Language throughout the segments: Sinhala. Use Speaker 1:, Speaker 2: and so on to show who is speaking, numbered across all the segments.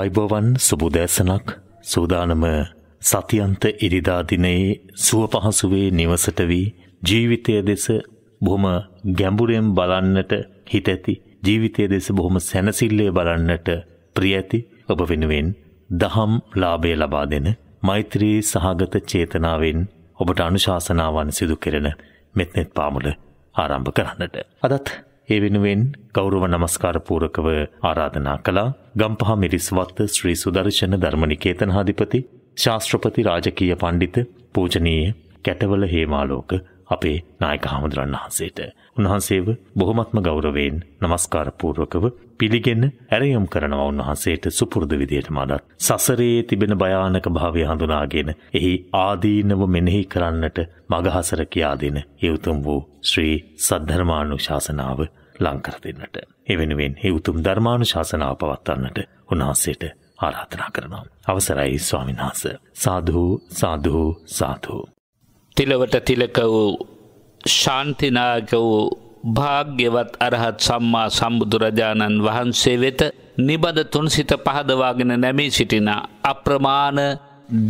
Speaker 1: අයිබවන් සුබුදෑසනක් සූදානම සතියන්ත ඉරිදා දිනයේ සුව පහසුවේ නිවසට වී ජීවිතය දෙස බොහොම ගැඹුරෙන් බලන්නට හිත ඇති ජීවිතය දෙස බොහොම සැනසිල්ලේ බලන්නට ප්‍රිය ඇති ඔබ වෙනුවෙන් දහම් ලාභය ලබා දෙන මෛත්‍රී සහගත චේතනාවෙන් ඔබට අනුශාසනාවන් සිදු කෙරෙන මෙත්නෙත් පාමුල ආරම්භ කරන්නට. අදත් ඒ වෙනුවෙන් ගෞරව නමස්කාර පූරකව ආරාධනා කළා ගම්පහ මිරිස්වත්ත ශ්‍රී සුදර්ශන ධර්මනිකේතනාධිපති ශාස්ත්‍රපති රාජකීය පණ්ඩිත පූජනීය කැටවල හේමාලෝක අපේ නායක හාමුදුරන් වහන්සේට උන්වහන්සේව බොහොමත්ම ගෞරවයෙන් নমස්කාර පූර්වකව පිළිගෙන ඇරයුම් කරනවා උන්වහන්සේට සුපුරුදු විදියටම අදත් සසරේ තිබෙන භයානක භාවය හඳුනාගෙන එහි ආදීනව මෙනෙහි කරන්නට මගහසර කියා දෙන ඒ උතුම් වූ ශ්‍රී සද්ධර්මානුශාසනාව ලං කර දෙන්නට ඒ වෙනුවෙන් ඒ උතුම් ධර්මානුශාසනාව පවත්වන්නට උන්වහන්සේට ආරාධනා කරනවා. අවසරයි ස්වාමීන් වහන්සේ. සාදු සාදු සාදු තිලවට තිලක වූ ශාන්තිනාක වූ භාග්‍යවත්
Speaker 2: අරහත් සම්මා සම්බුදුරජාණන් වහන්සේ වෙත නිබඳ තුන් සිත පහදවාගෙන නැමී සිටින අප්‍රමාණ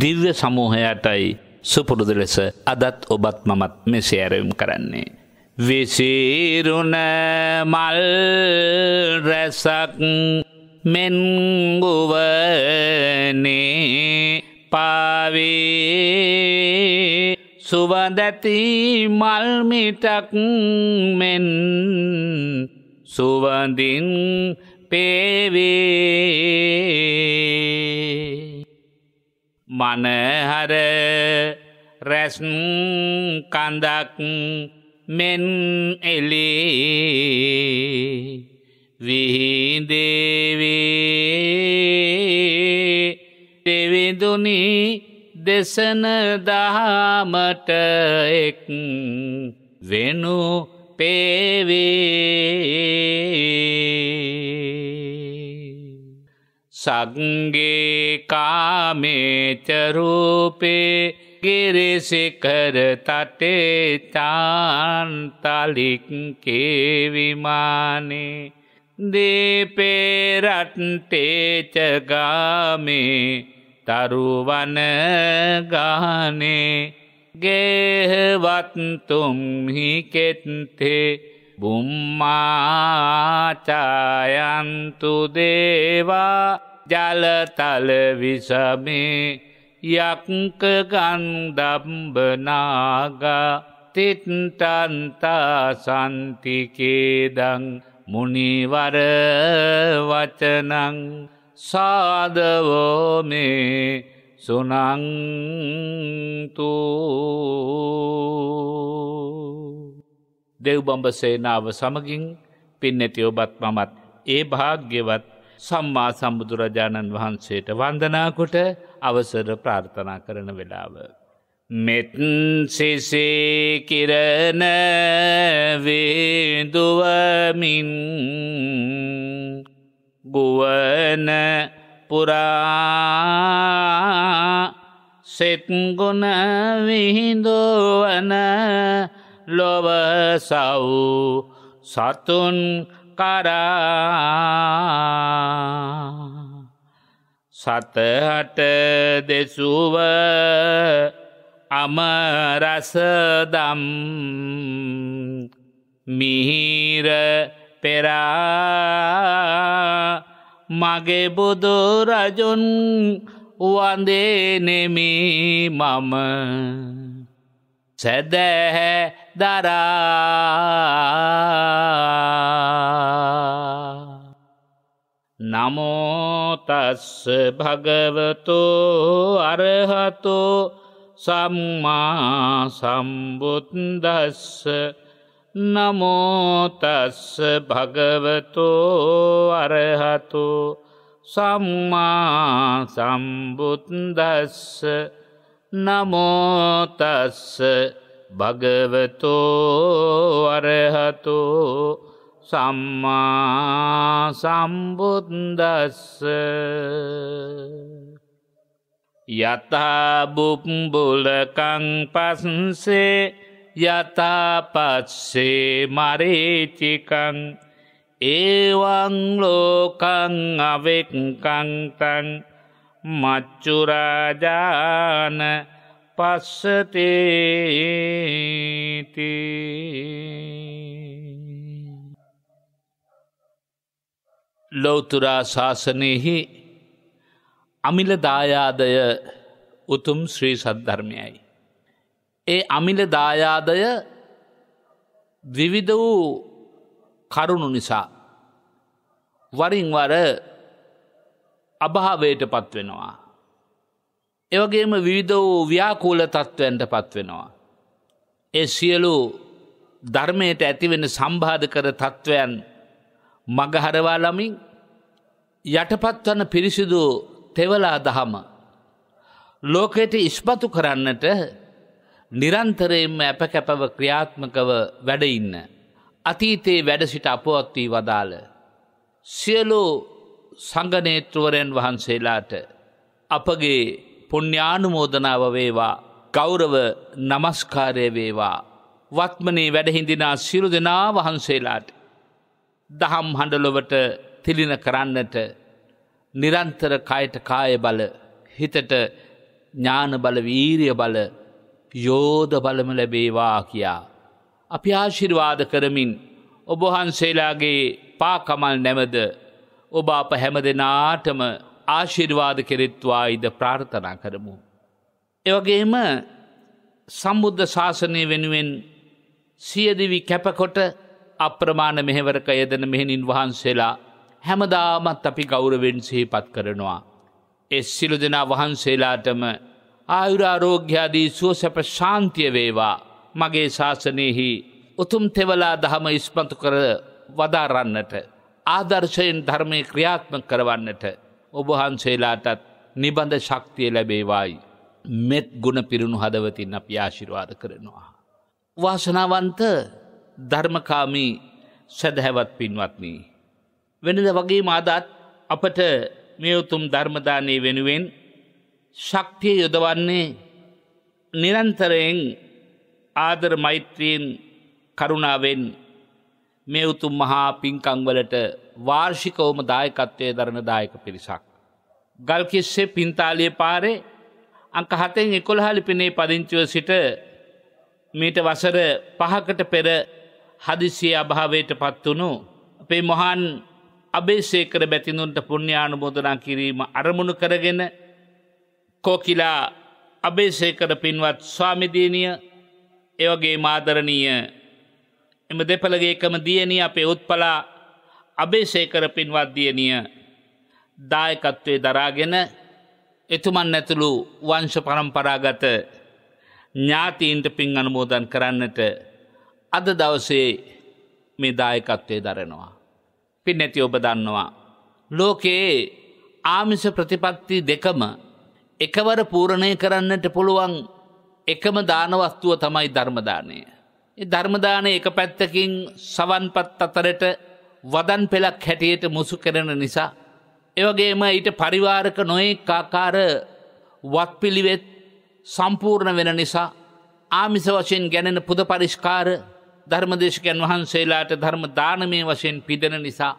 Speaker 2: දිව්‍ය සමූහයටයි සුපුරුදු ලෙස අදත් ඔබත් මමත් මෙසේ ඇරයුම් කරන්නේ. විසිරුණ මල් රැසක් මෙන්ගුවනේ පාවේ සුවදැති මල්මිටක් මෙන් සුවඳින් පේවේ මනහර රැස්න් කඳක් මෙන් එලේ විහිදේවේ දෙවිදුනිී දෙසන දහමට එක් වෙනු පේවේ සගගේ කාමේචරූපේ ගිරිසිකර තටේ චාන්තලික් කේවිමානේ දේපේරට්ටේචගාමේ තරුවන ගානේ ගේහවත්තුම්හි කෙත්තේ බුම්මාචායන්තු දේවා ජලතල විසමේ යක්ක ගන්දම්බනාගා තිත්තන්තා සන්තිකේදං මුනිවර වචනං සාදවෝමේ සුනංතු දෙව්බඹ සේනාව සමගින් පින්නැති ඔබත් මමත් ඒ භාග්‍යවත් සම්මා සම්බුදුරජාණන් වහන්සේට වන්දනාකොට අවසර ප්‍රාර්ථනා කරන වෙලාව. මෙත්සිසේ කිරණ වේදුවමින් ගුවන පුරා සෙත්ගුණ විහිදුවන ලොවසව් සතුන් කරා සතහට දෙසුව අමරසදම් මිහිර පෙරා මගේ බුදුරජුන් වන්දේනෙමි මම සැදැහැ දරා නමෝතස්ස භගවතු අරහතු සම්මා සම්බුද්දස්ස නමෝතස්ස භගවතෝ අරහතු සම්මා සම්බුද්දස්ස නමෝතස්ස භගවතෝ අරහතු සම්මා සම්බුද්දස්ස යථබුප්බුලකං පසන්සේ යථපත්සේ මරේචිකං ඒවං ලෝකං අවෙක්කංතන් මච්චුරාජාන පස්සතේති ලෝතුරා ශාසනයෙහි අමිලදායාදය උතුම් ශ්‍රී සද්ධර්මයයි. ඒ අමිල දායාදය විවිධ වූ කරුණු නිසා වරින්වර අභාවයට පත්වෙනවා. එවගේම විවිධ වූ ව්‍යාකූල තත්ත්වන්ට පත්වෙනවා. ඒ සියලු ධර්මයට ඇතිවෙන සම්බාධ කර තත්ත්වයන් මගහරවාලමින් යටපත්වන පිරිසිදු තෙවලා දහම. ලෝකයට ඉස්පතු කරන්නට නිරන්තරයෙන්ම ඇප කැපව ක්‍රියාත්මකව වැඩඉන්න. අතීතයේ වැඩසිට අපුවත්වී වදාළ. සියලු සංගනේත්‍රවරයන් වහන්සේලාට අපගේ පුුණ්ඥානුමෝදනාව වේවා ගෞරව නමස්කාරය වේවා. වත්මනේ වැඩහිඳනා සිරු දෙනා වහන්සේලාට. දහම් හඬලොවට තිලින කරන්නට නිරන්තර කයට කාය බල හිතට ඥාන බල වීරිය බල යෝධ බලම ලැබේවා කියා. අපි ආශිර්වාද කරමින් ඔබහන්සේලාගේ පාකමල් නැමද ඔබ අප හැම දෙනාටම ආශිර්වාද කෙරෙත්වායිද ප්‍රාර්ථනා කරමු. එවගේම සම්බුද්ධ ශාසනය වෙනුවෙන් සියදිවි කැපකොට අප්‍රමාණ මෙහෙවරක යදන මෙහෙණින් වහන්සේලා හැමදාමත් අපි ගෞරවෙන් සහිපත් කරනවා. එස් සිලු දෙනා වහන්සේලාටම ආයුරාරෝග්‍යාදී සුවසැප ශාන්තිය වේවා මගේ ශාසනයෙහි උතුම් තෙවලා දහම ඉස්පතු කර වදාරන්නට. ආදර්ශයෙන් ධර්මය ක්‍රියාත්ම කරවන්නට ඔබහන්සේලාටත් නිබඳ ශක්තිය ලැබේවායි. මෙත් ගුණ පිරුණු හදවතින් අප යාශිරවාද කරනවා. වාසනාවන්ත ධර්මකාමී සැදහැවත් පින්වත්නී. වෙනද වගේ මාදත් අපට මේ උතුම් ධර්මදානය වෙනුවෙන් ශක්තිය යොදවන්නේ නිරන්තරයෙන් ආදර මෛත්‍රීයෙන් කරුණාවෙන් මේ උතුම් මහා පින්කංවලට වාර්ෂිකවම දායකත්වය දරණ දායක පිරිසක්. ගල්කිස්සේ පින්තාලිය පාරේ අංක හතෙන් එකොළහලිපිනේ පදිංචුව සිට මීට වසර පහකට පෙර හදිසිය අභාවයට පත්වුණු අපේ මොහන් අභේසේකර බැතිනුන්ට පුුණ්‍යානුමෝදනා කිරීම අරමුණු කරගෙන කෝකිලා අභේසේකර පින්වත් ස්වාමිදීනිය එවගේ මාදරණීය එම දෙපළගේ එකම දියණිය අපේ උත්පලා අභේසේකර පින්වත් දියණිය දායකත්වයේ දරාගෙන එතුමන් ඇතුළු වංශ පරම්පරාගත ඥාතීන්ට පින් අනුමෝදන් කරන්නට අද දවසේ මේ දායකත්වය දරනවා. පින් නැති ඔබ දන්නවා. ලෝකයේ ආමිස ප්‍රතිපත්ති දෙකම එකවර පූරණය කරන්නට පුළුවන් එකම දානවස්තුව තමයි ධර්මදානය. ධර්මදානය එක පැත්තකින් සවන්පත් අතරට වදන් පෙළක් හැටියට මුසු කරන නිසා. එවගේම ඊට පරිවාරක නොයෙක් ආකාර වත්පිළිවෙත් සම්පූර්ණ වෙන නිසා ආමිස වශයෙන් ගැනෙන පුද පරිෂ්කාර ධර්මදේශකයන් වහන්සේලාට ධර්ම දානමය වශයෙන් පිදෙන නිසා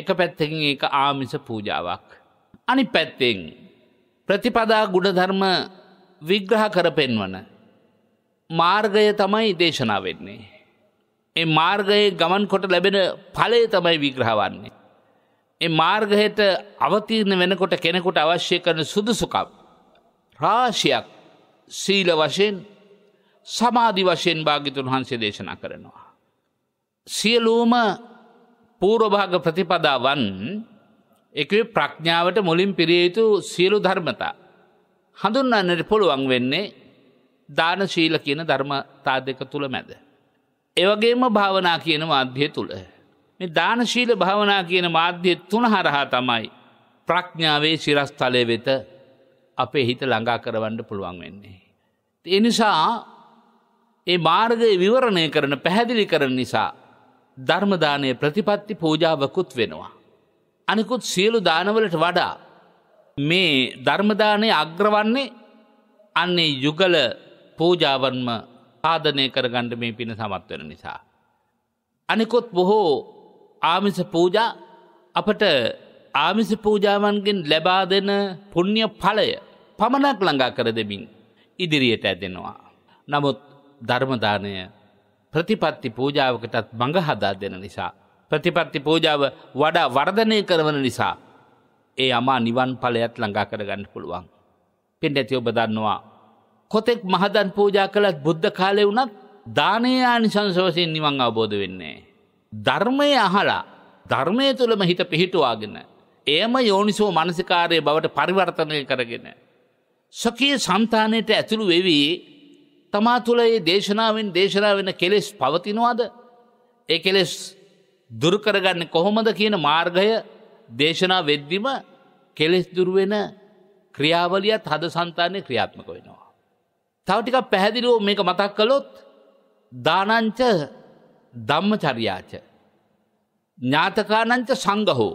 Speaker 2: එක පැත්තකින් ඒක ආමිස පූජාවක්. අනි පැත්තෙන් ප්‍රතිපදා ගුණධර්ම විග්‍රහ කර පෙන්වන මාර්ගය තමයි දේශනා වෙන්නේ. ඒ මාර්ගයේ ගමන් කොට ලැබෙන ඵලය තමයි විග්‍රහවන්නේ. ඒ මාර්ගයට අවතීර්ණ වෙනකොට කෙනෙකුට අවශ්‍ය කරන සුදුසුකම් රාශියක් සීල වශයෙන් සමාධි වශයෙන් භාගිතුන් වහන්සේ දේශනා කරනවා. සියලූම පූරභාග ප්‍රතිපදාවන් එක ප්‍රඥාවට මුලින් පිරිය යුතු සියලු ධර්මතා. හඳුන්වන්නට පුළුවන් වෙන්නේ දාන ශීල කියන ධර්මතා දෙක තුළ මැද. එවගේම භාවනා කියන මාධ්‍ය තුළ. මේ දානශීල භාවනා කියන මාධ්‍ය තුන හරහා තමයි ප්‍රඥාවේ සිරස්ථලය වෙත අපේ හිත ළඟා කරවන්න පුළුවන් වෙන්නේ. එනිසා ඒ මාර්ගය විවරණය කරන පැහැදිලි කරන නිසා ධර්මදානය ප්‍රතිපත්ති පූජාවකුත් වෙනවා. අනිකුත් සියලු දානවලට වඩා මේ ධර්මදානය අග්‍රවන්නේ අන්නේ යුගල පූජාවන්ම ආදනය කරගණ්ඩ මේ පින සමත්වන නිසා. අනිකොත් බොහෝ ආමිස පූජා අපට ආමිස පූජාවන්ගෙන් ලැබා දෙන පුුණ්්‍ය පලය පමණක් ළඟා කර දෙමින් ඉදිරියට ඇදෙනවා. නමුත් ධර්මදානය ප්‍රතිපත්ති පූජාවකටත් මඟහදා දෙන නිසා. ප්‍රතිපත්ති පූජාව වඩා වර්ධනය කරවන නිසා ඒ අමා නිවන් ඵලයත් ළඟා කරගන්න පුළුවන්. පින්නැති ඔබ දන්නවා. කොතෙක් මහදන් පූජා කළත් බුද්ධ කාලය වුණත් දානයේ ආනිසංසවසයෙන් නිවන් අවබෝධ වෙන්නේ. ධර්මය අහලා ධර්මය තුළම හිත පිහිටුවාගෙන. එයම යෝනිසෝ මනසිකාරය බවට පරිවර්තනය කරගෙන. සකී සම්තානයට ඇතුළු වෙවී තමා තුළ ඒ දේශනාවෙන් දේශනා වෙන කෙලෙස් පවතිනවාද ඒ කෙලෙස් දුරුකරගන්න කොහොමද කියන මාර්ගය දේශනා වෙද්දිම කෙලෙස් දුරුවෙන ක්‍රියාවලියත් හද සන්තානය ක්‍රියාත්මක වෙනවා. තවටික පැහැදිලෝ මේක මතක් කළොත් දානංච දම්ම චරියාච. ඥාතකානංච සංගහෝ.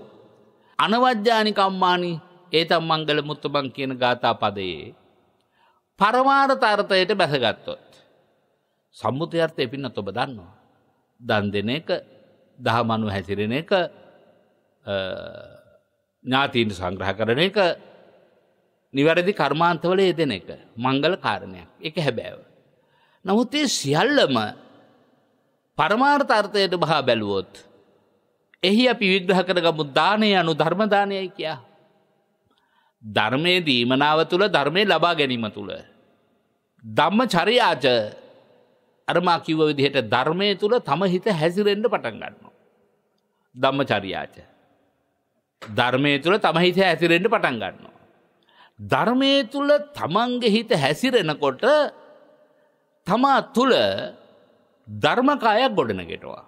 Speaker 2: අනවද්‍යානිකම්මානි ඒතම් මංගල මුත්තබං කියන ගාථා පදයේ. පරමාරත අර්ථයට බැසගත්තොත්. සම්මුතියර්ථය පින්නත් ඔබ දන්නවා. දන් දෙන එක දහමනු හැසිරෙන එක ඥාතීන්ට සංග්‍රහ කරන එක නිවැරදි කර්මාන්තවල යෙදෙන එක මංගල කාරණයක් එක හැබෑව. නමුත් ඒ සියල්ලම පරමාර්ථර්ථයට බහා බැලුවොත් එහි අපි විග්‍රහ කරගමු දානය අනු ධර්මදානයයි කියා. ධර්මයේ දීමනාව තුළ ධර්මය ලබා ගැනීම තුළ. ධම්ම චරියාච අරමා කිව්ව විදිහට ධර්මය තුළ තම හිත හැසිරෙන්ඩ පටන් ගන්නවා. දම්ම චරියාච. ධර්මය තුළ තම හිත ඇසිරෙන්ඩ පටන් ගන්නවා. ධර්මය තුළ තමන්ගේ හිත හැසිරෙනකොට තමා තුළ ධර්මකායක් ගොඩනගෙටවා.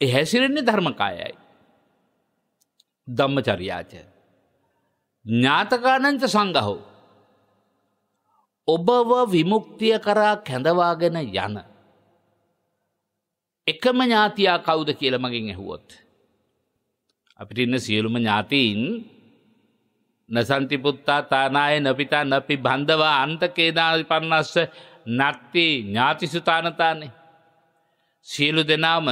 Speaker 2: එ හැසිරෙන්නේ ධර්මකායයි. දම්ම චරියාච. ඥාතකානංච සංගහෝ ඔබව විමුක්තිය කරා කැඳවාගෙන යන. එකම ඥාතියා කවුද කියල මගින් ඇහුවොත්. අපිට ඉන්න සියලුම ඥාතීන් නසන්තිපුත්තා තානාය නපිතා නපි බන්ධවා අන්තකේදාල් පන්නස්ස නත්ති ඥාතිසුතානතානේ. සියලු දෙනාම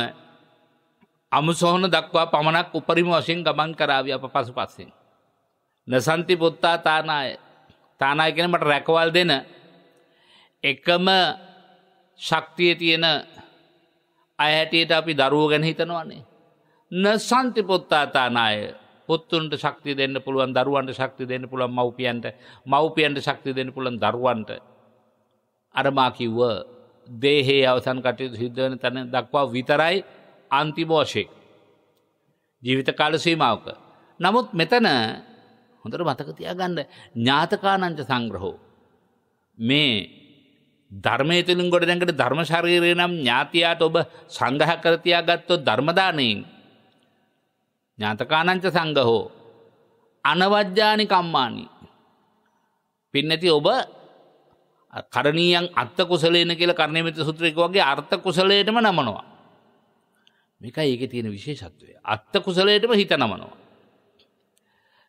Speaker 2: අමුසොහන දක්වා පමණක් උපරිම වශයෙන් ගමන් කරාව අප පසු පස්සෙන්. නසන්ති පොත්තා තානාය තානාය කියන මට රැකවල් දෙන එකම ශක්තිය තියෙන අයහැටියට අපි දරුව ගැන හිතනවන්නේ. න සන්තිපොත්තා තානාය පුත්තුන්ට ශක්ති දෙන්න පුළුවන් දරුවන්ට ශක්ති දෙන්න පුළුවන් මව්පියන්ට මව්පියන්ට ශක්ති දෙන්න පුළුවන් දරුවන්ට අරමා කිව්ව දේහේ අවසන් කටයුතු සිද්ධ වෙන තැන දක්වා විතරයි අන්තිම වශයෙන් ජීවිත කාල සීමාවක. නමුත් මෙතන හොඳට මතක තියාගන්න ඥාතකානංච සංග්‍රහෝ මේ ධර්මයේ තුලින් ගොඩ නැගෙන ධර්ම ශරීරය නම් ඥාතියාට ඔබ සංග්‍රහ කර තියාගත්තොත් ධර්ම දාණයෙන් ඥාතකානංච සංග්‍රහෝ අනවජ්ජානි කම්මානි පින්නති ඔබ කරණීයන් අත්ත කුසලේන කියලා කර්ණමිත සූත්‍රයක වගේ අර්ථ කුසලයටම නමනවා මේකයි ඒකේ තියෙන විශේෂත්වය අත්ත කුසලයටම හිත නමනවා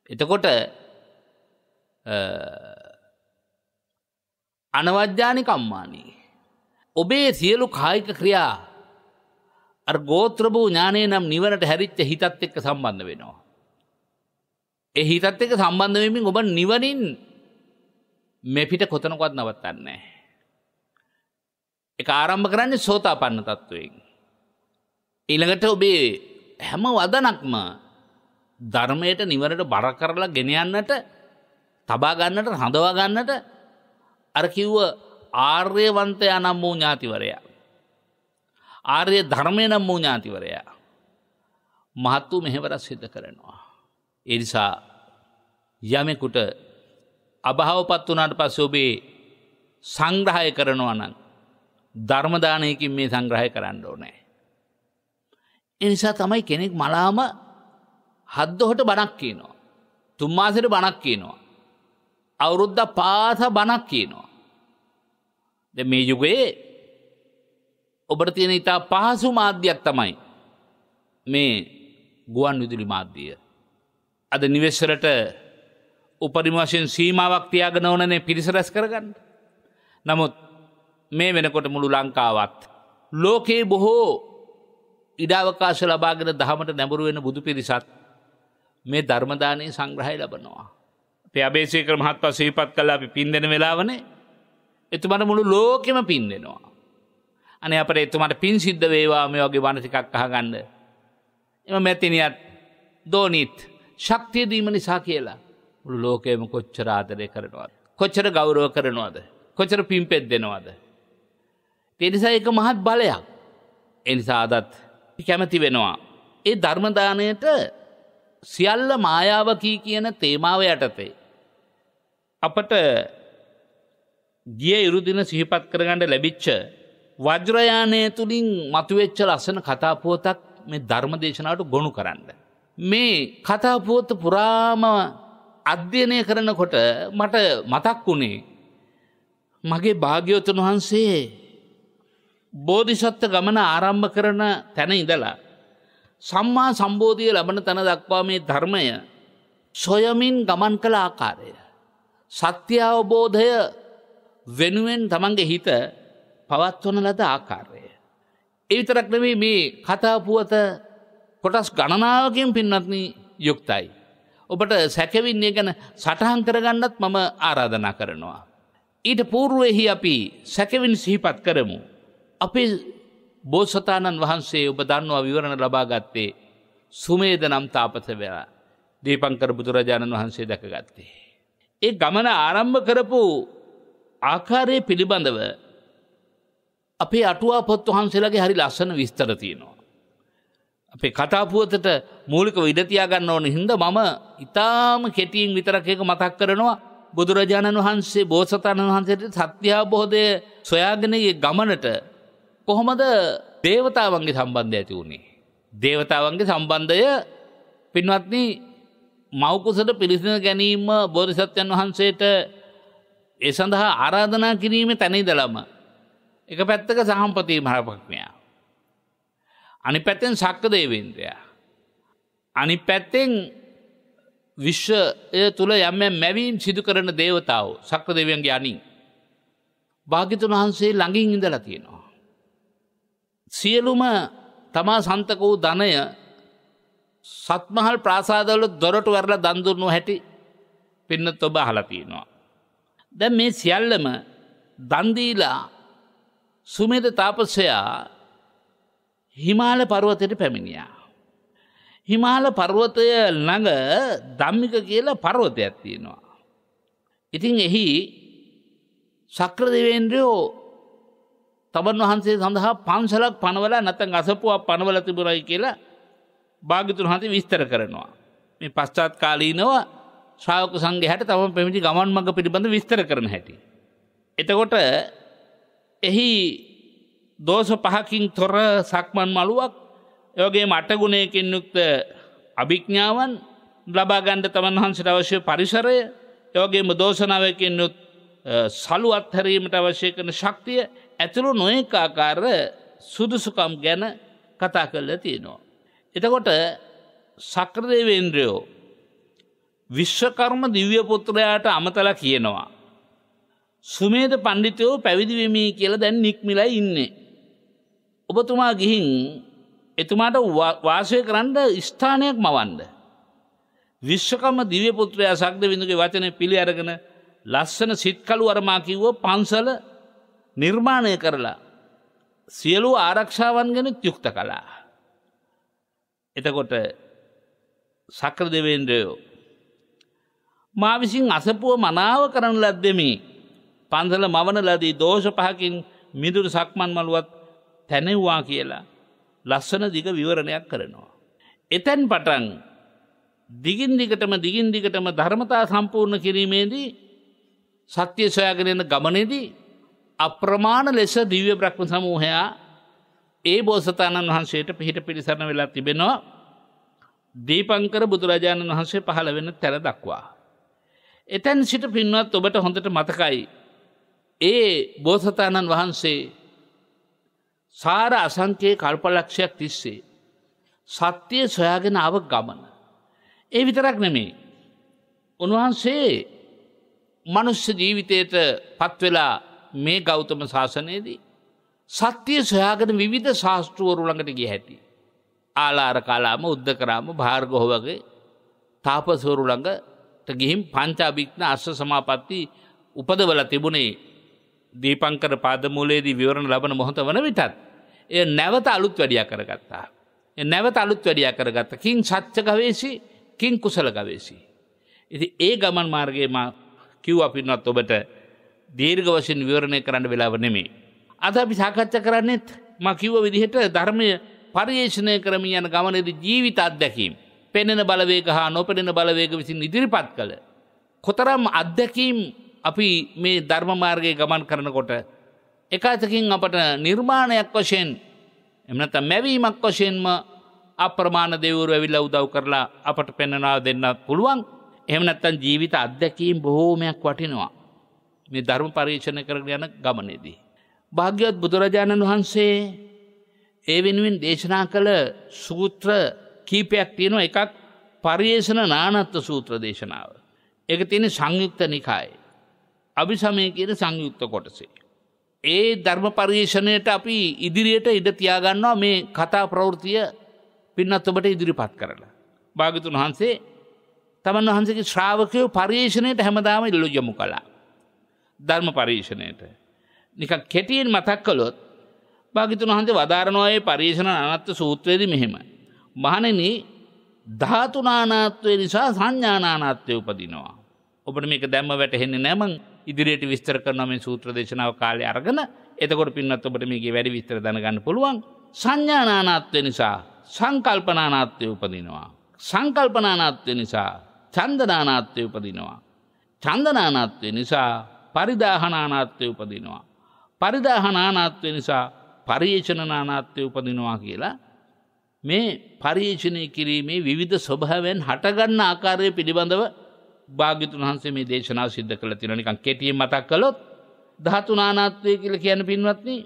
Speaker 2: එතකොට අනවද්‍යානික අම්මානී. ඔබේ සියලු කායික ක්‍රියා අර ගෝත්‍රභූ ඥානය නම් නිවනට හැරිච්ච හිතත් එක්ක සම්බන්ධ වෙනවා. ඒ හිතත් එක්ක සම්බන්ධ වෙමින් ඔබ නිවනින් මෙපිට කොතනකවත් නවත්තන්නේ. එක ආරම්භ කරන්නේ සෝතාපන්න තත්ත්වයෙන්. ඊළඟට ඔබේ හැම වදනක්ම ධර්මයට නිවරට බර කරලා ගෙන යන්නට තබා ගන්නට හඳවා ගන්නට අර කිව්ව ආර්යවන්තයා නම් වූ ඥාතිවරයා ආර්ය ධර්මය නම් වූ ඥාතිවරයා මහත් වූ මෙහෙවරක් සිද්ධ කරනවා ඒ නිසා යමෙකුට අභාවපත් වුණාට පස්සේ ඔබේ සංග්‍රහය කරනවා නම් ධර්ම දානයකින් මේ සංග්‍රහය කරන්න ඕනේ ඒ නිසා තමයි කෙනෙක් මලාම හද්දොහට බණක් කියනවා. තුම්මාසට බණක් කියනවා. අවුරුද්ධ පාස බණක් කියනවා. ද මේ යුගයේ ඔබට තියෙන ඉතා පහසු මාධ්‍යයක් තමයි මේ ගුවන් විදුලි මාධ්‍යය. අද නිවෙස්සරට උපරිම වශයෙන් සීමාවක් තියාගෙන ඕනනේ පිරිස රැස් කරගන්න. නමුත් මේ වෙනකොට මුළු ලංකාවත් ලෝකයේ බොහෝ ඉඩාවකාශ ලබාගෙන දහමට නැඹුරු වෙන බුදු පිරිසත් මේ ධර්ම දානයේ සංග්‍රහය ලබනවා. අපි අබේසේකර මහත්පා සිහිපත් කළා අපි පින් දෙන වෙලාවනේ. එතුමට මුළු ලෝකෙම පින් දෙනවා. අනේ අපට එතුමට පින් සිද්ධ වේවා මේ වගේ වණ ටිකක් අහගන්න. එම මැතිනියත් දෝනිත් ශක්තිය දීම නිසා කියලා මුළු ලෝකයේම කොච්චර ආදරය කරනවද? කොච්චර ගෞරව කරනවද? කොච්චර පිම්පෙත් දෙනවද? ඒ නිසා ඒක මහත් බලයක්. ඒ නිසා අදත් කැමති වෙනවා. ඒ ධර්ම දාණයට සියල්ල මායාවකී කියන තේමාව යටතේ. අපට ගිය ඉරුදින සිහිපත් කරගඩ ලැබිච්ච වජ්‍රයානය තුළින් මතුවෙච්ච ලස්සන කතාපුවතක් මේ ධර්ම දේශනාවට ගොුණු කරන්න. මේ කතාපුවත පුරාම අධ්‍යයනය කරනකොට මට මතක් වුණේ මගේ භාග්‍යවතුන් වහන්සේ බෝධිසත්ව ගමන ආරම්භ කරන තැන ඉඳලා සම්මා සම්බෝධිය ලබන තැන දක්වා මේ ධර්මය සොයමින් ගමන් කළ ආකාරය. සත්‍ය අවබෝධය වෙනුවෙන් තමන්ගේ හිත පවත්වන ලද ආකාරය. එවිතරක් නෙවේ මේ කතාපුවත කොටස් ගණනාවකින් පින්වත්න යුක්තයි. ඔබට සැකවින්නේ ගැන සටහන් කරගන්නත් මම ආරාධනා කරනවා. ඊට පූර්ුවෙහි අපි සැකවින් සිහිපත් කරමු. අපේ බෝසතාණන් වහන්සේ ඔබ දන්නවා විවරණ ලබාගත්තේ සුමේද නම් තාපස වෙලා දීපංකර බුදුරජාණන් වහන්සේ දැකගත්තේ. ඒ ගමන ආරම්භ කරපු ආකාරය පිළිබඳව අපේ අටුවා පොත් වහන්සේලාගේ හරි ලස්සන විස්තර තියෙනවා. අපේ කතාපුවතට මූලික විඩතියාගන්න ඕන හින්ද මම ඉතාම කෙටීන් විතරක් එක මතක් කරනවා බුදුරජාණන් වහන්සේ බෝසතාණන් වහන්සේට සත්‍යාබෝධය සොයාගෙනගේ ගමනට කොහොමද දේවතාවන්ගේ සම්බන්ධය ඇති වුණේ. දේවතාවන්ගේ සම්බන්ධය පින්වත්නි මවකුසට පිරිසිඳ ගැනීම බෝධිසත්වයන් වහන්සේට ඒ සඳහා ආරාධනා කිරීම තැනයිදලම එක පැත්තක සහම්පති මහරපක්ඥයා. අනි පැත්තෙන් සක්ක දේවේන්ද්‍රයා. අනි පැත්තෙන් විශ්වය තුළ යම මැවීම් සිදු කරන දේවතාව සක්‍ර දෙවියන්ගේ අනින්. භාගිතුන් වහන්සේ ළඟින් ඉඳලා තියෙනවා. සියලුම තමා සන්තක වූ ධනය සත්මහල් ප්‍රාසාදවල දොරට වැරලා දන්දුන්නු හැටි පෙන්නත් ඔබ හලතියෙනවා. දැ මේ සියල්ලම දන්දීලා සුමේද තාපසයා හිමාල පරුවතයට පැමිණියා. හිමාල පර්වතය ළඟ දම්මික කියලා පර්වතයක් තියෙනවා. ඉතින් එහි සක්‍රදවේන්ද්‍රයෝ තබන් වහන්සේ සඳහා පන්සලක් පනවලා නැතන් අසපුුවක් පනවල තිබුරයි කියලා භාගිතුන් හති විස්තර කරනවා. මේ පස්්චාත් කාලීනව ශ්‍රාවක සංගහට තම පැමිති ගමන් මඟ පිළිබඳ විස්තර කරන හැටි. එතකොට එහි දෝෂ පහකින් තොර සක්මන් මළුවක් යෝගේ මටගුණයකින් යුක්ත අභිඥ්ඥාවන් ලබාගණ්ඩ තමන් වහන්සට අවශ්‍ය පරිසරය යෝගේම දෝෂනාවකින් යුත් සලු අත්හැරීමට අවශ්‍ය කරන ශක්තිය ඇතුළු නොඒකාකාර සුදුසුකම් ගැන කතා කරලා තියෙනවා. එතකොට සක්‍රදේවේන්ද්‍රයෝ විශ්වකර්ම දිව්‍යපුත්‍රයාට අමතල කියනවා. සුමේද පණ්ඩිතයෝ පැවිදිවෙමී කියලා දැන් නික්මිලා ඉන්නේ. ඔබතුමා ගිහින් එතුමාට වාසය කරන්න ස්ථානයක් මවන්ඩ. විශ්වකම දිවපුත්‍රයා සක්ද විඳුගේ වචනය පිළි අරගෙන ලස්සන සිත්කලු අරමා කිව්ව පන්සල නිර්මාණය කරලා සියලු ආරක්ෂාවන් ගැන යුක්ත කලා. එතකොට සක්‍ර දෙවෙන්ඩයෝ. මා විසින් අසපුුව මනාව කරන ලද්දෙමි පන්සල මවන ලදී දෝෂ පහකින් මිදුරු සක්මන් මළුවත් තැනෙව්වා කියලා ලස්සන දිග විවරණයක් කරනවා. එතැන් පටන් දිගින් දිගටම දිගින් දිගටම ධර්මතා සම්පූර්ණ කිරීමේදී සත්‍යය සොයාගෙනෙන ගමනේදී අප්‍රමාණ ලෙස දිව්‍ය බ්‍රහ්ම සමූහයා ඒ බෝසතාණන් වහන්සේට පිහිට පිළිසරණ වෙලා තිබෙනවා දීපංකර බුදුරජාණන් වහන්සේ පහළ වෙන තැර දක්වා. එතැන් සිට පින්වත් ඔබට හොඳට මතකයි. ඒ බෝසතාණන් වහන්සේ සාර අසංකයේ කල්පලක්ෂයක් තිස්සේ. සත්‍යය සොයාගෙන අව ගමන. ඒ විතරක් නෙමේ. උන්වහන්සේ මනුෂ්‍ය ජීවිතයට පත්වෙලා මේ ගෞතම ශාසනයේදී සත්‍යය සොයාගෙන විවිධ ශාස්ත්‍රුවරුළඟට ගිය හැටි. ආලාර කාලාම උද්ද කරාම භාර්ගොහොවගේ තාපසවරුළඟට ගිහිම් පංචාභික්්න අශ්ව සමාපත්ති උපදවල තිබුණේ දීපංකර පාදමූලයේදී විවරණ ලබන මොහොත වන විටත්. එය නැවත අලුත් වැඩියා කරගත්තා. නැවත අලුත් වැඩියා කරගත්ත කින් සච්ච ගවේසි කින් කුසල ගවේසි. ඉති ඒ ගමන් මාර්ගයේ කිව් අපින්නත් ඔබට දීර්ඝ වශයෙන් විවරණය කරන්න වෙලාව නෙමේ. අද අපි සාකච්ඡා කරන්නෙත් මකිව්ව විදිහට ධර්මය පර්යේෂණය කරමින් යන ගමනේද ජීවිත අත්දැකීම්. පෙනෙන බලවේග හා නොපෙනෙන බලවේග විසින් ඉදිරිපත් කළ. කොතරම් අත්දැකීම් අපි මේ ධර්මමාර්ගයේ ගමන් කරනකොට එකාතකින් අපට නිර්මාණයක් වශයෙන් එමනත මැවීමක් වශයෙන්ම අප්‍රමාණ දෙවරු ඇවිල්ල උදව් කරලා අපට පෙන්නනා දෙන්න පුළුවන් එමනත්තන් ජීවිත අත්දැකීම් බොහෝමයක් වටිනවා. මේ ධර්ම පරීක්ෂණ කරගෙන යන ගමනේදී. භාග්‍යවත් බුදුරජාණන් වහන්සේ ඒ වෙනුවෙන් දේශනා කළ සූත්‍ර කීපයක් තියෙනවා එකක් පරියේෂණ නානත්ව සූත්‍ර දේශනාව. ඒක තියෙන සංයුක්ත නිකායි. අභිසමය කියන සංයුක්ත කොටසේ. ඒ ධර්ම පර්යේෂණයට අපි ඉදිරියට ඉඩ තියාගන්නවා මේ කතා ප්‍රවෘතිය පින්නත් ඔබට ඉදිරිපත් කරලා. භාගතුන් වහන්සේ තමන් වහන්සේගේ ශ්‍රාවකයෝ පර්යේෂණයට හැමදාම ඉල්ලු යොමු කළා. ධර්ම පරීක්ෂණයට. නික කෙටියෙන් මතක් කළොත් භාගිතුන් වහන්සේ වදාරනවායේ පරීක්ෂණ අනත්ත සූත්‍රයේදී මෙහෙම. මහණෙනි ධාතුනානාත්වය නිසා සංඥානානාත්වය උපදිනවා. ඔබට මේක දැම්ම වැටහෙන්නේ නෑ මං ඉදිරියට විස්තර කරනවා මේ සූත්‍ර දේශනාව කාලේ අරගෙන. එතකොට පින්වත් ඔබට මේකේ වැඩි විස්තර දැනගන්න පුළුවන්. සංඥානානාත්වය නිසා සංකල්පනානාත්වය උපදිනවා. සංකල්පනානාත්වය නිසා චන්දනානාත්වය උපදිනවා. චන්දනානාත්වය නිසා පරිදාහනානාත්වය උපදිනවා. පරිදාහනානාත්වය නිසා පරියේචනනානාත්වය උපදිනවා කියලා මේ පරීචනය කිරීමේ විවිධ ස්වභාවයෙන් හටගන්න ආකාරය පිළිබඳව භාගිතුන් වහන්සේ මේ දේශනා සිද්ධ කළ තින නිකන් කෙටියෙන් මතක් කළොත් ධාතුනානාත්වය කියලා කියන පින්වත්නි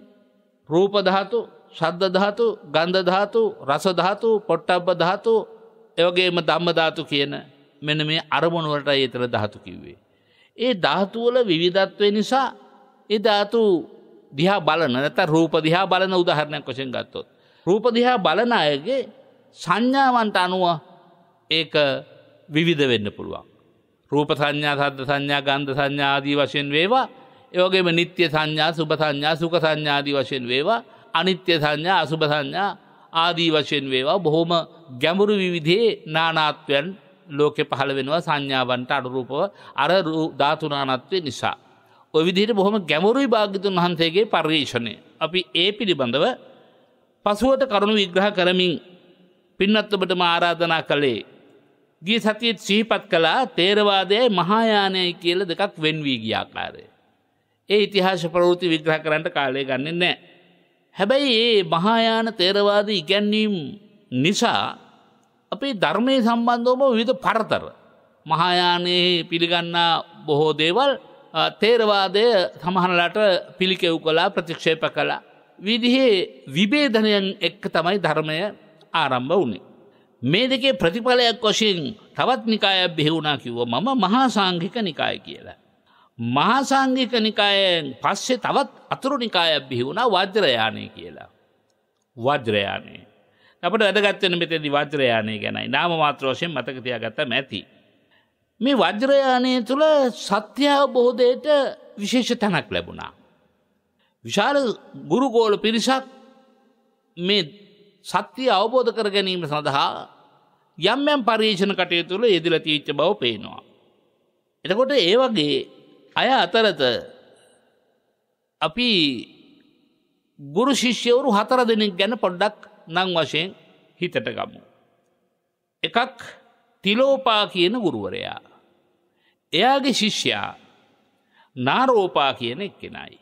Speaker 2: රූප ධාතු, ශබ්ද ධාතු, ගන්ධ ධාතු, රස ධාතු, පොට්ටබ්බ ධාතු, ඒ වගේම ධම්ම ධාතු කියන මෙන්න මේ අරමුණු වලටයි ඊතර ධාතු කිව්වේ. ඒ ධාතුවල විවිධත්වය නිසා ඒ ධාතු දිහා බලන නැත රූප දිහා බලන උදාහරණයක් වශයෙන් ගත්තොත්. රූප දිහා බලන අයගේ සංඥාවන්ට අනුව ඒක විවිධ වෙන්න පුළුවන්. රූප සංඥා සද්ධ සංඥා ගන්ධ සංඥාදී වශයෙන් වේවා ඒවගේම නිත්‍ය සංඥා සුභ සංඥා සුඛ සංඥාදී වශයෙන් වේවා අනිත්‍ය සංඥා අසුභ සංඥා ආදී වශයෙන් වේවා බොහොම ගැඹුරු විවිධයේ නානාත්වයන් ලෝකෙ පහළ වෙනවා සංඥාවන්ට අනුරූපව අර ධාතුනානත්වය නිසා. ඔය විදිහට බොහොම ගැමරුයි භාගිතුන් වහන්සේගේ පර්යේෂණය. අපි ඒ පිළිබඳව පසුවට කරුණු විග්‍රහ කරමින් පින්නත්වබට ආරාධනා කළේ. ගී සතියත් සීපත් කලා තේරවාදය මහායානයයි කියල දෙකක් වෙන්වී ගියාකාරය. ඒ ඉතිහාශ ප්‍රවෘති විග්‍රහ කරන්නට කාලය ගන්නෙ නෑ. හැබැයි ඒ මහායාන තේරවාද ඉගැන්වීම් නිසා අපේ ධර්මය සම්බන්ධෝම විධ පරතර. මහායානයේ පිළිගන්නා බොහෝ දේවල් තේරවාදය සමහනලට පිළිකෙව් කලා ප්‍රතික්ෂේප කලා. විදිහේ විබේධනයන් එක්ක තමයි ධර්මය ආරම්භ වුණේ. මේ දෙකේ ප්‍රතිඵලයක් වශයෙන් තවත් නිකායක් බෙහිවුණා කිව්ව මම මහාසාංගික නිකාය කියලා. මහාසාංගික නිකායෙන් පස්සේ තවත් අතුරු නිකායක් බිහිවුණා වජ්‍රයානය කියලා. වජ්‍රයානයේ. අපට වැදගත්වෙන මෙතේ දිවජ්‍රයානය ගැනයි නාම මාත්‍රෝෂයෙන් මතකතියා ගත්තම ඇති. මේ වජ්‍රයානය තුළ සත්‍යාවබෝධයට විශේෂ තැනක් ලැබුණා. විශාල ගුරුකෝල පිරිසක් මේ සත්‍යය අවබෝධ කර ගැනීම සඳහා යම් යම් පරීක්ෂණ කටයුතු තුළ යෙදිල තීච්ච බව පේනවා. එතකොට ඒ වගේ අය අතරත අපි ගුරු ශිෂ්‍යවරු හතර දෙනෙක් ගැන පොඩ්ඩක් නං වශයෙන් හිතට ගමු. එකක් තිලෝපා කියන ගුරුවරයා. එයාගේ ශිෂ්‍යයා නාරෝපා කියන එක්කෙනයි.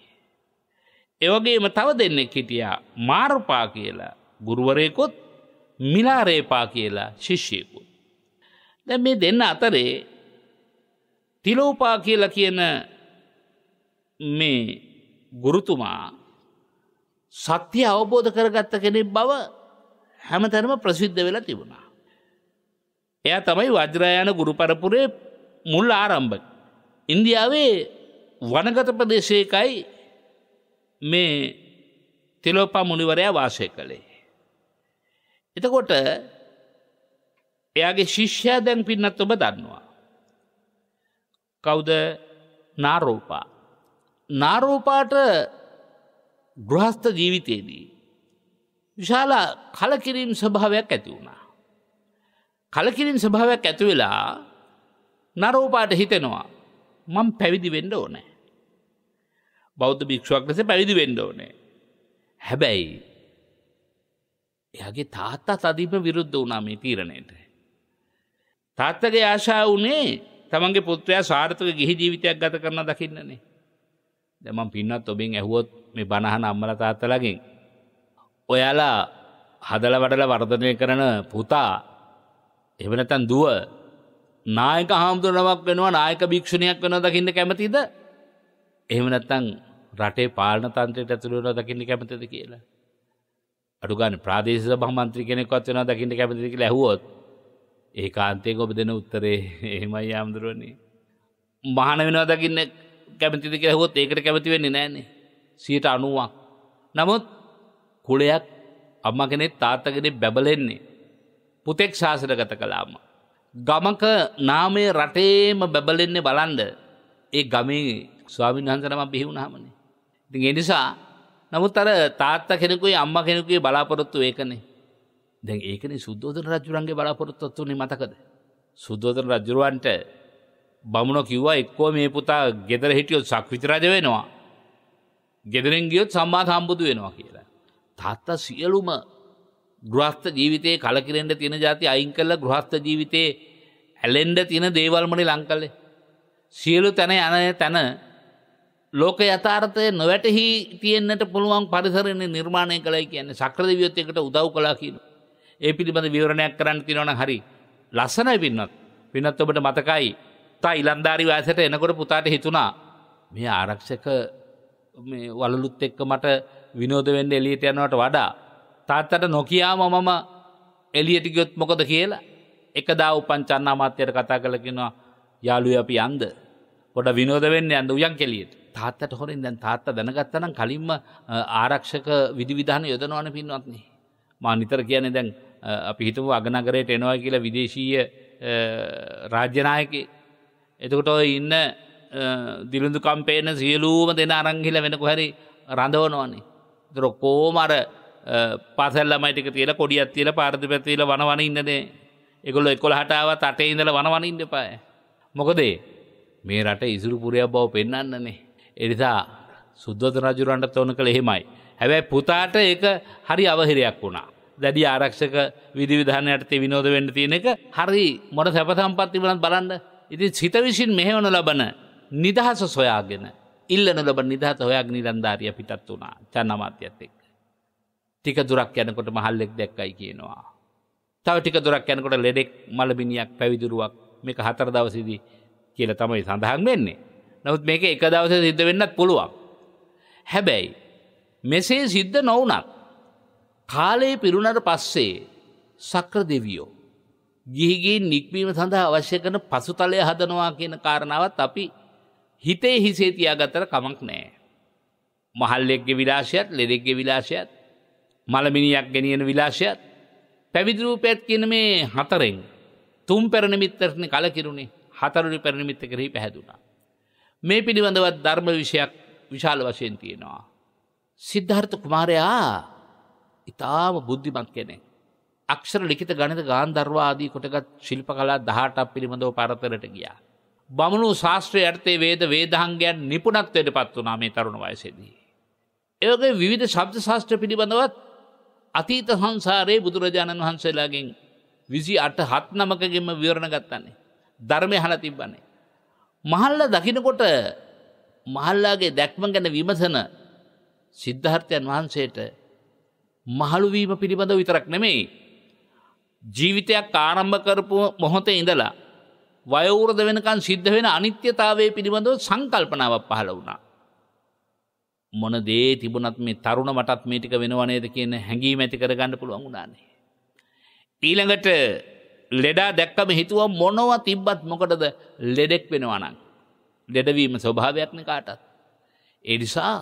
Speaker 2: එවගේම තව දෙන්නෙක් හිටියා මාරපා කියලා ගුරුවරයකොත් මිලාරේපා කියලා ශිෂ්‍යයකුත්. දැ මේ දෙන්න අතරේ තිලෝපා කියලා කියන මේ ගුරුතුමා සත්‍ය අවබෝධ කරගත්ත කෙනෙක් බව හැමතැනම ප්‍රසිද්ධ වෙලා තිබුණා. එයා තමයි වජ්‍රායන ගුරු පරපුරේ මුල් ආරම්භ. ඉන්දියාවේ වනගත ප්‍රදේශයකයි මේ තිලෝපා මුනිවරයා වාසය කළේ. එතකොට එයාගේ ශිෂ්‍යයා දැන් පින්නත් ඔබ දන්නවා. කවුද නාරෝපා. නාරෝපාට ගෘහස්ත ජීවිතයේදී විශාල කලකිරීම් ස්වභාවයක් ඇති වුණා. කලකිරින් ස්වභාවයක් ඇතිවෙලා නරෝපාට හිතෙනවා මං පැවිදි වෙන්න ඕනෑ. බෞද්ධ භික්ෂුවක් ලෙස පැවිදි වෙන්න ඕනේ. හැබැයි එයාගේ තාත්තා සදීප විරුද්ධ වුණා මේ තීරණයට. තාත්තගේ ආශා වුණේ තමන්ගේ පුත්‍රයා සාර්ථක ගිහි ජීවිතයක් ගත කරන දකින්නනේ. දැන් මං පින්නත් ඔබෙන් ඇහුවොත් මේ බණහන අම්මලා තාත්තලාගෙන් ඔයාලා හදල වඩල වර්ධනය කරන පුතා එවනතන් දුව නායක හාමුදුරුවක් වෙනවා නායක භික්ෂණයක් වෙනවා දකින්න කැමතිද? එහෙම නැත්නම් රටේ පාලන තන්ත්‍රයට ඇතුළු වෙනවා දකින්න කැමතිද කියලා. අඩු ගන්න ප්‍රාදේශීය සභා මන්ත්‍රී කෙනෙක්වත් වෙනවා දකින්න කැමතිද කියලා ඇහුවොත් ඒ කාන්තේක ඔබ දෙන උත්තරේ එහෙමයි හාමුදුරුවනේ. මහාන වෙනවා දකින්න කැමතිද කියලා ඇහුවොත් ඒකට කැමති වෙන්නේ නැහනේ. 90ක්. නමුත් කුලයක් අම්ම කෙනෙක් තාත්ත කෙනෙක් බැබලෙන්නේ පුතෙක් ශාසනගත කළාම. ගමක නාමය රටේම බැබලෙන්නේ බලන්ද ඒ ගමේ ස්වාමීන් වහන්සනම බිහිවුණහමනේ. ඉතින් එනිසා නමුත් අර තාත්ත කෙනෙකුයි අම්ම කෙනෙකුේ බලාපොරොත්තු ඒකනේ දැන් ඒකන සුද්දෝදන රජුරන්ගේ බලාපොරොත්තොත්තුනේ මතකද. සුද්දෝදන රජුරුවන්ට බමුණ කිව්වා එක්කෝ මේ පුතා ගෙදර හිටියොත් සක්විතරජ වෙනවා. ගෙදරෙන් ගියොත් සම්මා සම්බුදු වෙනවා කියලා. තාත්තා සියලුම ගෘහස්ත ජීවිතයේ කලකිරෙන්ට තියෙන ජාති අයින් කල්ල ගෘහස්ත ජීවිතයේ ඇලෙන්ඩ තියෙන දේවල්මනි ලංකල්ලේ. සියලු තැන යනය තැන ලෝක යථාර්ථය නොවැටහි තියෙන්න්නට පුළුවන් පරිසරන්නේ නිර්මාණය කළයි කියන්නේ සක්‍රද වියොත්තයකට උදව් කලා කියන. ඒ පිළිබඳ විවරණයක් කරන්න තිනවන හරි ලස්සනයි පින්නත් පිනත් ඔබට මතකයි තා ඉලන්ධාරි වෑසට එනකොට පුතාට හිතුනා මේ ආරක්ෂක වලලුත් එක්ක මට විනෝධ වෙන්ඩ එලියට යනවට වඩා. තාත්තට නොකයාම මම එලියටිගයොත් මොකද කියලා එකදා උපංචන්න අමාත්‍යයට කතා කලකිෙනවා යාලු අපි අන්ද ොට විනෝද වෙන්න ඇඳ උයන් කෙලියට තාත්තට හොරින් දැන් තාත්ත දැනගත්තනම් කලින්ම ආරක්ෂක විදිවිධාන යොදනවන පින්වත්න්නේ. මා නිතර කියන දැන් අපි හිතම අගනගරයට එනවා කියලා විදේශීය රාජ්‍යනායක එතකොට ඉන්න දිලුඳු කම්පේන සියලූම දෙන අරංහිල වෙනකු හැරි රඳවනවන්නේ. රොක්කෝමර පසල්ලමයි ටික තියලා කොඩියක් තියලා පාරදි පැතිලා වනවන ඉන්නනේ. ඒගොල්ලෝ 11ට ආවත් 8 ඉඳලා වනවන ඉන්න එපා. මොකද මේ රට ඉසුරු පුරයක් බව පෙන්වන්නනේ. ඒ නිසා සුද්ධෝදන රජුරන්ට තෝරන කළ එහෙමයි. හැබැයි පුතාට ඒක හරි අවහිරයක් වුණා. දැඩි ආරක්ෂක විධිවිධාන යටතේ විනෝද වෙන්න තියෙන එක හරි මොන සැප සම්පත් තිබුණත් බලන්න. ඉතින් සිත විසින් මෙහෙවන ලබන නිදහස සොයාගෙන ඉල්ලන ලබ නිදහස හොයක් නිරන්ධාරිය පිටත් වුණා චන්නමාත්‍යත් එක්. ටික දුරක් යනකොට මහල්ලෙක් දැක්කයි කියනවා. තව ටික දුරක් යනකොට ලෙඩෙක් මලබිනියක් පැවිදුරුවක් මේක හතර දවසිදී කියල තමයි සඳහන් වෙන්නේ. නවත් මේක එක දවස සිද්ධ වෙන්නත් පුළුවන්. හැබැයි මෙසේ සිද්ධ නොවනත් කාලයේ පිරුණට පස්සේ සක්‍ර දෙවියෝ. ගිහිගේ නික්වීම සඳහා අවශ්‍ය කරන පසුතලය හදනවා කියන කාරණාවත් අපි හිතේ හිසේ තියාගත්තර කමක් නෑ. මහල්ලෙක්ගේ විලාශයත් ලෙඩෙක්ගේ විලාශයත් මළමිනියක් ගෙනියන විලාශයත් පැවිදිරූපයත් කියන මේ හතරෙන් තුම් පැරණමිත්තරණ කලකිරුණේ හතරුරි පැරණමිත්ත කරහි පැහැදුනා. මේ පිළිබඳවත් ධර්ම විෂයක් විශාල වශයෙන් තියෙනවා. සිද්ධර්ථ කුමාරයා ඉතාම බුද්ධිමත් කෙනෙක්. අක්ෂර ලිඛිත ගණිත ගාන්ධර්වාදී කොටගත් ශිල්ප කලා 18ක් පිළිබඳව පරතරට ගියා. බමුණු ශාස්ත්‍රය යටතේ වේද වේදහංගයන් නිපුණත්වයට පත් වනා මේ තරුණ වයසේදී. ඒගේ විවිධ ශබ්ද ශාස්ත්‍ර පිළිබඳවත් අතීත සංසාරයේ බුදුරජාණන් වහන්සේලාගෙන් විසි අට හත් නමකගෙම විවරණ ගත්තන්නේ. ධර්මය හල තිබ්බන්නේ. මහල්ල දකිනකොට මහල්ලාගේ දැක්ම ගැන විමසන සිද්ධාර්ථයන් වහන්සේට මහළුවීම පිළිබඳ විතරක් නෙමෙයි. ජීවිතයක් ආරම්භ කරපු මොහොතේ ඉඳලා වයවෘද වෙනකන් සිද්ධ වෙන අනිත්‍යතාවය පිළිබඳව සංකල්පනාවක් පහළ වුණා. මොන දේ තිබුණත් මේ තරුණ මටත් මේ ටික වෙනව නේද කියන හැඟීම ඇති කරගන්න පුළුවන් වුණානේ. ඊළඟට ලෙඩා දැක්කම හිතුවා මොනව තිබ්බත් මොකටද ලෙඩෙක් වෙනවා නම්. ලෙඩවීම ස්වභාවයක්නේ කාටත්. ඒ නිසා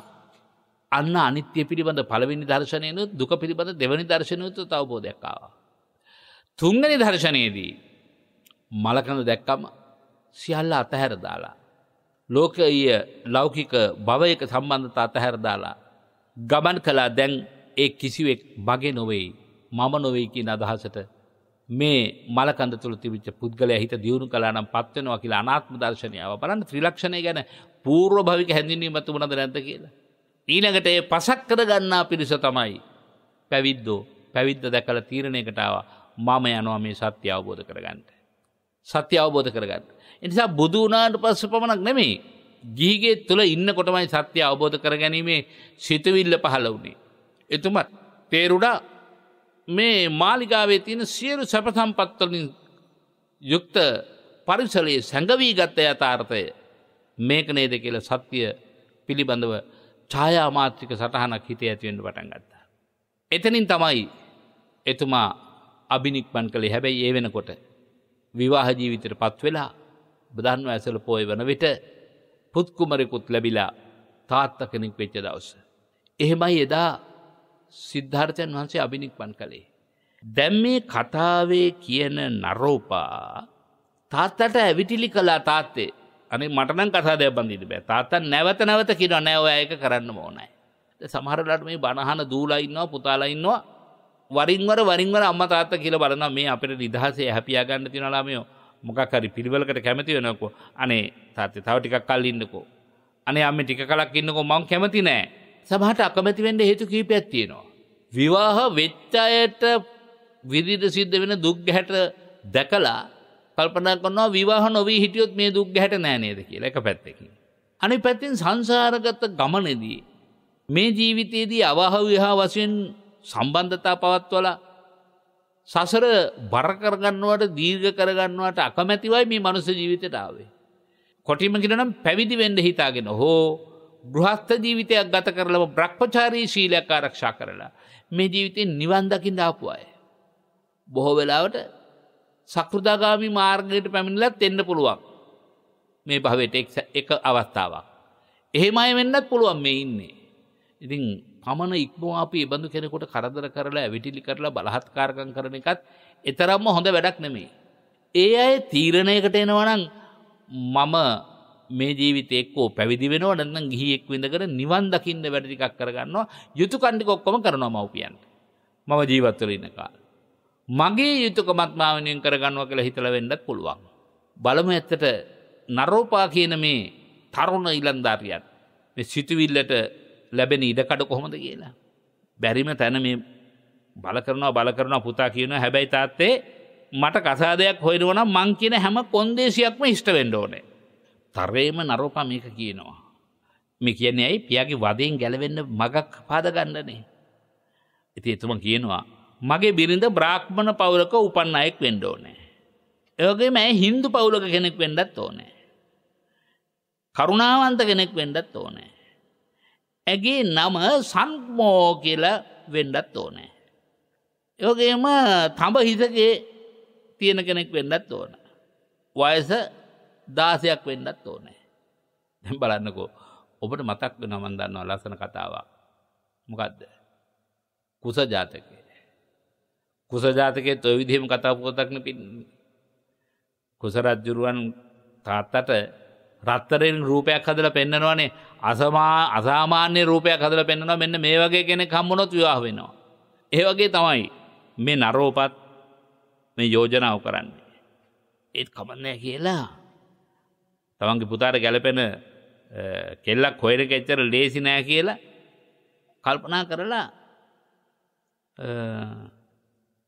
Speaker 2: අන්න අනිත්‍ය පිළිබඳ පළවෙනි දර්ශනයනුත් දුක පිළිබඳ දෙවැනි දර්ශනයනුත් අවබෝධයක් ආවා. තුන්වෙනි දර්ශනයේදී මලකඳ දැක්කම සියල්ල අතහැර දාලා. ලෝකයේ ලෞකික භවයක සම්බන්ධතා අතහැර දාලා. ගමන් කලා දැන් ඒ කිසිවෙක් මගේ නොවෙයි මම නොවෙයි කියන අදහසට මේ මලකඳ තුළ තිවිච්ච පුද්ගලය හිත දියුණු කලා නම් පත්වෙනවා කියලා අනාත්ම දර්ශනයාව බලන්න ත්‍රිලක්ෂණය ගැන පූර්ව භවික හැඳින්වීමත් වුණද නැත කියලා. ඊනකට ඒ පසක් කර ගන්නා පිරිස තමයි පැවිද්දෝ පැවිද්ද දැකළ තීරණයකටාව මම යනවා මේ සත්‍ය අවබෝධ කරගන්නට. සත්‍ය අවබෝධ කරගන්න. එනිසා බුදු වුණාට පස්ස පමණක් නෙමෙයි. ගිහිගේ තුළ ඉන්න කොටමයි සත්‍ය අවබෝධ කරගැනීමේ සිතවිල්ල පහළ වුණේ. එතුමත් තේරුඩා මේ මාලිගාවේ තියෙන සියලු සැප සම්පත්වලින් යුක්ත පරිසලයේ සැඟවී ගත්ත යථාර්ථය මේක නේද කියලා සත්‍ය පිළිබඳව ඡායාමාත්‍රික සටහනක් හිතේ ඇතිවෙන්න පටන් ගත්තා. එතනින් තමයි එතුමා අභිනික්මන් කළේ හැබැයි ඒ වෙනකොට විවාහ ජීවිතයට පත්වෙලා බදන්ව ඇසල පෝය වන විට පුත්කුමරෙකුත් ලැබිලා තාත්ත කෙනෙක් වෙච්ච දවස. එහෙමයි එදා සිද්ධාර්ථයන් වහන්සේ අභිනික් පන් කළේ. දැම් මේ කතාවේ කියන නරෝපා තාත්තට ඇවිටිලි කලා තාත්තේ අනේ මටනම් කතා දෙයක් බඳින්න බෑ. තාත්තා නැවත නැවත කියනවා නෑ ඔයා ඒක කරන්න ඕනයි. සමහරලාට මේ බණහන දූලා ඉන්නවා පුතාලා ඉන්නවා වරින්වර වරින්වර අම්ම තාත්ත කියලා බලනවා මේ අපිට නිදහසේ හැපියා ගන්න තියෙන ළමයෝ මොකක් හරි පිළිවෙලකට කැමති වෙනකෝ අනේ තාත්තේ තව ටිකක් කල් ඉන්නකෝ අනේ අම්මේ ටික කලක් ඉන්නකෝ මම කැමති නෑ සමහරට අකමැති වෙන්න හේතු කීපයක් තියෙනවා විවාහ වෙච්ච අයට විදිහට සිද්ධ වෙන දුක් ගැහැට දැකලා කල්පනා කරනවා විවාහ නොවී හිටියොත් මේ දුක් ගැහැට නෑ නේද කියලා එක පැත්තකින් අනිත් පැත්තෙන් සංසාරගත ගමනේදී මේ ජීවිතයේදී අවහ විහා වශයෙන් සම්බන්ධතා පවත්වලා සසර බරකරගන්නවට දීර්ග කරගන්නවට අකමැතිවයි මේ මනුස ජීවිතයට ආවේ. කොටිමකිටනම් පැවිදි වෙන්ඩ හිතාගෙන හෝ බෘහස්ත ජීවිතයක් ගත කරලව බ්‍රක්්පචාරී ශීලයක් ආරක්ෂා කරලා මේ ජීවිතය නිවන්දකින් ඩාපු අය. බොහෝ වෙලාවට සකෘදාගාමි මාර්ගයට පැමිණිලත් එන්න පුළුවන් මේ භවයට එක අවස්ථාවක්. එහෙමයි වෙන්නත් පුළුවන් මේ ඉන්නේ. ඉතින් පමණ ඉක්මවා අපි ඒ බඳු කෙනෙකුට කරදර කරලා ඇවිටිලි කරලා බලහත්කාරකම් කරන එකත් එතරම්ම හොඳ වැඩක් නෙමෙයි. ඒ අය තීරණයකට එනවා නම් මම මේ ජීවිතේ එක්කෝ පැවිදි වෙනවා නැත්නම් ගිහියෙක් විඳගෙන නිවන් දකින්න වැඩ ටිකක් කරගන්නවා යුතුයකම් ටික ඔක්කොම කරනවා මව්පියන්ට. මම ජීවත් වෙලා ඉන්න කාලේ. මගේ යුතුයකමත් මාවනියෙන් කරගන්නවා කියලා හිතලා වෙන්නත් පුළුවන්. බලමු ඇත්තට නරෝපා කියන මේ තරුණ ඉලන්දාරියන් මේ සිතුවිල්ලට ලැබෙන ඉඩකඩ කොහොමද කියලා. බැරිම තැන මේ බල කරනවා බල කරනවා පුතා කියනවා හැබැයි තාත්තේ මට කසාදයක් හොයනවා නම් මං කියන හැම කොන්දේසියක්ම ඉෂ්ට වෙන්න ඕනේ. තරේම නරෝපා මේක කියනවා. මේ කියන්නේ ඇයි පියාගේ වදෙන් ගැලවෙන්න මගක් පාදගන්නනේ. ඉතින් එතුමා කියනවා මගේ බිරිඳ බ්‍රාහ්මණ පවුලක උපන් අයෙක් වෙන්න ඕනේ. ඒ වගේම ඇය Hindu පවුලක කෙනෙක් වෙන්නත් ඕනේ. කරුණාවන්ත කෙනෙක් වෙන්නත් ඕනේ. ඇගේ නම සන්මෝ කියල වෙන්නත් ඕනෑ. යෝගේම තඹ හිසගේ තියෙන කෙනෙක් වෙන්නත් ඕන. වයස දාසයක් වෙන්නත් ඕනෑ. දැම් බලන්නකෝ ඔබට මතක් නමන් දන්නවා ලසන කතාවක්. මොකක්ද. කුස ජාතකය. කුස ජාතකය තොයි විදිහම කතාපුොතක්න පින්. කුසරජ්ජුරුවන් තාත්තට රත්තරෙන් රූපයක් හදලා පෙන්නනවනේ අසමා අසාමාන්‍ය රූපයක් හදලා පෙන්නනවා මෙන්න මේ වගේ කෙනෙක් හම්බුනොත් විවාහ වෙනවා. ඒ වගේ තමයි මේ නරෝපත් මේ යෝජනාව කරන්නේ. ඒත් කමන්නේ කියලා. තමන්ගේ පුතාට ගැළපෙන කෙල්ලක් හොයන එක එච්චර ලේසි නෑ කියලා කල්පනා කරලා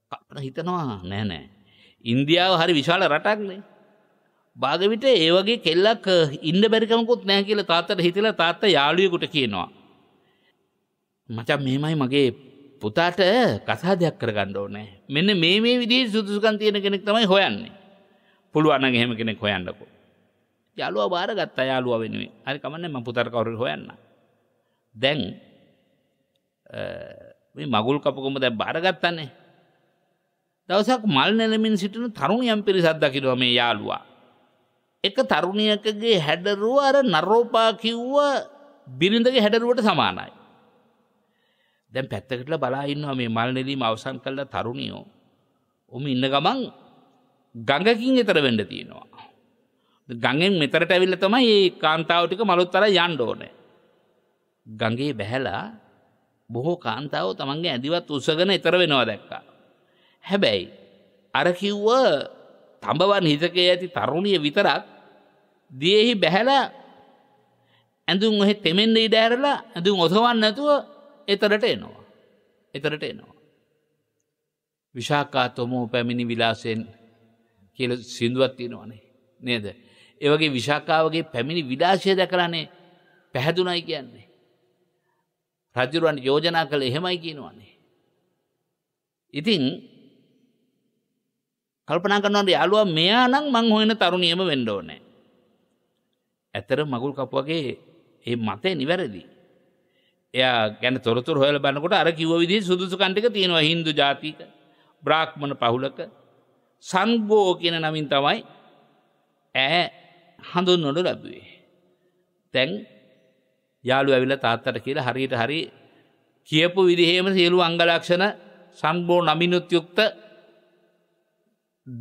Speaker 2: කල්පනා හිතනවා නෑ නෑ. ඉන්දියාව හරි විශාල රටක්නේ. බාගවිට ඒ වගේ කෙල්ලක් ඉන්න බැරිකමකුත් නෑ කියල තාත්තට හිතලා තාත්ත යාළුවෙකුට කියනවා. මචන් මෙමයි මගේ පුතාට කසා දෙයක් කරගන්න ඕනෑ මෙන්න මේ මේ විදි සුදුසුකන් තියෙන කෙනෙක් තමයි හොයන්නේ පුළුවන් එහෙම කෙනෙක් හොයන්නකො. යාලුව බාර ගත්තා යාලුව වෙනුවේ හරි කමන්න ම පුතර කවරු හොයන්න. දැන් මේ මගුල් කපකොම දැ බාරගත්තන්නේ. දවසක් මල් නැලමින් සිටින තරුණ යම් පිරිසත් දකිනවා මේ යාළුවා එක තරුණියකගේ හැඩරුව අර නරෝපා කිව්ව බිරිඳගේ හැඩරුවට සමානයි. දැන් පැත්තකටලා බලා ඉන්නවා මේ මල් නෙලීම අවසන් කළා තරුණියෝ. උම ඉන්න ගමන් ගඟකින් එතර වෙන්න තියෙනවා. ගඟෙන් මෙතරට ඇවිල්ලා තමයි මේ කාන්තාව ටික මලොත්තර යන්න ඕනේ. ගඟේ බැහැලා බොහෝ කාන්තාව තමන්ගේ ඇඳිවත් උසගෙන එතර වෙනවා දැක්කා. හැබැයි අර කිව්ව තඹවන් හිතකේ ඇති තරුණිය විතරක් දියෙහි බැහැලා ඇඳුම් ඔහෙ තෙමෙන්න්න ඉඩ ඇරලා ඇඳුම් ඔසවන්න නැතුව එතරට එනවා. එතරට එනවා. විශාකා තොමෝ පැමිණි විලාසයෙන් කියල සිින්දුවත් තියෙනවනේ නේද. ඒවගේ විශාකාවගේ පැමිණි විලාශය දැකරන්නේ පැහැදුනයි කියන්නේ. රජුරුවන් යෝජනා කළ එහෙමයි කියනවන්නේ. ඉතින් කල්පනා කරනට යාලුව මෙයා නම් මං හොයන තරුණියම වෙන්ඩෝනෑ. ඇතර මගුල් කපුවගේ ඒ මතය නිවැරදි. එයා ගැන තොරතුර හොල බැනකොට අර කිව විදි සුදුසු කණ්ටික තියෙනවා හින්දු ජාතික බ්‍රාක්්මණ පහුලක සංගෝ කියන නමින් තමයි ඇ හඳුන් නොඩු ලැබුවේ. තැන් යාළු ඇවිල තාත්තට කියලා හරියට හරි කියපු විදිහේම සියලු අංගලක්ෂණ සංගෝ නමිනුත් යුක්ත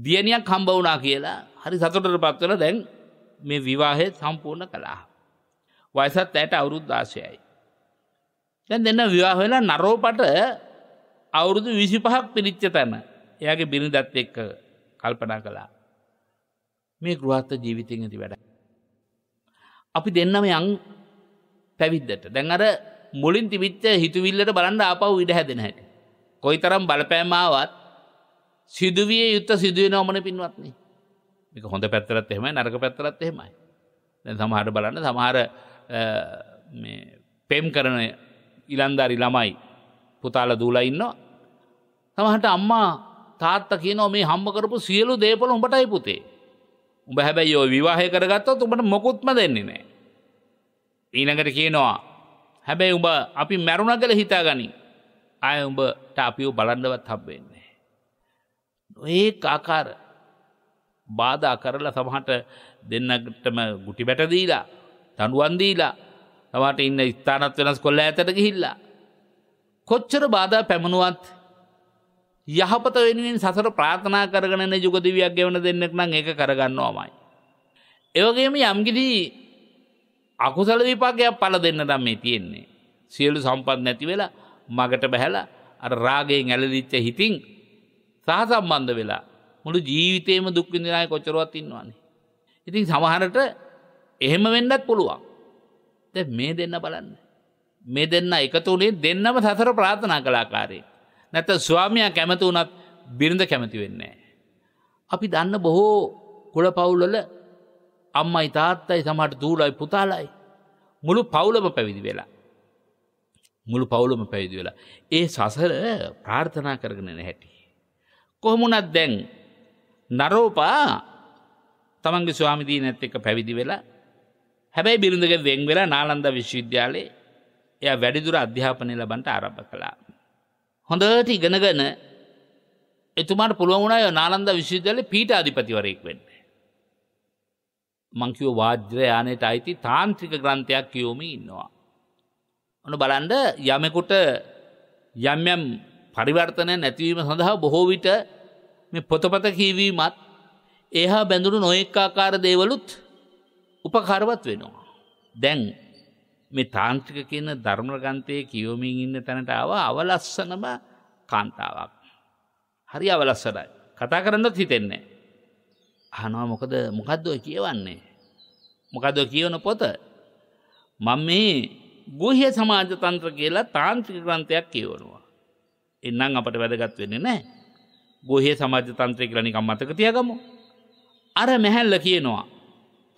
Speaker 2: දියණියක් හම්බ වුණා කියලා හරි සතුටට පත්වන දැන් මේ විවාහය සම්පූර්ණ කළා. වයසත් ඇයට අවුරුද්දාශයයි. දැන් දෙන්න විවාහ වෙලා නරෝපට අවුරුදු විසි පහක් පිරිච්ච තැන එයාගේ බිරිඳත් එක්ක කල්පනා කළා. මේ ගෘහත්ත ජීවිතෙන් ඇති වැඩ. අපි දෙන්නම යං පැවිද්දට දැන් අර මුලින් තිබිච්ච හිතුවිල්ලට බලන්න ආපව් ඉඩ හැදෙන හැට. කොයි තරම් බලපෑමාවත් සිදුවිය යුත්ත සිදුවෙන ඕමන පින්වත්න්නේ. එක හොඳ පැත්තරත් එහෙමයි නරක පැත්තරත් එහෙමයි දැන් සමහර බලන්න සමහර පෙම් කරන ඉලන්දාරි ළමයි පුතාල දූලා ඉන්නවා සමහට අම්මා තාත්ත කියනෝ මේ හම්බ කරපු සියලු දේපල උඹටයි පුතේ උඹ හැබැයි යෝ විවාහය කරගත්තොත් උඹට මොකුත්ම දෙන්නේ නෑ ඊනඟට කියනවා හැබැයි උඹ අපි මැරුණ කළ හිතා ගනි ආය උඹට අපිෝ බලන්නවත් හම්බෙන්නේ ඒ ආකාර බාධා කරලා සමහට දෙන්නටම ගුටි බැටදීලා තඩුවන්දීලා තමට ඉන්න ස්ථානත් වෙනස් කොල්ල ඇතට ගිහිල්ලා. කොච්චර බාධා පැමණුවත් යහපත වෙනුවෙන් සසර ප්‍රාථනා කරගන යුගදවියක් ගෙවන දෙන්නෙක් නම් ඒක කරගන්නවාමයි. ඒවගේම යම්ගිදී අකුසල විපාගයක් පල දෙන්න දම් මේ තියෙන්නේ. සියලු සම්පත් නැති වෙලා මගට බැහැලා අර රාගයෙන් ඇලදිච්ච හිතින් සහ සම්බන්ධ වෙලා මුළු ජීවිතේම දුක් විඳින අය කොච්චරවත් ඉන්නවන්නේ. ඉතින් සමහරට එහෙම වෙන්නත් පුළුවන්. දැන් මේ දෙන්න බලන්න. මේ දෙන්න එකතු උනේ දෙන්නම සතර ප්‍රාර්ථනා කළාකාරී. නැත්නම් ස්වාමියා කැමති වුණත් බිරිඳ කැමති වෙන්නේ අපි දන්න බොහෝ කුල පවුල්වල අම්මයි තාත්තයි සමහරට දූලයි පුතාලයි මුළු පවුලම පැවිදි වෙලා මුළු පවුලම පැවිදි වෙලා ඒ සසර ප්‍රාර්ථනා කරගෙන නැහැටි කොහොමුණත් දැන් නරෝපා තමන්ගේ ස්වාමිදී නැත් එක පැවිදි වෙලා හැබැයි බිරිඳග වෙන් වෙලා නාලන්ද විශ්වවිද්‍යාලයේ එය වැඩිදුර අධ්‍යාපනය ලබන්ට ආරභ කළා. හොඳට ඉගෙනගන එතුමාට පුළුවන් වුණා නාලන්ද විශ්වවිද්‍යාලයේ පීඨාධිපතිවරයෙක් වෙන්න. මං කියෝ වාජ්‍ර යානයට අයිති තාන්ත්‍රික ග්‍රන්ථයක් කියෝමි ඉන්නවා. ඔන්න බලන්න යමෙකුට යම් යම් පරිවර්තන නැතිවීම සඳහා බොහෝ විට මේ පොතපත කීවීමත් එහා බැඳුරු නොයෙක්කාකාර දේවලුත් උපකරවත් වෙනවා. දැන් මේ තාන්ත්‍රික කියන ධර්මගන්තයේ කියවමින් ඉන්න තැනට ආව අවලස්සනම කාන්තාවක්. හරි අවලස්සනයි. කතා කරන්නත් හිතෙන්නේ. අහනවා මොකද මොකද්ද ඔය කියවන්නේ? මොකද්ද කියවන පොත? මම මේ ගුහ්‍ය සමාජ තන්ත්‍ර කියලා තාන්ත්‍රික ග්‍රන්ථයක් කියවනවා. එන්නම් අපට වැදගත් වෙන්නේ නැහැ. ගොහය සමාජ තන්ත්‍රය කියලා නිකම් මතක තියාගමු. අර මැහැල්ල කියනවා.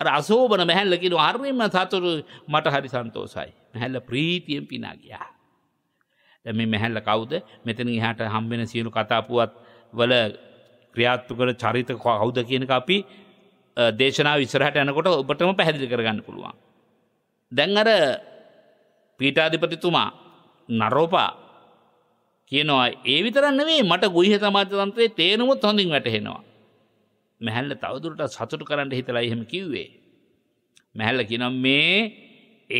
Speaker 2: අර අසෝබන මැහැල්ල කියන අර්යෙන්ම සතුරු මට හරි සන්තෝසයි. මැහැල්ල ප්‍රීතියෙන් පිනා ගියා. දැන් මේ මැහැල්ල කවුද? මෙතන එහාට හම්බෙන සියලු කතා පුවත් වල ක්‍රියාත්මක කරන චරිත කවුද කියන එක අපි දේශනාව ඉස්සරහට යනකොට ඔබටම පැහැදිලි කරගන්න පුළුවන්. දැන් අර පීඨාධිපතිතුමා නරෝපා කියනවා ඒ විතරක් නෙවෙයි මට ගුහ්‍ය සමාජතන්ත්‍රයේ තේරුමුත් හොඳින් වැටහෙනවා. මහල්ල තවදුරටත් සතුටු කරන්න හිතලා එහෙම කිව්වේ. මහල්ල කියනවා මේ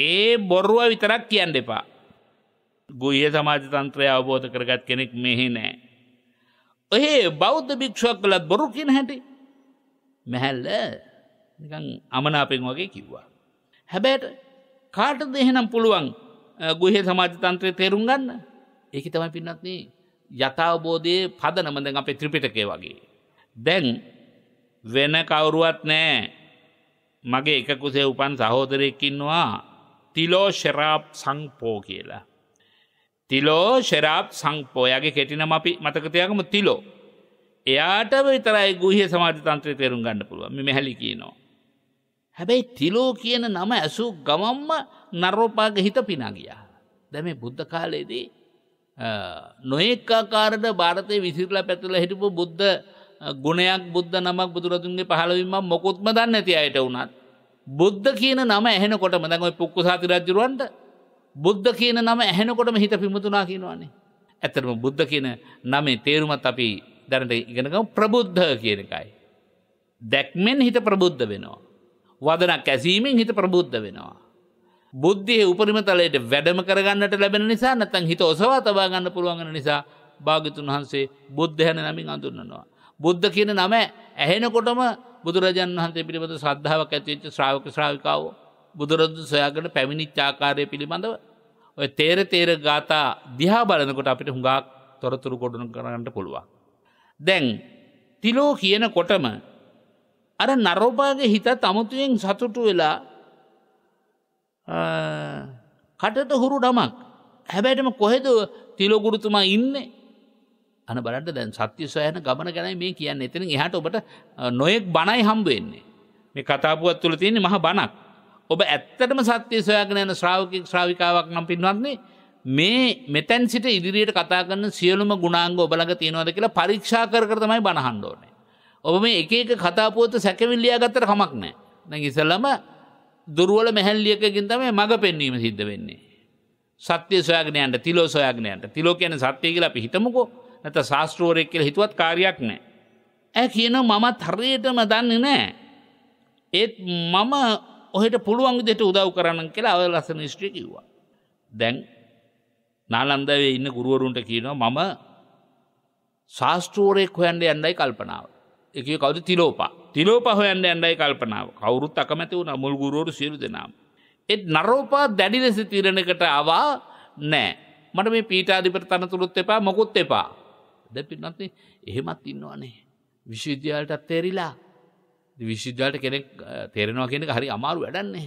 Speaker 2: ඒ බොරුව විතරක් කියන්න එපා. ගුහ්‍ය සමාජතන්ත්‍රය අවබෝධ කරගත් කෙනෙක් මෙහි නෑ. ඔහේ බෞද්ධ භික්ෂුවක් කළත් බොරු කියන හැටි. මහල්ල නිකන් අමනාපෙන් වගේ කිව්වා. හැබැයිට කාටද එහෙනම් පුළුවන් ගුහ්‍ය සමාජතන්ත්‍රය තේරුම් ගන්න? ඒක තමයි පින්නත්න්නේ යථාවබෝධය පද නමඳ අපේ ත්‍රිපිටකය වගේ. දැන් වෙන කවුරුවත් නෑ මගේ එක කුසේ උපන් සහෝදරයකින්වා තිලෝ ශෙරාප් සංපෝ කියලා. තිලෝ ශෙරාප් සංපෝයගේ කෙටිනම් අපි මතකතයකම තිලෝ. එයාට විතරයි ගුහය සමාජ තන්ත්‍රය තේරුම් ගන්න පුළුව මෙ හැලි කියනවා. හැබැයි තිලෝ කියන නම ඇසු ගමම්ම නරෝපාග හිත පිනා ගියා. දැම බුද්ධ කාලයේදී නොයෙක්කාකාරට භාරතය විසිරලා පැතුල හිටපු බුද්ධ ගුණයක් බුද්ධ නමක් බුදුරතුන්ගේ පහලවීම මොකුත්ම දන්න ඇති අයට වුණත්. බුද්ධ කියන නම ඇහෙනකොටම දැඟයි පුක්කු සාති රජරුවන්ට බුද්ධ කියන නම ඇහෙනකොටම හිත පිමුතුනා කියනවානේ. ඇතරම බුද්ධ කියන නමේ තේරුමත් අපි දැනට ඉගෙනකම ප්‍රබුද්ධ කියනකයි. දැක්මෙන් හිත ප්‍රබුද්ධ වෙනවා. වදනක් ඇසීමෙන් හිත ප්‍රබුද්ධ වෙනවා. බුද්ධිය උපරිමතලයට වැඩම කරගන්නට ලැබෙන නිසා නැතන් හිත ඔසවා තබාගන්න පුළුවන්ගන නිසා භාගිතුන් වහන්සේ බුද්ධහැන නමින් අඳුන්නනවා. බුද්ධ කියන නම ඇහෙනකොටම බුදුරජන් වහන්සේ පිළිබඳ සද්ධාවක් ඇතිච්ච ශ්‍රාවක ශ්‍රාවිකාවෝ. බුදුරදු සොයාකට පැමිණිච්චාකාරය පිළිබඳව. ඔය තේර තේර ගාතා දිහා බලනකොට අපිට හුඟක් තොරතුරු ගොඩනු කරන්නට පුළුවන්. දැන් තිලෝ කියනකොටම අර නරෝපාගේ හිත අමුතුයෙන් සතුටු වෙලා කටට හුරු ඩමක් හැබැටම කොහෙද තිලෝගුරුතුමා ඉන්නේ අන බලට දැන් සත්‍ය සොයන ගමන ගැනයි මේ කියන්න එතන එහට ඔබට නොයෙක් බණයි හම්බවෙන්නේ මේ කතාපුුවත් තුළ තියෙන මහ බණක් ඔබ ඇත්තටම සත්‍ය සොයාගෙන යන ශ්‍රාවකක් ශ්‍රාවිකාවක් නම් පින්වන්නේ මේ මෙතැන් සිට ඉදිරියට කතා කරන්න සියලුම ගුණාංග ඔබලඟ තියෙනවද කියලා පරීක්ෂා කර තමයි බණහන්ඩෝනේ. ඔබ මේ එක එක කතාපුවත සැකවිල්ලියා ගත්තර හමක් නෑ. නැ ඉසල්ලම දුරුවල මැහැල්ලියකින් තමයි මඟ පෙන්වීම සිද්ධ වෙන්නේ. සත්‍ය සොයාගනයන්ට තිලෝ සොයාගනයන්ට තිලෝ කියන සත්‍යය කියලා අපි හිතමුකෝ නැත ශාස්ත්‍රෝරෙක් කියල හිතුවත් කාරයක් නෑ. ඇ කියන මමත් හරියටම දන්නේ නෑ. ඒත් මම ඔහට පුළුවන් දෙට උදව් කරන්න කියලා අව ලසන ෂ්ට්‍රි කිව්වා. දැන් නාලන්දවේ ඉන්න ගුරුවරුන්ට කියනවා මම ශාස්ත්‍රෝරෙක් හොයන්ඩ යන්නයි කල්පනාව. එක කවුද තිලෝපා තිලෝපහොයන්ට ඇන්ඩයි කල්පනාව කවුරුත් අකමැති වුණ මුල් ගුරුවරු සියලු දෙනම්. එත් නරෝපා දැඩි ලෙස තිරණකට අවා නෑ මට මේ පීටාධිපට තනතුළුත් එපා මොකුත් එපා. ද පින්නත් එහෙමත් ඉන්නවානේ. විශ්විද්‍යාලටත් තේරිලා විශ්විද්‍යාලට කෙනෙක් තේරෙනවා කෙනෙක හරි අමාරු වැඩන්නේ.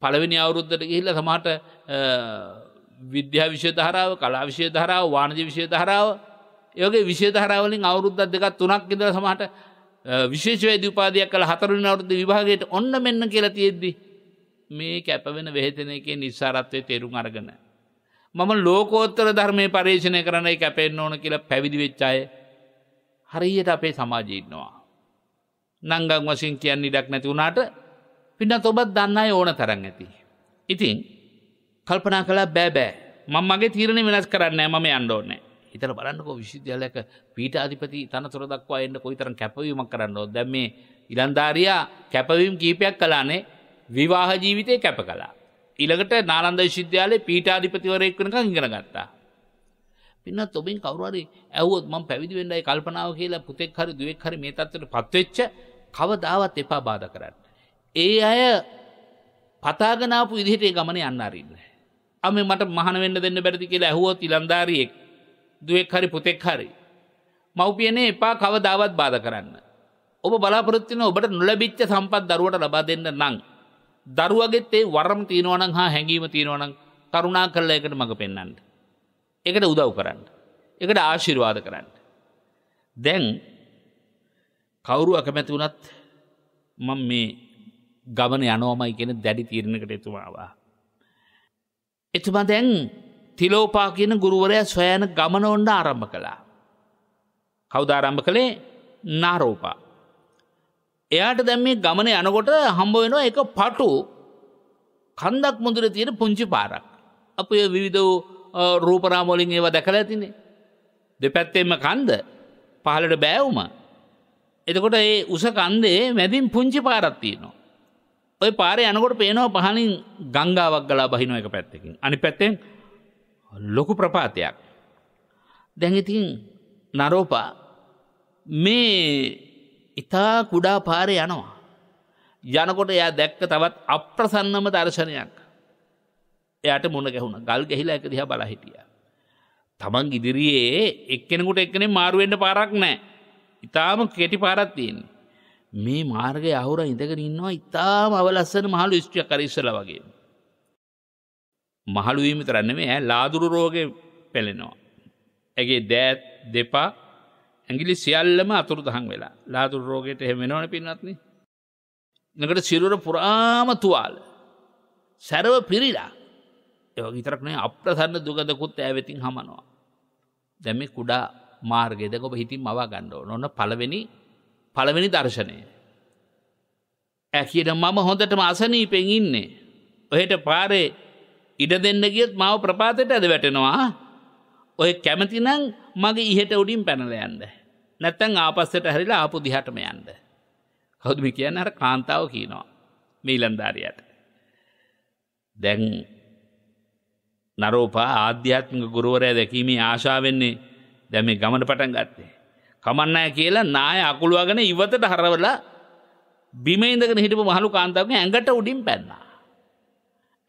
Speaker 2: පළවෙනි අවුරුද්ධට ගිහිල්ල සමට විද්‍යා විශය ධරාව කලා විශය ධරාව වානජ විශය ධරාව යගේ විශය ධරාවලින් අවුරුද්ධත් දෙකත් තුනක් ඉදර සමට විශේෂවේද උපාදයක් කළ හතරුණ අවුරුදු විභාගයට ඔන්න මෙන්න කියලා තියෙද්දි. මේ කැපවෙන වෙහතන එකේ නිසාරත්වය තේරුම් අරගන. මම ලෝකෝත්තර ධර්මය පර්ේෂණය කරන කැපෙන්න්න ඕන කියලා පැවිදි වෙච්චාය හරියට අපේ සමාජීන්නවා. නංගං වසින් කියන්න ඉඩක් නැති වුණාට පින්නත් ඔබත් දන්නයි ඕන තරන් ඇති. ඉතින් කල්පනා කලා බෑබෑ මං මගේ තීරණ වෙනස් කරන්න මම අන්ඩෝනෑ. හිතල බලන්නකෝ විශ්වවිද්‍යාලයක පීඨාධිපති තනතුර දක්වා එන්න කොයිතරම් කැපවීමක් කරන්නෝ දැන් මේ ඉලන්දාරියා කැපවීම් කීපයක් කළානේ විවාහ ජීවිතේ කැප කළා ඊළඟට නාලන්ද විශ්වවිද්‍යාලේ පීඨාධිපතිවරයෙක් වෙනකන් ඉගෙන ගත්තා පින්නත් ඔබෙන් කවුරු හරි ඇහුවොත් මම පැවිදි වෙන්නයි කල්පනාව කියලා පුතෙක් හරි දුවෙක් හරි මේ තත්ත්වයටපත් වෙච්ච කවදාවත් එපා බාධා කරන්න ඒ අය පතාගෙන ආපු විදිහට ඒ ගමනේ යන්න අරින්න අමේ මට මහාන වෙන්න දෙන්න බැරිද කියලා ඇහුවොත් ඉලන්දාරියෙක් දුවෙක් හරි පුතෙක් හරි මව්පියනේ එපා කවදාවත් බාධ කරන්න. ඔබ බලාපොරොත්තින ඔබට නොලැබිච්ච සම්පත් දරුවට ලබා දෙන්න නම් දරුවගෙත් ඒ වරම් තියෙනවනම් හා හැඟීම තියෙනවනම් කරුණා කරලා එකට මඟ පෙන්වන්න. ඒකට උදව් කරන්න. ඒකට ආශිර්වාද කරන්න. දැන් කවුරු අකමැති වුණත් මම මේ ගමන යනවමයි කියන දැඩි තීරණයකට එතුමා ආවා. එතුමා දැන් තිලෝපා කියන ගුරුවරය සොයන ගමන ඔන්න ආරම්භ කළා. කෞදාරම්භ කළේ නාරෝපා. එයාට දැම් මේ ගමන යනකොට හම්බ වෙනවා එක පටු කන්දක් මුදුර තියෙන පුංචි පාරක්. අප විවිධ රූපරාමොලින් ඒව දැකල ඇතිනේ. දෙපැත්තෙම කන්ද පහලට බෑවුම. එතකොට ඒ උස කන්දේ මැදින් පුංචි පාරත්තියනවා. ඔය පාර යනකොට පේනවා පහලින් ගංගාවක් ගලා බහිනෝ එක පැත්තකින්. අනි පැත්තෙන් ලොකු ප්‍රපාතයක්. දැඟඉතින් නරෝපා මේ ඉතා කුඩා පාරය යනවා. යනකොට එයා දැක්ක තවත් අප්‍රසන්නම දර්ශනයක්. එයට මුණ ගැහුණ ගල් ගැහිලා එක දිහා බලා හිටිය. තමන් ඉදිරියේ එක්කෙනකුට එක්කනෙ මාරුවෙන්ට පාරක් නෑ. ඉතාම කෙටි පාරත්තියෙන්. මේ මාර්ගය අවුර ඉඳගෙන ඉන්නවා ඉතාම අවලස්සන මහලු ස්ට්‍රිය කරිස්සල වගේ. මහලු වීම විතර නෙමෙයි ඈ ලාදුරු රෝගේ පෙළෙනවා. ඇගේ දෑත් දෙපා ඇඟිලි සියල්ලම අතුරුදහන් වෙලා ලාදුරු රෝගයට එහෙම වෙනවනේ පින්වත්නි. නකට සිරුර පුරාම තුවාල. සරව පිරිලා. ඒ වගේ විතරක් නෙවෙයි අප්‍රසන්න දුගදකුත් ඈවෙතින් හමනවා. දැන් මේ කුඩා මාර්ගය දැන් ඔබ හිතින්ම අවා ගන්න ඕන. ඔන්න පළවෙනි පළවෙනි දර්ශනය. ඇකියට මම හොඳටම අසනීපෙන් ඉන්නේ. ඔහෙට පාරේ ඉඩ දෙන්න ගියත් මාව ප්‍රපාතයට ඇද වැටෙනවා. ඔය කැමතිනම් මගේ ඉහට උඩින් පැනල යන්න. නැත්තං ආපස්සට හැරිලා ආපු දිහටම යන්න. කවුද මේ කියන්නේ අර කාන්තාව කියනවා. මේ ඊලන්දාරියට. දැන් නරෝපා ආධ්‍යාත්මික ගුරුවරයා දැකීමේ ආශාවෙන්නේ දැන් මේ ගමන පටන් ගත්තේ. කමන්නෑ කියලා නාය අකුළුවගෙන ඉවතට හරවලා බිම ඉඳගෙන හිටපු මහලු කාන්තාවගේ ඇඟට උඩින් පැන්නා.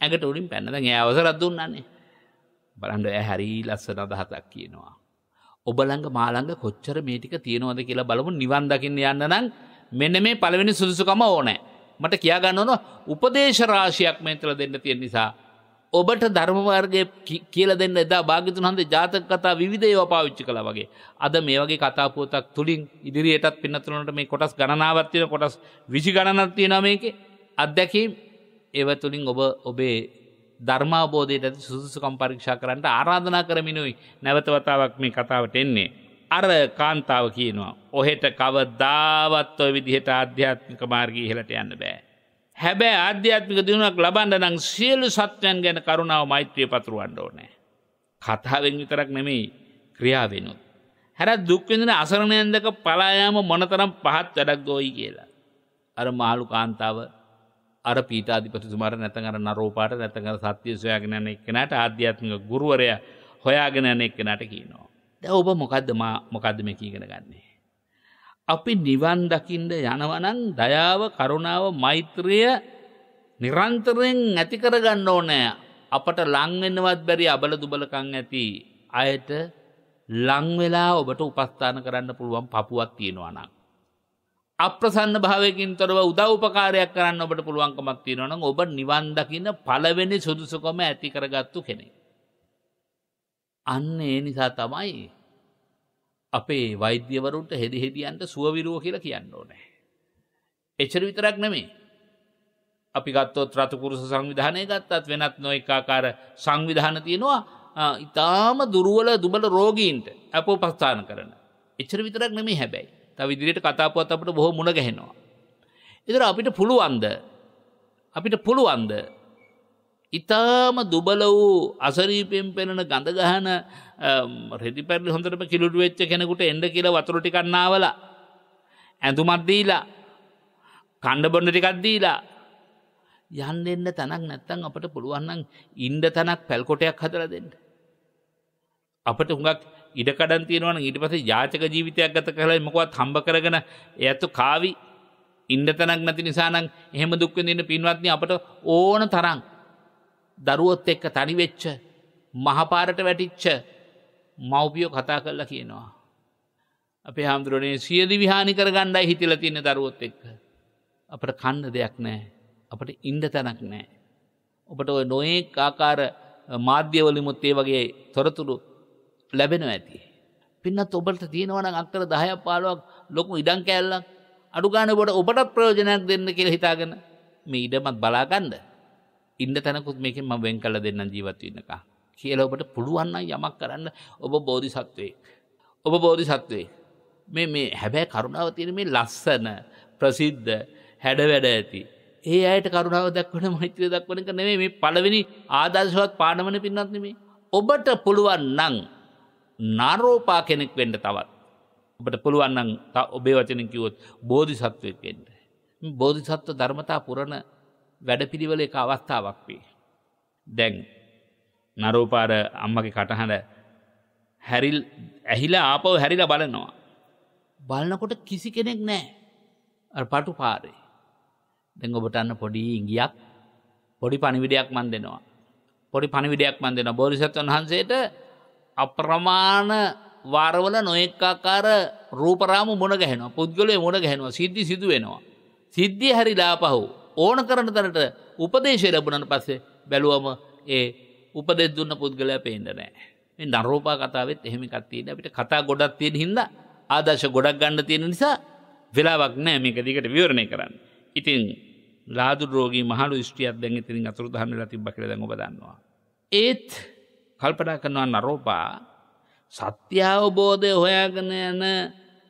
Speaker 2: ඇඟට උඩින් පැන්නද ඒ අවසරත් දුන්නන්නේ බලන්ඩ ඇ හැරි ලස්සන අදහතක් කියනවා. ඔබළඟ මාළඟ කොච්චර මේටික තියෙනවද කියලා බලමු නිවන් දකින්න යන්න නම් මෙන්න මේ පළවෙනි සුදුසුකම ඕනෑ. මට කියාගන්නවන උපදේශරාශයක් මේතල දෙන්න තියෙන නිසා. ඔබට ධර්මවර්ගය කියල දෙන්න එදා භාගිතුන් හන්ද ජාතක කතා විධේව පාවිච්චි කළ වගේ. අද මේ වගේ කතාපුවතක් තුළින් ඉදිරියටත් පින්නතුරනට මේ කොටස් ගණනාවත්තියන කොටස් විසි ගණනත්තිය නමයක අත්දැකීම් ඒව තුළින් ඔබ ඔබේ ධර්මාබෝධයට ඇති සුදුසුකම් පරීක්ෂා කරන්නට ආරාධනා කරමිනුයි නැවතවතාවක් මේ කතාවට එන්නේ. අර කාන්තාව කියනවා. ඔහෙට කවදාවත් ඔය විදිහට ආධ්‍යාත්මික මාර්ගී ඉහලට යන්න බෑ. හැබැයි ආධ්‍යාත්මික දියුණුවක් ලබන්න නම් සියලු සත්වයන් ගැන කරුණාව මෛත්‍රිය පතුරවන්න ඕනේ. කතාවෙන් විතරක් නෙමෙයි ක්‍රියාවෙනුත්. හැර දුක් විඳින අසරණයන් දැක පලා යාම මොනතරම් පහත් වැඩක් ගොයි කියලා. අර මහලු කාන්තාව අර පීටාධිපතිතුමාට නැතන් අර නරෝපාට නැතන් අර සත්‍ය සොයාගෙන යන එක්කෙනාට ආධ්‍යාත්මික ගුරුවරයා හොයාගෙන යන එක්කෙනාට කියනවා. දැන් ඔබ මොකද්ද මා මොකද්ද මේ කීගෙන ගන්නේ? අපි නිවන් දකින්න යනවනම් දයාව කරුණාව මෛත්‍රිය නිරන්තරයෙන් ඇති කරගන්න ඕනෑ අපට ලංවෙන්නවත් බැරි අබල දුබලකං ඇති අයට ලංවෙලා ඔබට උපස්ථාන කරන්න පුළුවන් පපුුවක් තියෙනවනම්. අප්‍රසන්න භාවකින් තොරව උදව්පකාරයක් කරන්න ඔබට පුළුවන්කමක් තියෙනවන ඔබ නිවන්දකින්න පලවෙනි සුදුසුකොම ඇති කරගත්තු කෙනෙ. අන්න ඒ නිසා තමයි අපේ වෛද්‍යවරුන්ට හෙදි හෙදියන්ට සුවවිරුව කියලා කියන්න ඕනෑ. එච්චර විතරක් නෙමේ. අපි ගත්තොත් රතුකුරුස සංවිධානය ගත්තත් වෙනත් නොයකාකාර සංවිධාන තියෙනවා ඉතාම දුරුවල දුබල රෝගීන්ට ඇපෝ පස්ථාන කරන. එච්චර විතරක් නෙමේ හැබැයි. තව ඉදිරියට කතාපුවත් අපිට බොහෝ මුණ ගැහෙනවා. ඒතර අපිට පුළුවන්ද අපිට පුළුවන්ද ඊටාම දුබල වූ අසරීපයෙන් පෙනෙන ගඳ ගහන රෙදිපැරලි හොඳටම කිලුඩු වෙච්ච කෙනෙකුට එන්න කියලා වතුර ටිකක් නාවලා ඇඳුමක් දීලා කන්න බොන්න ටිකක් දීලා යන්න එන්න තැනක් නැත්තම් අපිට පුළුවන් නම් ඉන්න තැනක් පැල්කොටයක් හදලා දෙන්න. අපිට හුඟක් ඉඩකඩන් තියෙනවන ඊට පසේ ජාචක ජීවිතයක් ගත කරලා මකවත් හම්බ කරගෙන ඇත්තු කාවි ඉන්ඩ තැනක් නැති නිසානං එහෙම දුක්වඳන්න පින්වත්න අපට ඕන තරං දරුවොත් එක්ක තනිවෙච්ච මහපාරට වැටිච්ච මව්පියෝ කතා කරලා කියනවා. අපේ හාමුදුරුවනේ සියදි විහානි කර ගණ්ඩයි හිතිල තියෙන දරුවොත් එක්ක. අපට කන්න දෙයක් නෑ අපට ඉන්ඩ තැනක් නෑ. ඔබට ඔය නොඒ ආකාර මාධ්‍යවලිමුත් ඒ වගේ තොරතුරු ලැබෙනවා ඇති. පින්නත් ඔබට තියෙනවනම් අක්කර 10ක් 15ක් ලොකු ඉඩම් කෑල්ලක් අඩු ගන්න ඔබට ඔබටත් ප්‍රයෝජනයක් දෙන්න කියලා හිතාගෙන මේ ඉඩමත් බලා ගන්න. ඉන්න තැනකුත් මේකෙන් මම වෙන් කළ දෙන්නම් ජීවත් වෙන්නකම්. කියලා ඔබට පුළුවන් නම් යමක් කරන්න ඔබ බෝධිසත්වයෙක්. ඔබ බෝධිසත්වයෙක්. මේ මේ හැබැයි කරුණාව තියෙන මේ ලස්සන ප්‍රසිද්ධ හැඩවැඩ ඇති ඒ අයට කරුණාව දක්වන මෛත්‍රිය දක්වන එක නෙමෙයි මේ පළවෙනි ආදර්ශවත් පාඩමන පින්නත් නෙමෙයි ඔබට පුළුවන් නම් නරෝපා කෙනෙක් වෙන්ඩ තවත්. ඔබට පුළුවන්නන් ඔබේ වචන කිවොත් බෝධි සත්වයක් වෙන්ට. බෝධි සත්ව ධර්මතා පුරණ වැඩපිළිවල එක අවස්ථාවක් වේ. දැන් නරෝපාර අම්මගේ කටහඬ හැරිල් ඇහිලා ආපව හැරිලා බලනවා. බලනකොට කිසි කෙනෙක් නෑ පටු පාරේ. දැන් ඔබට අන්න පොඩි ඉගියක් පොඩි පණිවිඩයක් මන් දෙනවා. පොඩි පණිවිඩයක් මන් දෙෙන බෝධිසත්වන් වහන්සේට අප්‍රමාණ වාරවල නොයෙක් ආකාර රූපරාම මුණ ගැහෙනවා පුද්ගලයේ මුණ ගැහෙනවා සිද්ධි සිදු වෙනවා සිද්ධිය හරිලා පහු ඕන කරන තැනට උපදේශය ලැබුණාට පස්සේ බැලුවම ඒ උපදෙස් දුන්න පුද්ගලයා පේන්නේ නැහැ මේ නරෝපා කතාවෙත් එහෙම එකක් තියෙන අපිට කතා ගොඩක් තියෙන හින්දා ආදර්ශ ගොඩක් ගන්න තියෙන නිසා වෙලාවක් නැහැ මේක දිගට විවරණය කරන්න. ඉතින් ලාදු රෝගී මහලු ස්ත්‍රියක් දැන් ඉතින් අතුරුදහන් වෙලා තිබ්බ කියලා දැන් ඔබ දන්නවා. ඒත් කල්පනා කරනවා නරෝපා සත්‍ය අවබෝධය හොයාගෙන යන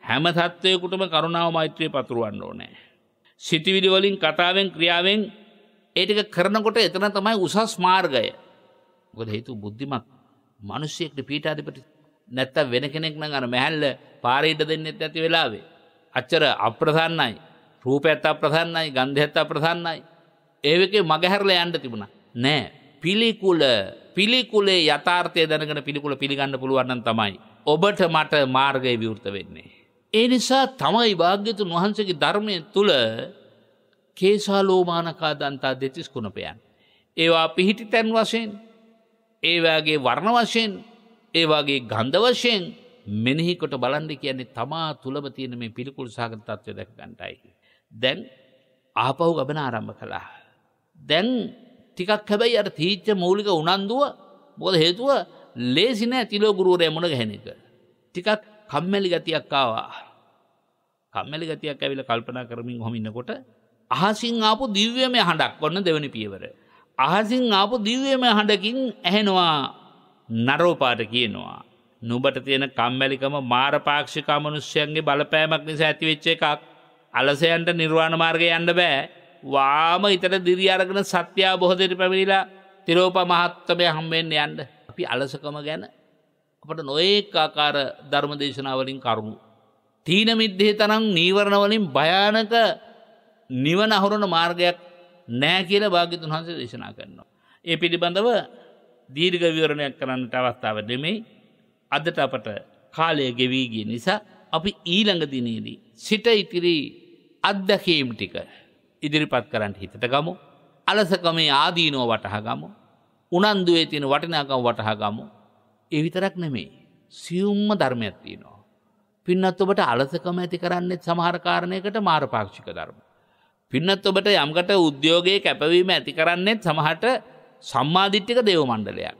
Speaker 2: හැම තත්ත්වයකටම කරුණාව මෛත්‍රිය පතුරවන්න ඕනේ. සිතිවිලි වලින් කතාවෙන් ක්‍රියාවෙන් ඒ ටික කරනකොට එතන තමයි උසස් මාර්ගය. මොකද හේතු බුද්ධිමත් මිනිස්සෙක්ට පීඨාධිපති නැත්තම් වෙන කෙනෙක් නම් අර මැහැල්ල පාරේ ඉඳ දෙන්නෙත් නැති වෙලාවේ අච්චර අප්‍රසන්නයි. රූපයත් අප්‍රසන්නයි, ගන්ධයත් අප්‍රසන්නයි. ඒවකේ මගහැරලා යන්න තිබුණා. නෑ. පිළිකුල පිළිකුලේ යථාර්ථය දැනගෙන පිළිකුල පිළිගන්න පුළුවන්න තමයි. ඔබට මට මාර්ගය විවෘත වෙන්නේ. ඒ නිසා තමයි භාග්‍යතුන් වහන්සේගේ ධර්මය තුළ කේසාලෝමානකා දන්තා දෙතිස් කුණපයන්. ඒවා පිහිටි තැන් වශයෙන් ඒවාගේ වර්ණ වශයෙන් ඒවාගේ ගන්ධ වශයෙන් මෙනෙහිකොට බලන්ඩ කියන්නේ තමා තුළම තියෙන මේ පිළිකුල් සාගත තත්ත්ව දැක් ගන්ටයි. දැන් ආපහු ගබන ආරම්භ කළා. දැන් ටිකක් හැබැයි අර තීච්ච මූලික උනන්දුව බොද හේතුව ලේසින ඇතිලෝ ගුරුවරය මුණ ගැහෙනක. ටිකක් කම්මැලි ගතියක් ආවා. කම්මැලි ගතියක් ඇවිල කල්පනා කරමින් හොමින්නකොට අහසින් ආපු දිව්‍යමය හඬක් ඔන්න දෙවනි පියවර. අහසින් ආපු දිව්‍යමය හඬකින් ඇහෙනවා නරෝපාට කියනවා. නුබට තියෙන කම්මැලිකම මාරපාක්ෂිකා මනුෂ්‍යයන්ගේ බලපෑමක් නිසා ඇතිවෙච්ච එකක් අලසයන්ට නිර්වාණ මාර්ගය යන්න බෑ වාම හිතට දිරි අරගෙන සත්‍යයා බොහොදරි පැමිණිලා තිරෝප මහත්තමය හම්බෙන් යන්ඩ අපි අලසකම ගැන අපට නොඒක් ආකාර ධර්මදේශනාවලින් කරුණු. තීන මිද්දේ තනම් නීවරණවලින් භයානක නිවන අහුරණ මාර්ගයක් නෑ කියල භාගිතුන් වහන්සේ දේශනා කරනවා. ඒ පිළිබඳව දීර්ග විවරණයක් කරන්නට අවස්ථාව දෙමෙයි අදට අපට කාලය ගෙවීගිය නිසා අපි ඊළඟදිනේදී සිට ඉතිරි අත්දැකීම් ටික ඉදිරිපත් කරන්න හිතට ගමු. අලසකමේ ආදීනෝ වටහගමු. උනන්දුවේ තියෙන වටිනාකම් වටහගමු. ඒ විතරක් නෙමේ. සියුම්ම ධර්මයක් තියෙනවා. පින්නත් ඔබට අලසකම ඇති කරන්නේ සමහර කාරණයකට මාරපාක්ෂික ධර්ම. පින්නත් ඔබට යම්කට උද්‍යෝගයේ කැපවීම ඇති කරන්නේ සමහට සම්මාධිත්්‍යක දේව මණ්ඩලයක්.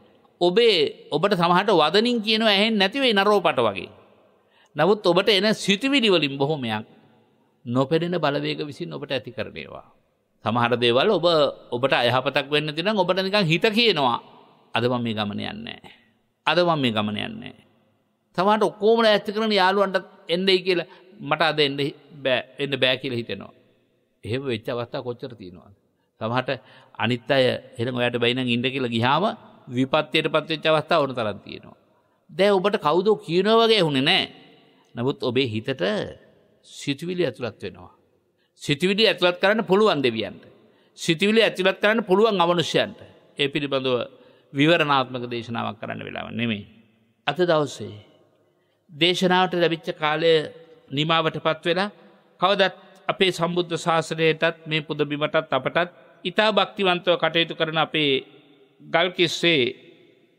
Speaker 2: ඔබේ ඔබට සමහට වදනින් කියනව ඇහෙන් නැතිවේ නරෝපට වගේ. නමුත් ඔබට එන සිතිවිලිවලින් බොහොමයක් නොපෙනෙන බලවේග විසින් ඔබට ඇති කරනවා. සමහර දේවල් ඔබ ඔබට අයහපතක් වෙන්න තිනම් ඔබට නිකන් හිත කියනවා අද මම මේ ගමන යන්නේ අද මම මේ ගමන යන්නේ තමාට ඔක්කොමලා ඇත්ත කරන යාළුවන්ට එන්නයි කියලා මට අද එන්න බෑ එන්න බෑ කියලා හිතෙනවා එහෙම වෙච්ච අවස්ථා කොච්චර තියෙනවද සමහරට අනිත් අය එහෙනම් ඔයාට බැයි නම් ඉන්න කියලා ගියාම විපත්තියටපත් වෙච්ච අවස්ථා ඕන තරම් තියෙනවා දැන් ඔබට කවුදෝ කියනවා වගේ වුණේ නැහැ නමුත් ඔබේ හිතට සිතිවිලි ඇතුළත් වෙනවා. සිතිවිලි ඇතුළත් කරන්න පුළුවන් දෙවියන්ට. සිතිවිලි ඇතුළත් කරන්න පුළුවන් අවනුෂ්‍යයන්ට ඒ පිළිබඳව විවරණාත්මක දේශනාවක් කරන්න වෙලාව නෙමේ. අත දවස්සේ. දේශනාවට ලැබිච්ච කාලය නිමාවට පත් වෙලා කවදත් අපේ සම්බුද්ධ ශාසනයටත් මේ පුදබිමටත් අපටත් ඉතා භක්තිවන්තව කටයුතු කරන අපේ ගල්කිස්සේ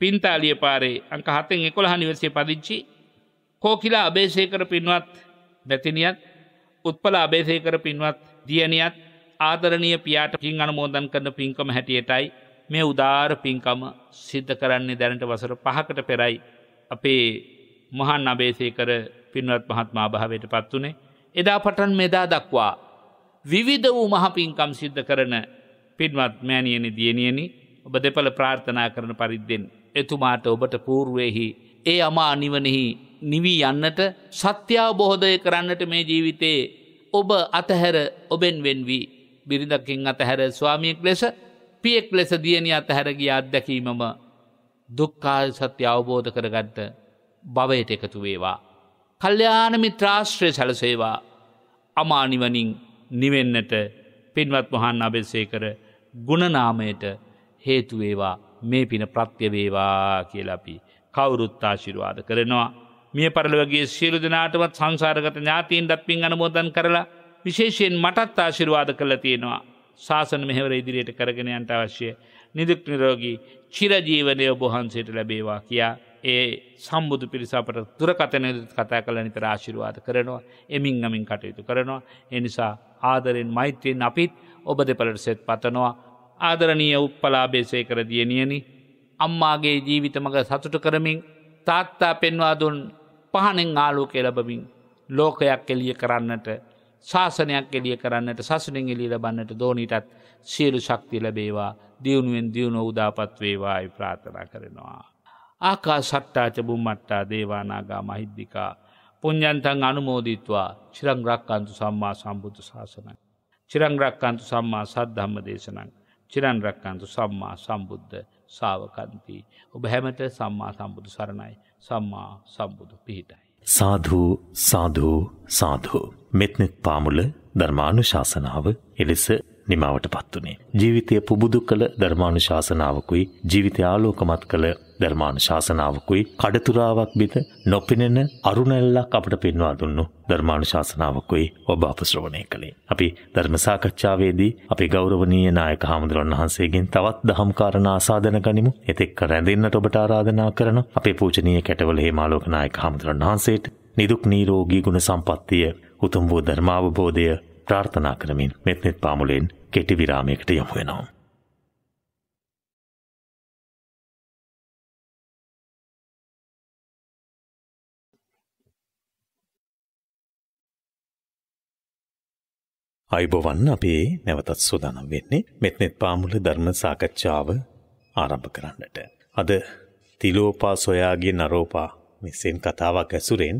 Speaker 2: පින්තාලිය පාරේ අංක හතෙන් එකොළ හනිවසේ පදිච්චි කෝකිලා අභේශය කර පින්වත් බැතිනියත් උත්පල අභේසය කර පින්වත් දියණියත් ආදරණීය පියාට පින් අනුමෝදන් කරන පින්කම හැටියටයි මේ උදාර පින්කම සිද්ධ කරන්නේ දැනට වසර පහකට පෙරයි අපේ මහන් අභේසය කර පින්වත් මහත්මා භාවයට පත් වනේ එදා පටන් මෙදා දක්වා විවිධ වූ මහ පින්කම් සිද්ධ කරන පින්වත් මෑණියනි දියණියනි ඔබ දෙපළ ප්‍රාර්ථනා කරන පරිද්දෙන් එතුමාට ඔබට పూర్වෙහි ඒ අමා නිවනෙහි නිවී යන්නට සත්‍යාවබෝධය කරන්නට මේ ජීවිතයේ ඔබ අතහැර ඔබෙන් වෙන්වී බිරිඳකින් අතහැර ස්වාමියෙක් ලෙස පියෙක් ලෙස දියණි අතහැර ගිය අත්දැකීමම දුක්කාල් සත්‍ය අවබෝධ කරගත්ත භවයට එකතු වේවා. කල්්‍යයාන මිත්‍රාශ්‍රය සැලසේවා අමානිවනින් නිවෙන්නට පින්වත් මොහන් අබෙසේ කර ගුණනාමයට හේතුවේවා මේ පින ප්‍රත්‍යවේවා කියලපි කවුරුත්තාශිරවාද කරනවා. මිය පරලොවගේ සියලු දෙනාටවත් සංසාරගත ඥාතීන්ටත් පින් අනුමෝදන් කරලා විශේෂයෙන් මටත් ආශිරවාද කළ තියෙනවා. ශාසන මෙහෙවර ඉදිරියට කරගෙනයන්ට අවශ්‍ය නිදුක් නිරෝගී චිරජීවනය ඔබහන්සේට ලැබේවා කියා ඒ සම්බුදු පිරිසපට දුරකතන කතා කළ නිත රාශිරවාද කරනවා එමින් අමින් කටයුතු කරනවා. එනිසා ආදරෙන් මෛත්‍රයෙන් අපිත් ඔබ දෙපලට සෙත් පතනවා ආදරණීය උප්පලාබේසය කර දියනියනි අම්මාගේ ජීවිත මඟ සතුට කරමින් තාත්තා පෙන්වා දුන් පහනෙන් ආලෝකය ලබමින් ලෝකයක් එලිය කරන්නට ශාසනයක් එලිය කරන්නට සසනෙන් එලි ලබන්නට දෝනීටත් සියලු ශක්ති ලැබේවා දියුණුවෙන් දියුණ උදාපත්වේවායි ප්‍රාථනා කරනවා. ආකා සට්ටාච බුම්මට්ටා දේවානාගා මහිද්දිකා පුං්ඥන්තන් අනුමෝදිත්වා චිරංග්‍රක්කන්තු සම්මා සම්බුදු ශාසනයි. චිරංග්‍රක්කන්තු සම්මා සද්ධම්ම දේශනං චිරන්රක්කන්තු සම්මා සම්බුද්ධ සාාවකන්තිී. ඔබ හැමට සම්මා සම්බුදු සරණයි. සම්මා සම්බුදු පිහිටයි.
Speaker 1: සාධූ සාධූ සාධූ මෙත්නෙත් පාමුල ධර්මානු ශාසනාව එලෙස නිමාවට පත්වනේ. ජීවිතය පුබුදු කළ ධර්මාණු ශාසනාවකුයි ජීවිතය ආලෝකමත් කළ ධර්මාණු ශාසනාවකුයි කඩතුරාවක් බිත නොපෙනෙන අරුණැල්ලක් අපට පෙන්වා දුන්නු ධර්මාණු ශාසනාවකුයි ඔබ අප ශ්‍රවණය කළේ. අපි ධර්ම සාකච්ඡාවේදී අපි ගෞරවනීය නායක හාමුදුරන් වහන්සේගෙන් තවත් දහම් කාරණා ආසාදන ගනිමු. එතෙක් රැඳෙන්නට ඔබට ආරාධනා කරන අපේ පූජනීය කැටවල හේමාලෝක නායක හාමුදුරන් වහන්සේට නිදුක් නිරෝගී ගුණ සම්පන්නිය උතුම් වූ ධර්මාවබෝධය ප්‍රාර්ථනා කරමින් මෙත්නෙත් පාමුලෙන් කෙටි විරාමයකට යොමු වෙනවා. අයිබෝවන් අපේ නැවතත් සූදානම් වෙන්නේ මෙත්නෙත් පාමුල ධර්ම සාකච්ඡාව ආරම්භ කරන්නට. අද තිලෝපා සොයාගේ නරෝපා මෙසෙන් කතාවක් ඇසුරෙන්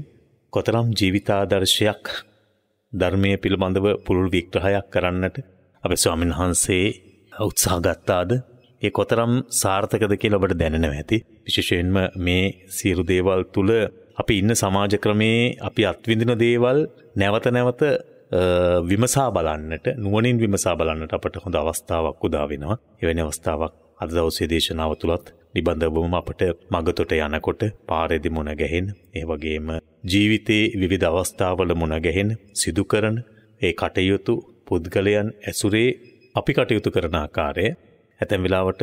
Speaker 1: කොතරම් ජීවිතාදර්ශයක් ධර්මය පිළිබඳව පුළුල් විග්‍රහයක් කරන්නට අපේ ස්වාමීන් වහන්සේ උත්සාහ ගත්තාද ඒ කොතරම් සාර්ථකද කියලා ඔබට දැනෙනව ඇති විශේෂයෙන්ම මේ සියලු දේවල් තුල අපි ඉන්න සමාජ ක්‍රමේ අපි අත්විඳින දේවල් නැවත නැවත විමසා බලන්නට නුවණින් විමසා බලන්නට අපට හොඳ අවස්ථාවක් උදා වෙනවා එවැනි අවස්ථාවක් අද දවසේ දේශනාව තුළත් නිබඳවම අපට මගතොට යනකොට පාරෙදි මුණ ගැහෙන ඒ වගේම ජීවිතයේ විවිධ අවස්ථාවල මුණ ගැහෙන සිදු කරන ඒ කටයුතු පුද්ගලයන් ඇසුරේ අපි කටයුතු කරන ආකාරය ඇතැම් වෙලාවට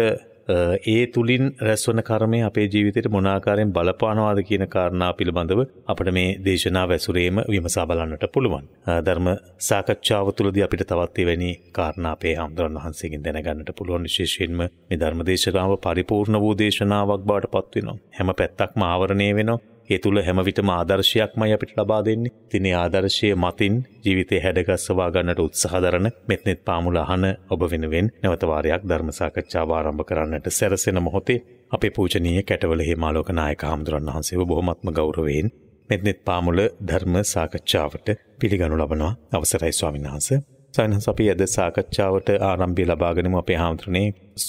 Speaker 1: ඒ තුලින් රැස්වන කර්මය අපේ ජීවිතයට මොනාකාරයෙන් බලපානවාද කියන කාරණා පිළිබඳව අපට මේ දේශනා වැසුරේම විමසා බලන්නට පුළුවන්. ධර්ම සාකච්ඡාව තුළදී අපිට තවත් එවැනි කාරණා අපේ හාමුදුරන් වහන්සේගෙන් දැනගන්නට පුළුවන් විශේෂයෙන්ම මේ ධර්ම දේශනාව පරිපූර්ණ වූ දේශනාවක් බවට පත් වෙනවා. හැම පැත්තක්ම ආවරණය වෙනවා. ඒ තුළ හැමවිටම ආදර්ශයක්මයි අපිට ලබා දෙන්නේ. තින ආදර්ශය මතින් ජීවිතේ හැඩගස්සවා ගන්නට උත්සාහ දරන මෙත්නෙත් පාමුල අහන ඔබ වෙනුවෙන් නැවත වාරයක් ධර්ම සාකච්ඡාව ආරම්භ කරන්නට සැරසෙන මොහොතේ අපේ පූජනීය කැටවල හේමාලෝක නායක හඳුරන් වහන්සේව බොහොමත්ම ගෞරවයෙන් මෙත්නෙත් පාමුල ධර්ම සාකච්ඡාවට පිළිගනු ලබනවා. අවසරයි ස්වාමීන් වහන්සේ. සයින්හස් අපි අද සාකච්ඡාවට ආරම්භය ලබාගෙනම අපේ හාමුදුරනේ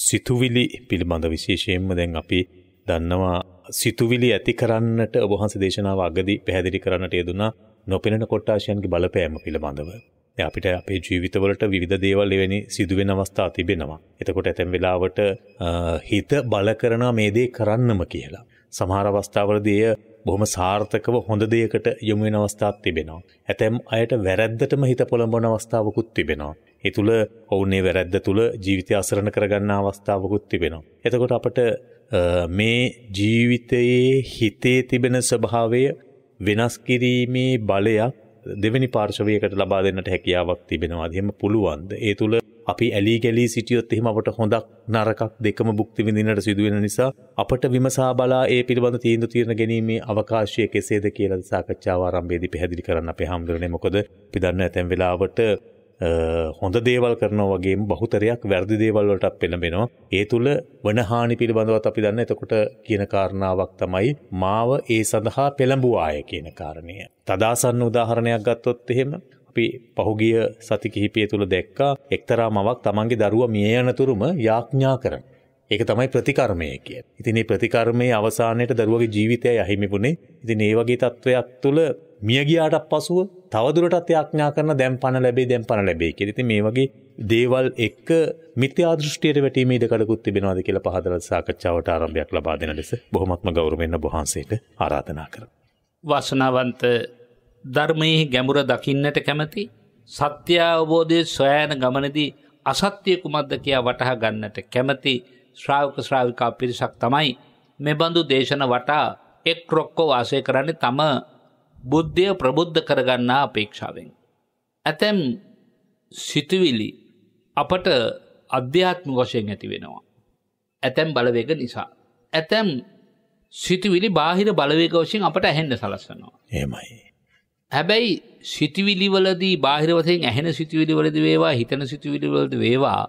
Speaker 1: සිතුවිලි පිළිබඳ විශේෂයෙන්ම දැන් අපි දන්නවා සිතුවිලි ඇති කරන්නට ඔබහන්ස දේශනාව අගදි පැහැදිලි කරන්නට යෙදුනා නොපෙනෙන කොට්ටාශයන්ගේ බලපෑම පිළිබඳව. අපිට අපේ ජීවිතවලට විධ දේවල් එවැනි සිදුවෙන අවස්ථා තිබෙනවා. එතකොට ඇතැම් වෙලාවට හිත බල කරනා මේදේ කරන්නම කියලා. සමහර අවස්ථාවලදය බොහොම සාර්ථකව හොඳ දෙයකට යොමුවෙන අවස්ථාත් තිබෙනවා. ඇතැම් අයට වැරැද්දටම හිත පොළඹන අවස්ථාවකුත් තිබෙනවා. ඒ තුළ ඔවුන්නේ වැරැද්ද තුළ ජීවිතය අසරණ කරගන්න අවස්ථාවකුත් තිබෙනවා. එතකොට අපට මේ ජීවිතයේ හිතේ තිබෙන ස්වභාවය වෙනස් කිරීමේ බලයක් දෙවැනි පාර්ශවයකට ලබා දෙන්නට හැකියාවක් තිබෙනවා එහෙම පුළුවන්ද ඒ තුළ අපි ඇලි ගැලී සිටියොත් එහෙම අපට හොඳක් නරකක් දෙකම භුක්ති විඳින්නට සිදුවෙන නිසා අපට විමසා බලා ඒ පිළිබඳ තීන්දුව తీරන ගැනීමේ අවකාශය කෙසේද කියලා සාකච්ඡාව ආරම්භයේදී පැහැදිලි කරන්න අපේ හැමදෙරනේ මොකද අපි දන්න ඇතැම් වෙලාවට හොඳ දේවල් කරනවා වගේ බහුතරයක් වැරදි දේවල්වලටත් පෙළඹෙනවා. ඒ තුළ වනහානි පිළිබඳවත් අපි දන්න එතකොට කියන කාරණාවක් තමයි මාව ඒ සඳහා පෙළඹුවාය කියන කාරණය. තදාසන්න උදාහරණයක් ගත්තොත් එහෙම අපි පහුගිය සති කිහිපය තුළ දැක්කා එක්තරා මවක් තමන්ගේ දරුව මිය යනතුරුම යාඥා කරන. ඒක තමයි ප්‍රතිකර්මය කිය. ඉතින් මේ ප්‍රතිකර්මයේ අවසානයට දරුවගේ ජීවිතය අහිමි වුණේ. ඉතින් ඒ වගේ තත්වයක් තුළ මිය ගියාට පසුව තවදුරටත් යාඥා කරන දැම් පන ලැබේ දැම් පන ලැබේ කෙරෙති මේ වගේ දේවල් එක් මිත්‍යාදෘෂ්ටියට වැටීමේ දකඩකුත් තිබෙනවාද කියලා පහදල සාකච්ඡාවට ආරම්භයක් ලබා දෙන ලෙස බොහොමත්ම ගෞරවෙන්න බොහන්සේට ආරාධනා කර.
Speaker 2: වසනාවන්ත ධර්මයේ ගැමුර දකින්නට කැමති සත්‍ය අවබෝධය සොයෑන ගමනදී අසත්‍යය කුමක්ද කියා වටහා ගන්නට කැමති ශ්‍රාවක ශ්‍රාවිකා පිරිසක් තමයි මෙබඳු දේශන වටා එක් රොක්කෝ වාසය කරන්නේ තම බුද්ධිය ප්‍රබුද්ධ කරගන්නා අපේක්ෂාවෙන්. ඇතැම් සිතුවිලි අපට අධ්‍යාත්ම වශයෙන් ඇති වෙනවා. ඇතැම් බලවේග නිසා. ඇතැම් සිතිවිලි බාහිර බලවේග වශයෙන් අපට ඇහෙන්න සලස්සනවා. ඒමයි. හැබැයි සිතිවිලිවලදී බාහිරවසයෙන් ඇහෙන සිතිවිලිවලද වේවා හිතන සිතිවිලිවලද වේවා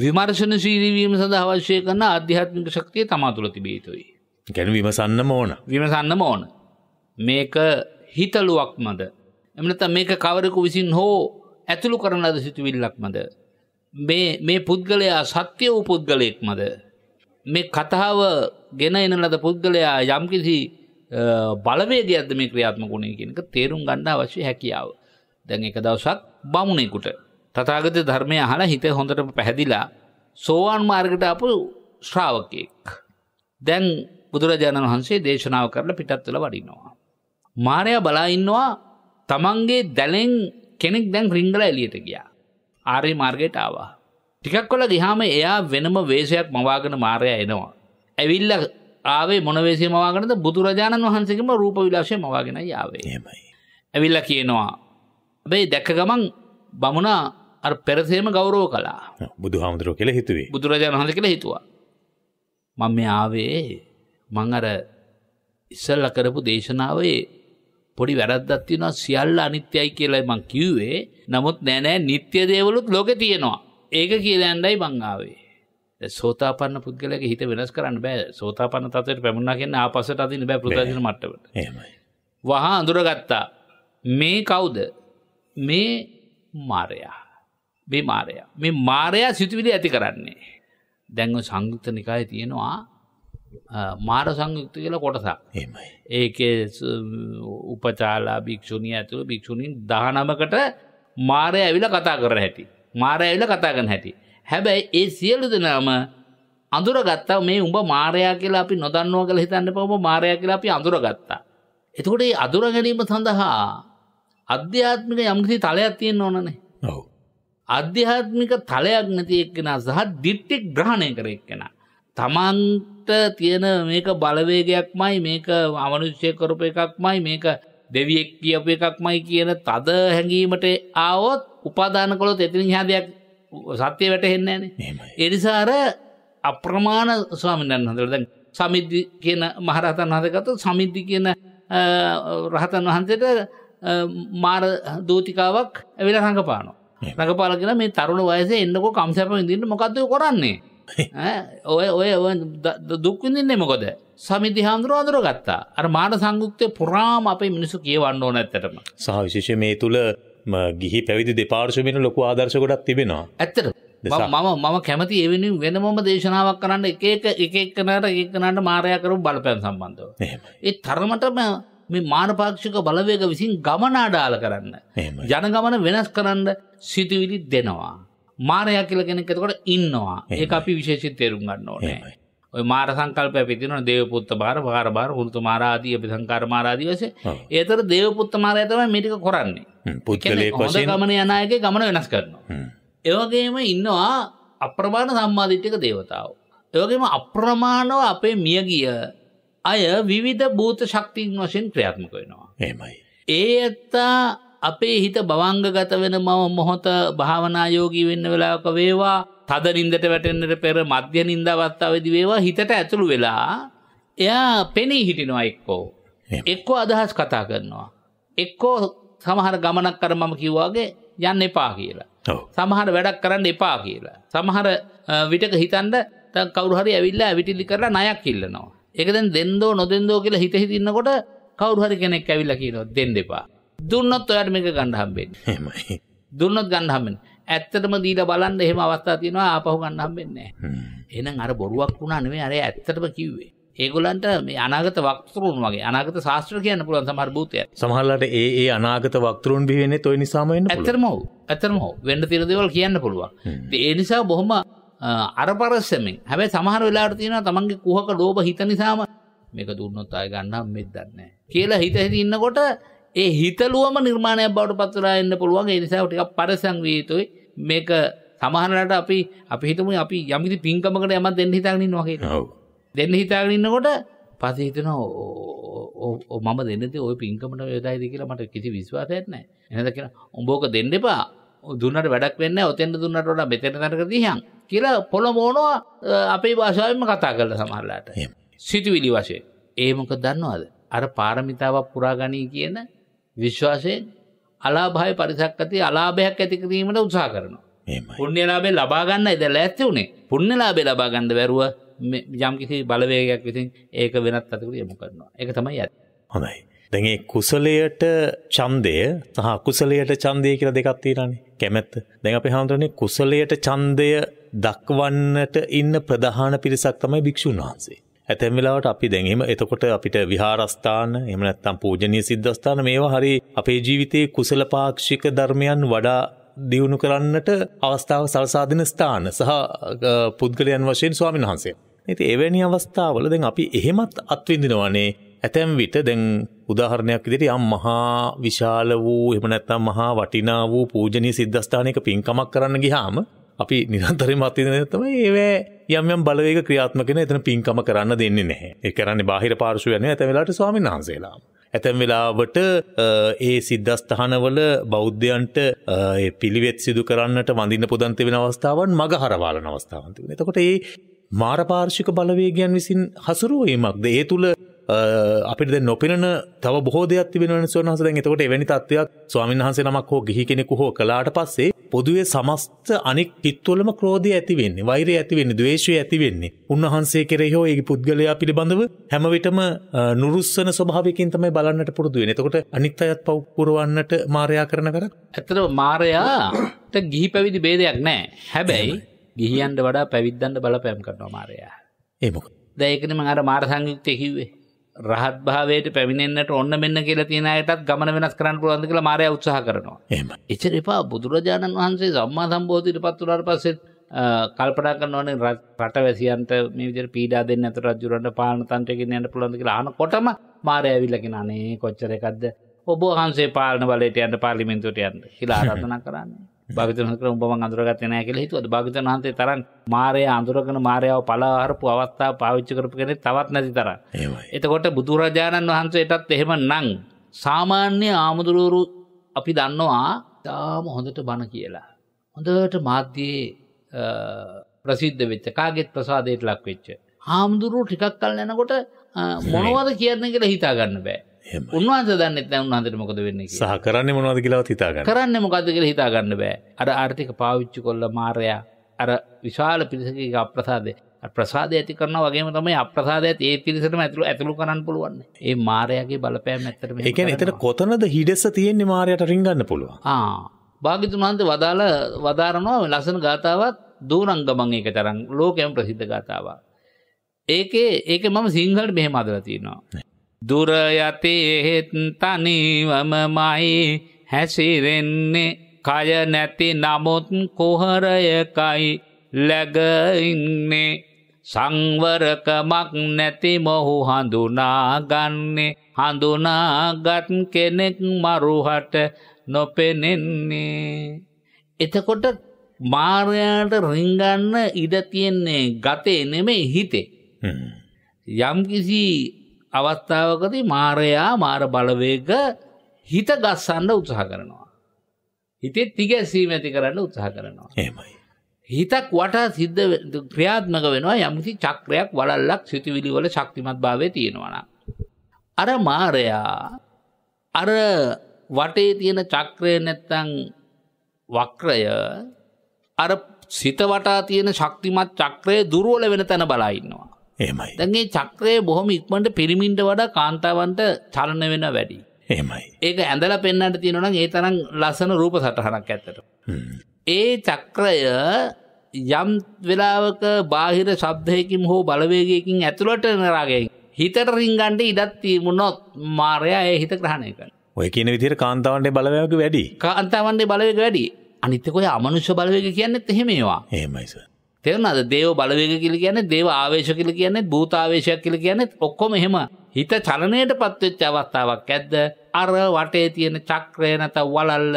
Speaker 2: විමර්ශන ශීරීවීම සඳහා අවශ්‍ය කරන අධ්‍යාත්මික ශක්තිය තමා තුළ තිබේතුයි.
Speaker 1: ගැන විමසන්න ඕන.
Speaker 2: විමසන්න ඕන. මේක හිතලුවක් මද. එමනත මේක කවරකු විසින් හෝ ඇතුළු කරනද සිතුවිල්ලක් මද. මේ පුද්ගලයා සත්‍ය වූ පුද්ගලයෙක් මද. මේ කතාව ගෙන එන ලද පුද්ගලයා යම්කිසි බලවේදයක්ද මේ ක්‍රියාත්මක වුණේ කියනක තේරුම් ගණ්ඩා අවශ්‍ය හැකියාව. දැන් එක දවසක් බමුණෙකුට තතාගත ධර්මය අහලා හිත හොඳට පැහැදිලා සෝවාන් මාර්ගට අප ශ්‍රාවකයෙක්. දැන් බුදුරජාණන් වහන්සේ දේශනාව කරලා පිටත්වල වඩිනවා. මාරයා බලාඉන්නවා තමන්ගේ දැලෙන් කෙනෙක් දැන් රිංගල එලියට ගියා ආරය මාර්ගයට ආවා ටිකක් කොල ගිහාම එයා වෙනම වේශයක් මවාගෙන මාරයා එනවා ඇවිල්ල ආවේ මොනවේසේ මවාගෙනද බුදුරජාණන් වහන්සේකම රූප විලාශය මවාගෙන යාවේ හෙමයි ඇවිල්ල කියනවා බැයි දැක්ක ගමන් බමුණා අ පෙරසේම ගෞරෝ කලා
Speaker 1: බුදු හාමුදුරුව කෙළ හිතුවේ
Speaker 2: බුදුරජාණන් හස කළ හිතුවා මං මේ ආවේ මං අර ඉස්සල්ල කරපු දේශනාවේ පොඩි වැරද්දක් තියෙනවා සියල්ල අනිත්‍යයි කියලා මං කිව්වේ. නමුත් නෑ නෑ නিত্য දේවලුත් ලෝකේ තියෙනවා. ඒක කියලා යන්නයි මං ආවේ. සෝතාපන්න පුද්ගලයාගේ හිත වෙනස් කරන්න බෑ. සෝතාපන්න තත්ත්වයට පැමුණා කියන්නේ ආපස්සට අදින්න බෑ පුදාදින මට්ටමට. එහෙමයි. වහා අඳුරගත්තා. මේ කවුද? මේ මාරයා. මේ මාරයා. මේ මාරයා සිතුවිලි ඇති කරන්නේ. දැන් සංයුක්ත නිකායේ තියෙනවා මාර සංයුක්ත කියලා කොටසක් ඒක උපචාලා භික්‍ෂුණී ඇතුළ භික්‍ෂුණින් දානමකට මාරය ඇවිල කතා කර හැටි. මාරය ඇවිල කතාගන්න හැටි. හැබැයි ඒ සියලු දෙනාම අඳුරගත්තා මේ උඹ මාරයා කියලා අපි නොදන්නවා කළ හිතන්න පවම මාරයා කියලා අපි අඳුරගත්තා. එතකොට ඒ අඳුර ගැනීම සඳහා අධ්‍යාත්මික යම්කිසි තලයක් තියෙන්න ඕනනේ. ඔව්. අධ්‍යාත්මික තලයක් නැති එක්කෙනා සහ දිට්ඨි ග්‍රහණය කර එක්කෙනා. තමන් මේකට තියෙන මේක බලවේගයක්මයි මේක අමනුෂ්‍ය කරපු එකක්මයි මේක දෙවියෙක් කියපු එකක්මයි කියන තද හැඟීමට ආවොත් උපාදාන කළොත් එතින් එහා දෙයක් සත්‍ය වැටහෙන්නේ නැහනේ. ඒ නිසා අර අප්‍රමාණ ස්වාමීන් වහන්සේලා දැන් සමිද්දි කියන මහරහතන් වහන්සේ ගත්තොත් සමිද්දි කියන රහතන් වහන්සේට මාර දූතිකාවක් ඇවිල්ලා රඟපානවා. රඟපාලා කියලා මේ තරුණ වයසේ එන්නකෝ කම්සැප විඳින්න මොකද්ද කරන්නේ? ඔය ඔය දුක්විඳින්නේ මොකොද සමිති හාමුදුරුව අඳුර ගත්තා අර මාන සංගුක්තය පුරාම අප මිනිසු කියවන්න ඕන
Speaker 1: ඇත්තටම සහ විශේෂ මේ තුළ ගිහි පැවිදි දෙපාර්ශමින ලොකු ආදර්ශකොටත් තිබෙනවා ඇත්තට මම
Speaker 2: මම කැමති එවැනි වෙන මොම දේශනාවක් කරන්න එක එක එක එක්කනට ඒකනට මාරයකරු බලපැන් සම්බන්ධව ඒ තරමටම මේ මානපාක්ෂික බලවේග විසින් ගමනාඩාල කරන්න ජන ගමන වෙනස් කරන්න සිතුවිලි දෙනවා මාරයා කියල කෙනෙක් එතකොට ඉන්නවා ඒ අපි විශේෂි තේරුම් ගන්න ඕනේ ඔය මාර සංකල්පය පිතින දේවපුත්ත බාර භාර බාර හුරුතු මාරාදී අපි සංකාර මාරාදීවස ඒතර දේවපුත්ත මාරය තමයි මිටික කොරන්නේ
Speaker 1: පුද්ගලයේ ගමන
Speaker 2: යනායගේ ගමන වෙනස් කරනවා ඒවගේම ඉන්නවා අප්‍රමාණ සම්මාධිට්‍යක දේවතාව ඒවගේම අප්‍රමාණව අපේ මියගිය අය විවිධ භූත ශක්තිීන් වශයෙන් ක්‍රියාත්මක වෙනවා ඒමයි ඒ ඇත්තා අපේ හිත බවංගගත වෙන මම මොහොත භාවනායෝගී වෙන්න වෙලාක වේවා තද නින්දට වැටෙන්න්නට පෙර මධ්‍ය නින්දවත්තාවදි වේවා හිතට ඇතුළු වෙලා එයා පෙනී හිටිනවා එක්කෝ. එක්කෝ අදහස් කතා කරනවා. එක්කෝ සමහර ගමනක් කර මම කිව්වාගේ යන්න එපා කියලා. සමහර වැඩක් කරන්න එපා කියලා. සමහර විටක හිතන්ඩ කවරුහරි ඇවිල්ලා ඇවිටිලි කරලා නයක් ඉල්ලනවා. එකදැන් දෙන්දෝ නොදෙන්දෝ කියලා හිත හිතින්නකොට කවරුහරි කෙනෙක් ඇවිල්ල කියනවා දෙන්න එපා. දුන්නොත් ඔයාට මේක ගන්න හම්බෙන්නේ. එහෙමයි. දුන්නොත් ගන්න හම්බෙන්නේ. ඇත්තටම දීලා බලන්න එහෙම අවස්ථා තියෙනවා ආපහු ගන්න හම්බෙන්නේ නැහැ. එහෙනම් අර බොරුවක් වුණා නෙමෙයි අර ඇත්තටම කිව්වේ. ඒගොල්ලන්ට මේ අනාගත වක්තරුන් වගේ
Speaker 1: අනාගත ශාස්ත්‍ර
Speaker 2: කියන්න පුළුවන් සමහර භූතයන්.
Speaker 1: සමහරලාට ඒ ඒ අනාගත වක්තරුන් බිහි වෙන්නේ toy නිසාම වෙන්න පුළුවන්. ඇත්තටම ඔව්.
Speaker 2: ඇත්තටම ඔව්. වෙන්න තියෙන දේවල් කියන්න පුළුවන්. ඒ නිසා බොහොම අරපරසමෙන්. හැබැයි සමහර වෙලාවට තියෙනවා තමන්ගේ කුහක ලෝභ හිත නිසාම මේක දුන්නොත් ආය ගන්න හම්බෙන්නේ නැහැ. කියලා හිත හිත ඉන්නකොට ඒ හිතලුවම නිර්මාණයක් බවට පත්වලා එන්න පුළුවන් එනිසා ටික පරසංවීතුයි මේක සමහරලට අපි අපි හිතමු අපි යමිති පින්කමකට යමක් දෙන්න හිතාගෙන ඉන්නවා කියලා. දෙන්න හිතාගෙන ඉන්නකොට පස්සේ හිතනවා මම දෙන්නේ ඔය පින්කමට යොදයිද කියලා මට කිසි විශ්වාසයක් නැහැ. එහෙනම් කියන උඹෝක දෙන්න එපා. දුන්නට වැඩක් වෙන්නේ ඔතෙන්ට දුන්නට වඩා මෙතෙන්ට නරක දිහන් කියලා පොළඹවනවා අපේ භාෂාවෙන්ම කතා කරලා සමහරලාට. සිතුවිලි වශයෙන්. ඒ මොකද දන්නවද? අර පාරමිතාවක් පුරා ගනී කියන විශ්වාසයෙන් අලාභාය පරිසක් ඇති අලාභයක් ඇතිකිරීමට උත්සා කරනවා පුුණ්‍යලාබේ ලබාගන්න එද ඇත්ත වුණේ පුුණ්‍යලාබේ ලබාගන්න බැරුව යම්කිසි බලවේගයක් විසින් ඒක වෙනත් අතකට යමු කරනවා එක තමයි ඇත්
Speaker 1: හොඳයි දැගේ කුසලයට චන්දය සහ කුසලයට චන්දය කියලා දෙකත්තිරන්නේ කැමැත්ත දැන් අප හාන්දුරනේ කුසලයට චන්දය දක්වන්නට ඉන්න ප්‍රධාන පිරිසක් තමයි භික්‍ෂූන් වහන්සේ ඇතැම් වෙලාවට අපි දැන් එහෙම එතකොට අපිට විහාරස්ථාන එහෙම නැත්නම් පූජනීය සිද්ධාස්ථාන මේවා හරි අපේ ජීවිතයේ කුසල පාක්ෂික ධර්මයන් වඩා දියුණු කරන්නට අවස්ථාව සලසා දෙන ස්ථාන සහ පුද්ගලයන් වශයෙන් ස්වාමීන් වහන්සේ. ඉතින් එවැනි අවස්ථාවල දැන් අපි එහෙමත් අත්විඳිනවනේ ඇතැම් විට දැන් උදාහරණයක් ඉදිරි යම් මහා විශාල වූ එහෙම නැත්නම් මහා වටිනා වූ පූජනීය සිද්ධාස්ථානයක පින්කමක් කරන්න ගියාම අපි නිරන්තරම අතිදන තමයි ඒවැ යම්යම් බලවේග ක්‍රියාත්මකෙන එතන පින්කම කරන්න දෙන්නේ නැහැ. ඒ කරන්නේ බාහිර පාර්ශවයන ඇතැ වෙලාට ස්වාමීන් වහන්සේලා. ඇතැම් වෙලාවට ඒ සිද්ධස්ථානවල බෞද්ධයන්ට පිළිවෙත් සිදු කරන්නට වඳින්න පුදන්ති වෙන අවස්ථාවන් මග හරවාලන අවස්ථාවන්ති වෙන. එතකොට ඒ මාරපාර්ශික බලවේගයන් විසින් හසුරුවීමක්ද ඒ තුළ අපිට නොපෙන තව බෝධයක් තිබෙන සවහස දැන් එතකොට එවැනි තත්වයක් ස්වාමින්හන්සේ නමක් හෝ ගිහි කෙනෙකු හෝ කලාට පස්සේ පොදුවේ සමස්ත අනෙක් පිත්වලම ක්‍රෝධය ඇතිවෙන්නේ වෛරය ඇතිවෙන්නේ දවේශය ඇතිවෙන්නේ උන්වහන්සේ කෙරෙහි හෝ ඒ පුද්ගලයා පිළිබඳව හැමවිටම නුරුස්සන ස්වභාවකින් තමයි බලන්නට පුරුදු වෙන එතකොට අනිත් අයත් පව්පුරවන්නට මාරයා කරන කරක් ඇතට මාරයාට ගිහි පැවිදි බේදයක්
Speaker 2: නෑ හැබැයි
Speaker 1: ගිහියන්ට වඩා පැවිද්දන්න බලපෑම්
Speaker 2: කරනවා මාරයා ඒමක දැයකනම අර මාර සංයුක්තය කිව්වේ රහත් භාවයට පැමිණෙන්න්නට ඔන්න මෙන්න කියලා තියෙනයටත් ගමන වෙනස් කරන්න පුළුවන්ද කියලා මාරය උත්සාහ කරනවා. එහෙම. එච්චර එපා බුදුරජාණන් වහන්සේ සම්මා සම්බෝධියට පත් වුණාට පස්සේ කල්පනා කරනවනේ රට වැසියන්ට මේ විදිහට පීඩා දෙන්න අතර රජුරන්ට පාලන තන්ත්‍රයකින් යන්න පුළුවන්ද කියලා අහනකොටම මාරය ඇවිල්ලා කියන අනේ කොච්චර එකක්ද ඔබ වහන්සේ පාලන බලයට යන්න පාර්ලිමේන්තුවට යන්න කියලා ආරාධනා කරන්නේ. භාගතන කර උඹම අඳුරගත්තේ නැහැ කියලා හිතුවද භාගතන වහන්සේ තරම් මායය අඳුරගෙන මායාව පලා හරපු අවස්ථාව පාවිච්චි කරපු කෙනෙක් තවත් නැති තරම්. එහෙමයි. එතකොට බුදුරජාණන් වහන්සේටත් එහෙම නම් සාමාන්‍ය ආමුදුරුවරු අපි දන්නවා තාම හොඳට බණ කියලා. හොඳට මාධ්‍යයේ ප්‍රසිද්ධ වෙච්ච කාගෙත්
Speaker 1: ප්‍රසාදයට ලක් වෙච්ච.
Speaker 2: හාමුදුරුවෝ ටිකක් කල් යනකොට මොනවද කියන්නේ කියලා හිතා ගන්න බෑ. උන්වහන්ස දන්නෙත් නෑ උන්වහන්සට මොකද වෙන්නේ සහ
Speaker 1: කරන්න මොනවද කියලා හිතාගන්න කරන්න
Speaker 2: මොකද කියලා හිතාගන්න බෑ අර ආර්ථික පාවිච්චි කොල්ල මාරයා අර විශාල පිරිසකගේ අප්‍රසාදය ප්‍රසාද ඇති කරන වගේ තමයි අප්‍රසාදයක් ඒ පිරිසටම ඇතුළු ඇතුළු කරන්න පුළුවන් ඒ මාරයාගේ බලපෑම ඇත්තට එක එතට
Speaker 1: කොතනද හිඩෙස්ස තියෙන්නේ මාරයට රිංගන්න පුළුව
Speaker 2: භාගිතුමාන්ත වදාළ වදාරනවා ලසන ගාතාවත් දූනංගමන් එක තරම් ලෝකයම ප්‍රසිද්ධ ගාතාව ඒකේ ඒක මම සිංහලට මෙහෙම අදල තියෙනවා දුර යතිහෙත් තනිවම මයි හැසිරෙන්නේ කය නැති නමුත් කුහරයකයි läගඉන්නේ සංවරකමක් නැති මොහු හඳුනාගන්නේ හඳුනාගත් කෙනෙක් මරුහට නොපෙනෙන්නේ එතකොට මාර්යාට රිංගන්න ඉඩ තියෙන්නේ ගතේ නෙමේ හිතේ යම්කිසි අවස්ථාවකදී මාරයා මාර බලවේග හිත ගස්සන්න උත්සාහ කරනවා. හිතේ තිගැසීම ඇති කරන්න උත්සාහ කරනවා. එහෙමයි. හිතක් වටා සිද්ධ ක්‍රියාත්මක වෙනවා යම්කිසි චක්‍රයක් වලල්ලක් සිතුවිලි වල ශක්තිමත් භාවය තියෙනවා නම්. අර මාරයා අර වටේ තියෙන චක්‍රය නැත්තම් වක්‍රය අර සිත වටා තියෙන ශක්තිමත් චක්‍රය දුර්වල වෙන තැන බලා ඉන්නවා. එමයි. දැන්ගේ චක්‍රය බොහොම ඉක්මට පිරිමින්ට වඩ කාන්තාවන්ට චලන වෙන වැඩි. එමයි. ඒක ඇඳල පෙන්න්නට තියෙනනම් ඒ තරම් ලස්සන රූප සටහනක් ඇත්තට. ඒ චක්‍රය යම් වෙලාවක බාහිර ශබ්දයකින් හෝ බලවේගයකින් ඇතුළට නරාගයි. හිතට රිංගන්ට ඉඩත් තිීමුණොත් මාරයා ඒ හිත ග්‍රහණය කර.
Speaker 1: ඔය කියන විදිර කාන්තාවන්ට බලවයක වැඩි කාන්තාවන්ට බලවක
Speaker 2: වැඩි අනිතකොය අමනුෂ්‍ය බලවක කියන්නෙත් එහෙමේවා ඒමයිස. තෙරනද දේව බලවේග කියල කියන්නේ දේව ආවේශ කියල කියන්නේ භූතාවේශයක් කියල කියන්නේ ඔක්කොම එහෙම හිත චලනයට පත්වෙච්ච අවස්ථාවක් ඇද්ද අර වටේ තියෙන චක්‍රය නැත වලල්ල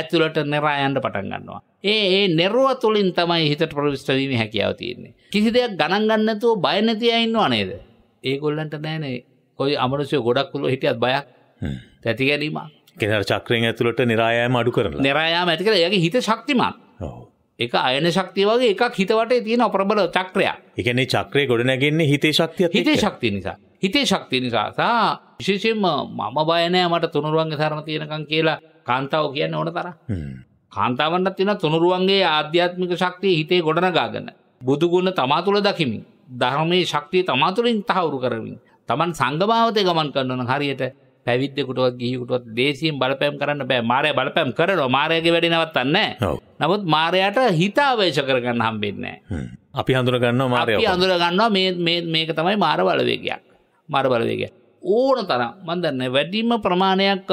Speaker 2: ඇතුළට නෙරායන්ට පටන් ගන්නවා. ඒ ඒ නෙරුව තුළින් තමයි හිතට ප්‍රවිෂ්ටවීම හැකියාව තියෙන්නේ. කිසි දෙයක් ගණන් ගන්නතුව බය නැති අය ඉන්නවා නේද? ඒගොල්ලන්ට නෑනේ කොයි අමනුෂ්‍ය ගොඩක් වල හිටියත් බයක් තැති ගැනීමක්.
Speaker 1: කෙනර චක්‍රයෙන් ඇතුළට නිරායෑම අඩු කරන නිරායාම
Speaker 2: ඇතිකර යගේ හිත ශක්තිමත් එක අයන ශක්තිය වගේ එකක් හිතවට තියෙන අප්‍රබල චක්‍රයක්
Speaker 1: එකනේ චක්‍රය ගොඩනැගෙන්නේ හිතේ ශක්තිය හිතේ ශක්තිය නිසා හිතේ ශක්තිය නිසා
Speaker 2: සහ විශේෂයෙන්ම මම බයනෑ මට තුනුරුවන්ගේ සරණ තියෙනකම් කියලා කාන්තාව කියන්න ඕන තර කාන්තාවන්න තින තුනුරුවන්ගේ ආධ්‍යාත්මික ශක්තිය හිතේ ගොඩනගාගන්න බුදුගුණ තමා තුළ දකිමින් ධර්මයේ ශක්තිය තමා තුළින් තහවුරු කරමින් තමන් සංගභාවතය ගමන් කරන්නන හරියට පැවිද්දෙකුටවත් ගිහියෙකුටවත් දේශයෙන් බලපෑම් කරන්න බෑ. මාරය බලපෑම් කරනවා. මාරයගේ වැඩේ නවත්තන්නේ නැහැ. නමුත් මාරයට හිතාවේශ කරගන්න හම්බෙන්නේ
Speaker 1: නැහැ. අපි හඳුන ගන්නවා මාරය. අපි හඳුන
Speaker 2: ගන්නවා මේ මේ මේක තමයි මාර බලවේගයක්. මාර බලවේගයක්. ඕන තරම් මම දන්නේ වැඩිම ප්‍රමාණයක්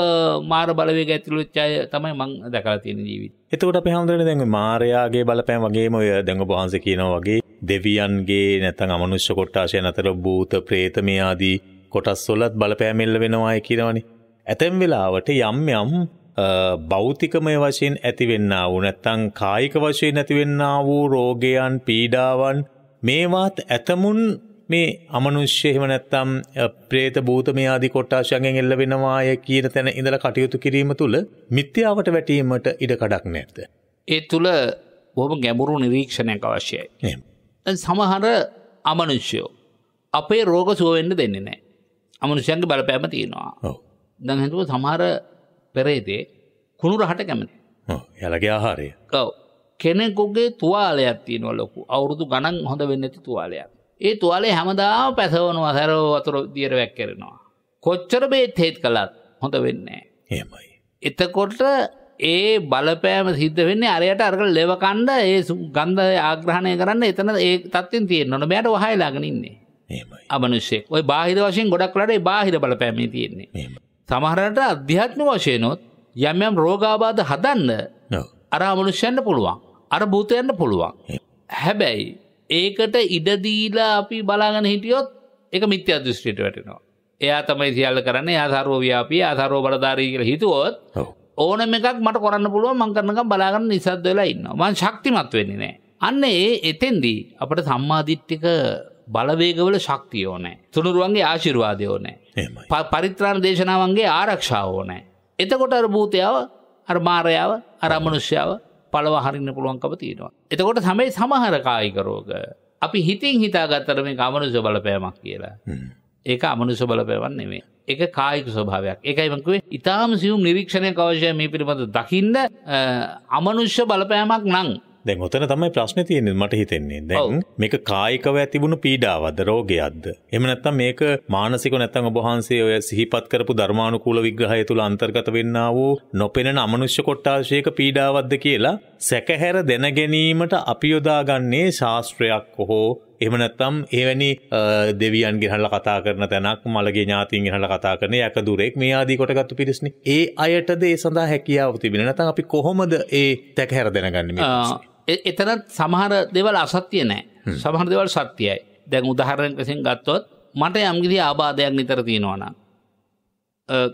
Speaker 2: මාර බලවේග ඇතුළු වෙච්ච අය තමයි මම දැකලා තියෙන ජීවිතේ.
Speaker 1: එතකොට අපි හැමෝටම දැන් මාරයාගේ බලපෑම වගේම ඔය දැන් ඔබ වහන්සේ කියනවා වගේ දෙවියන්ගේ නැත්නම් අමනුෂ්‍ය කොට්ටාශයන් අතර භූත, പ്രേත මේ ආදී කොටස් සොලත් බලපෑමිල්ල වෙනවාය කියනවනි. ඇතැම් වෙලාවට යම් යම් බෞතිකමය වශයෙන් ඇතිවෙන්න වූ නැත්තං කායික වශයෙන් ඇතිවෙන්න වූ රෝගයන් පීඩාවන් මේවාත් ඇතමුන් මේ අමනුෂ්‍ය එහෙම නැත්තම් ප්‍රේත භූතමය ආදි කොට්ටාශයන්ගෙන් එල්ල වෙනවාය කියන තැන ඉඳලා කටයුතු කිරීම තුළ මිත්‍යාවට වැටීමට ඉඩ කඩක් නැත. ඒ තුළ බොහොම ගැඹුරු නිරීක්ෂණයක් අවශ්‍යයි.
Speaker 2: සමහර අමනුෂ්‍යයෝ අපේ රෝග සුවවෙන්න දෙන්නේ නෑ. අමනුෂයන්ගේ බලපෑම තියෙනවා දැන් හැතුව සමහර පෙරේතේ කුණු රහට කැමති
Speaker 1: යලගේ ආහාරය
Speaker 2: කව් කෙනෙකුගේ තුවාලයක් තියෙනවා ලොකු අවුරුදු ගණන් හොඳ වෙන්න ඇති තුවාලයක් ඒ තුවාලේ හැමදාම පැසවනවා සැරෝ වතුර දියට වැක්කරෙනවා කොච්චර බේත් හේත් කළත් හොඳ වෙන්නේ එහෙමයි එතකොට ඒ බලපෑම සිද්ධ වෙන්නේ අරයට අරක ලෙවකණ්ඩ ඒ ගන්ධ ආග්‍රහණය කරන්න එතන ඒ තත්ත්වෙන් තියෙන්න්නොට මෙයට වහයලාගෙන ඉන්නේ අමනුෂ්‍යයෙක් ඔය බාහිර වශයෙන් ගොඩක් ලට බාහිර බලපෑමේ තියෙන්නේ සමහරට අධ්‍යාත්ම වශයනොත් යම්යම් රෝගාබාධ හදන්න අර අමනුෂ්‍යයන්ට පුළුවන් අර භූතයන්න පුළුවන් හැබැයි ඒකට ඉඩදීලා අපි බලාගෙන හිටියොත් එක මිත්‍ය අදෘෂ්ටියට වැටෙනවා එයා තමයි සියල්ල කරන්න ආතරෝ ව්‍යාපී ආතරෝ බලධාරී කියලා හිතුවොත් ඕනම එකක් මට කරන්න පුළුවන් මං කරනකම් බලාගන්න නිසද්ද වෙලා ඉන්නවා මං ශක්තිමත් වෙන්නේ නැහැ අන්න ඒ එතෙන්දී අපිට සම්මාදිට්ඨික බලවේගවල ශක්තිය ඕනෑ. තුනුරුවන්ගේ ආශිරවාදය ඕනෑ. පරිත්‍රාණ දේශනාවන්ගේ ආරක්ෂාව ඕනෑ. එතකොට අර භූතයාව අර මාරයාව අරමනුෂ්‍යාව පලව හරින්න පුළුවන්කම තියෙනවා. එතකොට සමයි සමහර කායිකරෝග. අපි හිතින් හිතාගත්තර මේ අමනුෂ බලපෑමක් කියලා. ඒක අමනුෂ බලපෑවන් නෙමේ. එක කායික ස්වභාවයක් එකයිමකුවේ ඉතාම සියුම් නිරීක්ෂණය කවශය මේ පිළිබඳ දකිින්ද අමනුෂ්‍ය බලපෑමක් නං
Speaker 1: දැන් ඔතන තමයි ප්‍රශ්නේ තියෙන්නේ මට හිතෙන්නේ. දැන් මේක කායිකව ඇතිවුණු පීඩාවද රෝගයක්ද? එහෙම නැත්නම් මේක මානසිකව නැත්නම් ඔබ වහන්සේ ඔය සිහිපත් කරපු ධර්මානුකූල විග්‍රහය තුල අන්තර්ගත වෙන්නා වූ නොපෙනෙන අමනුෂ්‍ය කොටාශයක පීඩාවක්ද කියලා සැකහැර දැන ගැනීමට අපි යොදාගන්නේ ශාස්ත්‍රයක් හෝ එහෙම නැත්නම් එවැනි දෙවියන් ගෙනහලා කතා කරන තැනක් මලගේ ඥාතීන් ගෙනහලා කතා කරන යක දුරෙක් මේ ආදී කොටගත්තු පිරිස්නේ. ඒ අයටද ඒ සඳහා හැකියාව තිබෙන. නැත්නම් අපි කොහොමද ඒ තැකහැර දැනගන්නේ මේ
Speaker 2: එතනත් සමහර දෙවල් අසත්‍යය නෑ සමහර දෙවල් සත්‍යයයි දැන් උදාහරණයක් වශයෙන් ගත්තොත් මට යම්කිසි ආබාධයක් නිතර තියෙනවා නම්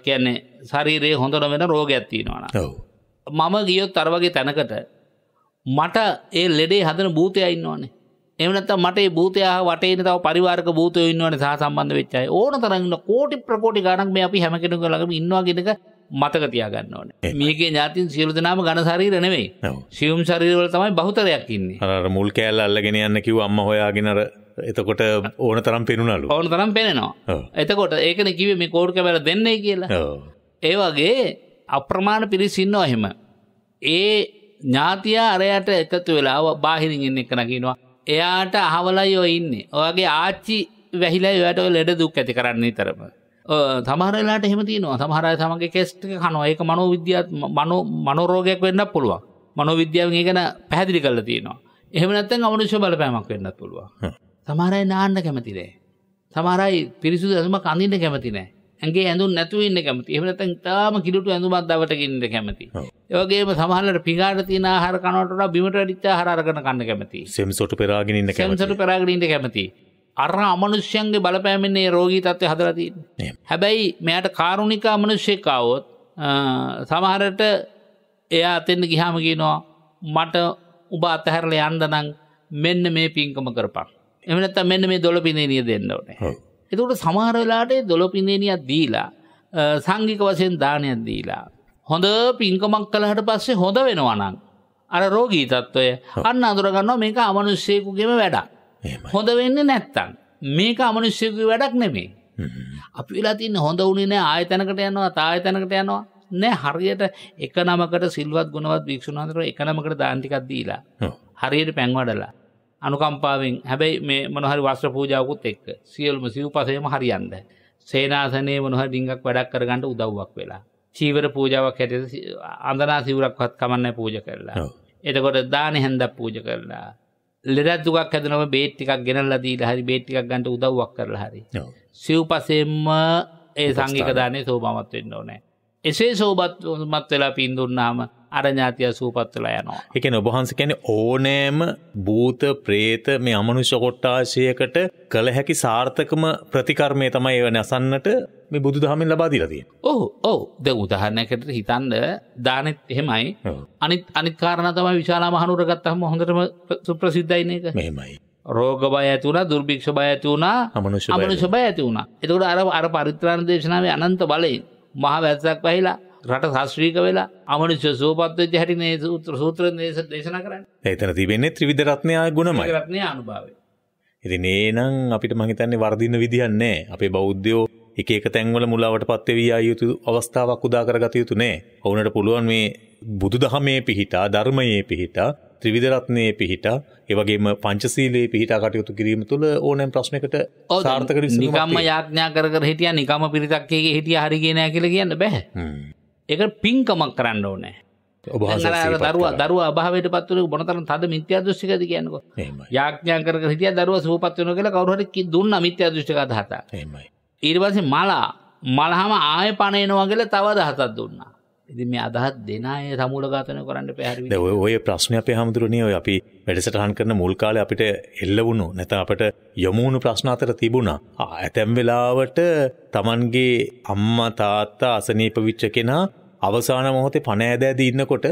Speaker 2: කියන්නේ ශරීරයේ හොඳට වෙන රෝගයක් තියෙනවා නම් මම ගියොත් අර වගේ තැනකට මට ඒ ලෙඩේ හදන භූතයා ඉන්නවනේ එහෙම නැත්නම් මට ඒ භූතයා වටේ ඉන්න තව පරිවාරක භූතයෝ ඉන්නවනේ සහ සම්බන්ධ වෙච්ච අය ඕන තරම් ඉන්න කෝටි ප්‍රකෝටි ගණන් මේ අපි හැම කෙනෙකුගේ ළඟම ඉන්නවා කියන එක මතක තියාගන්න ඕන මේකේ ඥාතින් සියලු දෙනාම ගණ ශරීර
Speaker 1: නෙමෙයි සියුම් ශරීරවල තමයි බහුතරයක් ඉන්නේ අර මුල් කෑල්ල අල්ලගෙන යන්න කිව්ව අම්මා හොයාගෙන අර එතකොට ඕන තරම් පෙනුනලු ඕන තරම් පෙනෙනවා
Speaker 2: එතකොට ඒකන කිවේ මේ කෝඩ් කැබල දෙන්නේ කියලා ඒ වගේ අප්‍රමාණ පිරිසින්නවා එහෙම ඒ ඥාතියා අරයට එකතු වෙලා බාහිරින් ඉන්න එක නකිනවා එයාට අහවලයි ඔය ඉන්නේ ඔයගේ ආච්චි වැහිලා ඔයට ඔය ලෙඩ දුක් ඇති කරන්නේ තරම තමහරලාට එහෙම තියෙනවා තමහරය තමගේ කෙස්ට කනෝ ඒක මනෝ විද්‍යාත් මනෝ මනෝරෝගයක් වෙන්න පුළුව මනෝ විද්‍යාව ගැන පැහැදිලි කල තියෙනවා එහෙම නැත්තන් අමනුෂ්‍ය බලපෑමක් වෙන්නත් පුළුව සමහරයි නාන්න කැමතිරේ සමහරයි පිරිසුදු ඇඳුම කඳින්න කැමති නෑ ඇගේ ඇඳුම් නැතුව ඉන්න කැමති එහෙම නැත්නම් තාම කිලුටු ඇඳුමක් දවට ඉන්න කැමති ඒ වගේම සමහරවිට පිඟාට තියෙන ආහාර කනවට වඩා බිමට වැඩිච්ච ආහාර අරගෙන කන්න කැමති
Speaker 1: සෙම්සොට පෙරාගෙන ඉන්න කැමති සෙම්සොට
Speaker 2: පෙරාගෙන ඉන්න කැමති අර අමනුෂ්‍යන්ගේ බලපෑමන්නේ රෝගී තත්ත්ව හදරතින් හැබැයි මෙයට කාරුණිකා මනුෂ්‍යකාවොත් සමහරට එයා අතෙන්න්න ගිහාම කියනවා මට උබ අතහැරල යන්දනං මෙන්න මේ පින්කම කරපක් එමනත්ත මෙන්න මේ දොල පිනේනිය දෙන්නවට එතුට සමහරවෙලාට දොල පිනේනියක් දීලා සංගික වසයෙන් දානයක් දීලා හොඳ පින්කමක් කළහට පස්සේ හොඳ වෙනවනං අර රෝගී තත්ත්වය අන්න අදුරගන්නවා මේක අමනුස්සයකුගේම වැඩක් හොඳ වෙන්නේ නැත්තන්. මේක අමනුෂ්‍යකගේ වැඩක් නෙමේ. අපි වෙලා තින්න හොඳ වුණේ නෑ ආයතනකට යනවා තායතනකට යනවා නෑ හරියට එක නමකට සිල්වත් ගුණවත් භික්ෂුණන්තර එක නමකට දාන්ටිකක් දීලා හරියට පැන්වඩලා අනුකම්පාවෙන් හැබැයි මේ මොනහරි වස්ත්‍ර පූජාවකුත් එක්ක සියලුම සිව්පසේම හරියන්න සේනාසනයේ මොනහරි ඩිංගක් වැඩක් කරගන්න උදව්වක් වෙලා චීවර පූජාවක් හැටියට අඳනා සිවුරක්වත් කමන්නේ පූජා කරලා එතකොට දාන හැන්දක් පූජා කරලා ලෙඩැත්තුකක් ඇදනම බේට්ටිකක් ගෙනල්ලා දීලා හරි බේට්ටිකක් ගන්නට උදව්වක් කරලා හරි සිව්පසෙම්ම ඒ සංගීක දානේ සෝපමත් වෙන්න ඕනේ එසේ සෝබත් මත් වෙලා පින් දුන්නාම අරඥාතිය
Speaker 1: සූපත්වලා යනවා. එක ඔබහන්ස කැන ඕනෑම භූත ප්‍රේත මේ අමනුෂ්‍ය කොට්ටාශයකට කළ හැකි සාර්ථකම ප්‍රතිකර්මය තමයි ඒව නැසන්නට මේ බුදු දහමින් ලබාදිලදී. ඕහ ඕ ද උදහරණයකට හිතන්ද දානෙත් එහෙමයි අනිත්
Speaker 2: අනිකාරණ තම විශාලා මහනුරගත්තහම හොඳටම සුප්‍රසිද්ධයින එක මෙහෙමයි. රෝග බය ඇති වුණා දුර්භික්ෂ බය ඇති වුණා අමනුෂ්‍ය බය ඇති වුණා. එතකොට අර අර පරිත්‍රාණ දේශනාවේ අනන්ත බලයෙන් මහ වැත්සක් පහිලා රට සස්්‍රීක වෙලා අමනුෂ සෝපත්ව හැටි සූත්‍ර සූත්‍ර දේශ දේශන කරන්න
Speaker 1: එතන තිබෙන්නේ ත්‍රවිදරත්නයා ගුණම
Speaker 2: රත්නය අනුභාවේ.
Speaker 1: ඉති නේනං අපිට මහිතන්නේ වර්දින්න විදිහන්නේ අපේ බෞද්ධයෝ එක තැන්වල මුලාවට පත්වවිය යුතු අවස්ථාවක් උදාකරගත යුතු නෑ ඔවුනට පුළුවන් මේ බුදු දහමේ පිහිටා ධර්මයේ පිහිටා ත්‍රිවිධරත්නයේ පිහිට ඒවගේම පංචසීලයේ පිහිට කටයුතු කිරීම තුළ ඕනෑම් ප්‍රශ්නකට සාර්ථක නිකම්ම
Speaker 2: යාඥා කර හිටිය නිකම පිරිතක්කේ හිටිය හරිගෙනෑ කියල කියන්න බැහැ එක පින්කමක් කරන්න
Speaker 1: ඕනෑ දරුව
Speaker 2: දරුව අභාවට පත්වල බොනතරන් තද මිත්‍යා දෘෂ්ිකද කියන්නක යාඥා කර හිටිය දරුව සූපත් වන කළ කවරහට දුන්න මිත්‍යා දෘෂ්ටික දහත ඒරවසේ මලා මලහම ආය පණයනවාගල තව දහතත් දුන්නා ඉති මේ අදහත් දෙනය සමුල ගතන කරන්න පැහරි
Speaker 1: ඔය ප්‍රශ්න අපේ හමුදුරනේ ඔය අපි වැඩසටහන් කරන මුල්කාල අපිට එල්ල වුණු නැත අපට යොමුණු ප්‍රශ්නාතර තිබුණා ඇතැම් වෙලාවට තමන්ගේ අම්ම තාත්තා අසනීප විච්ච කෙනා අවසාන මොහොතේ පණෑදෑද ඉන්නකොට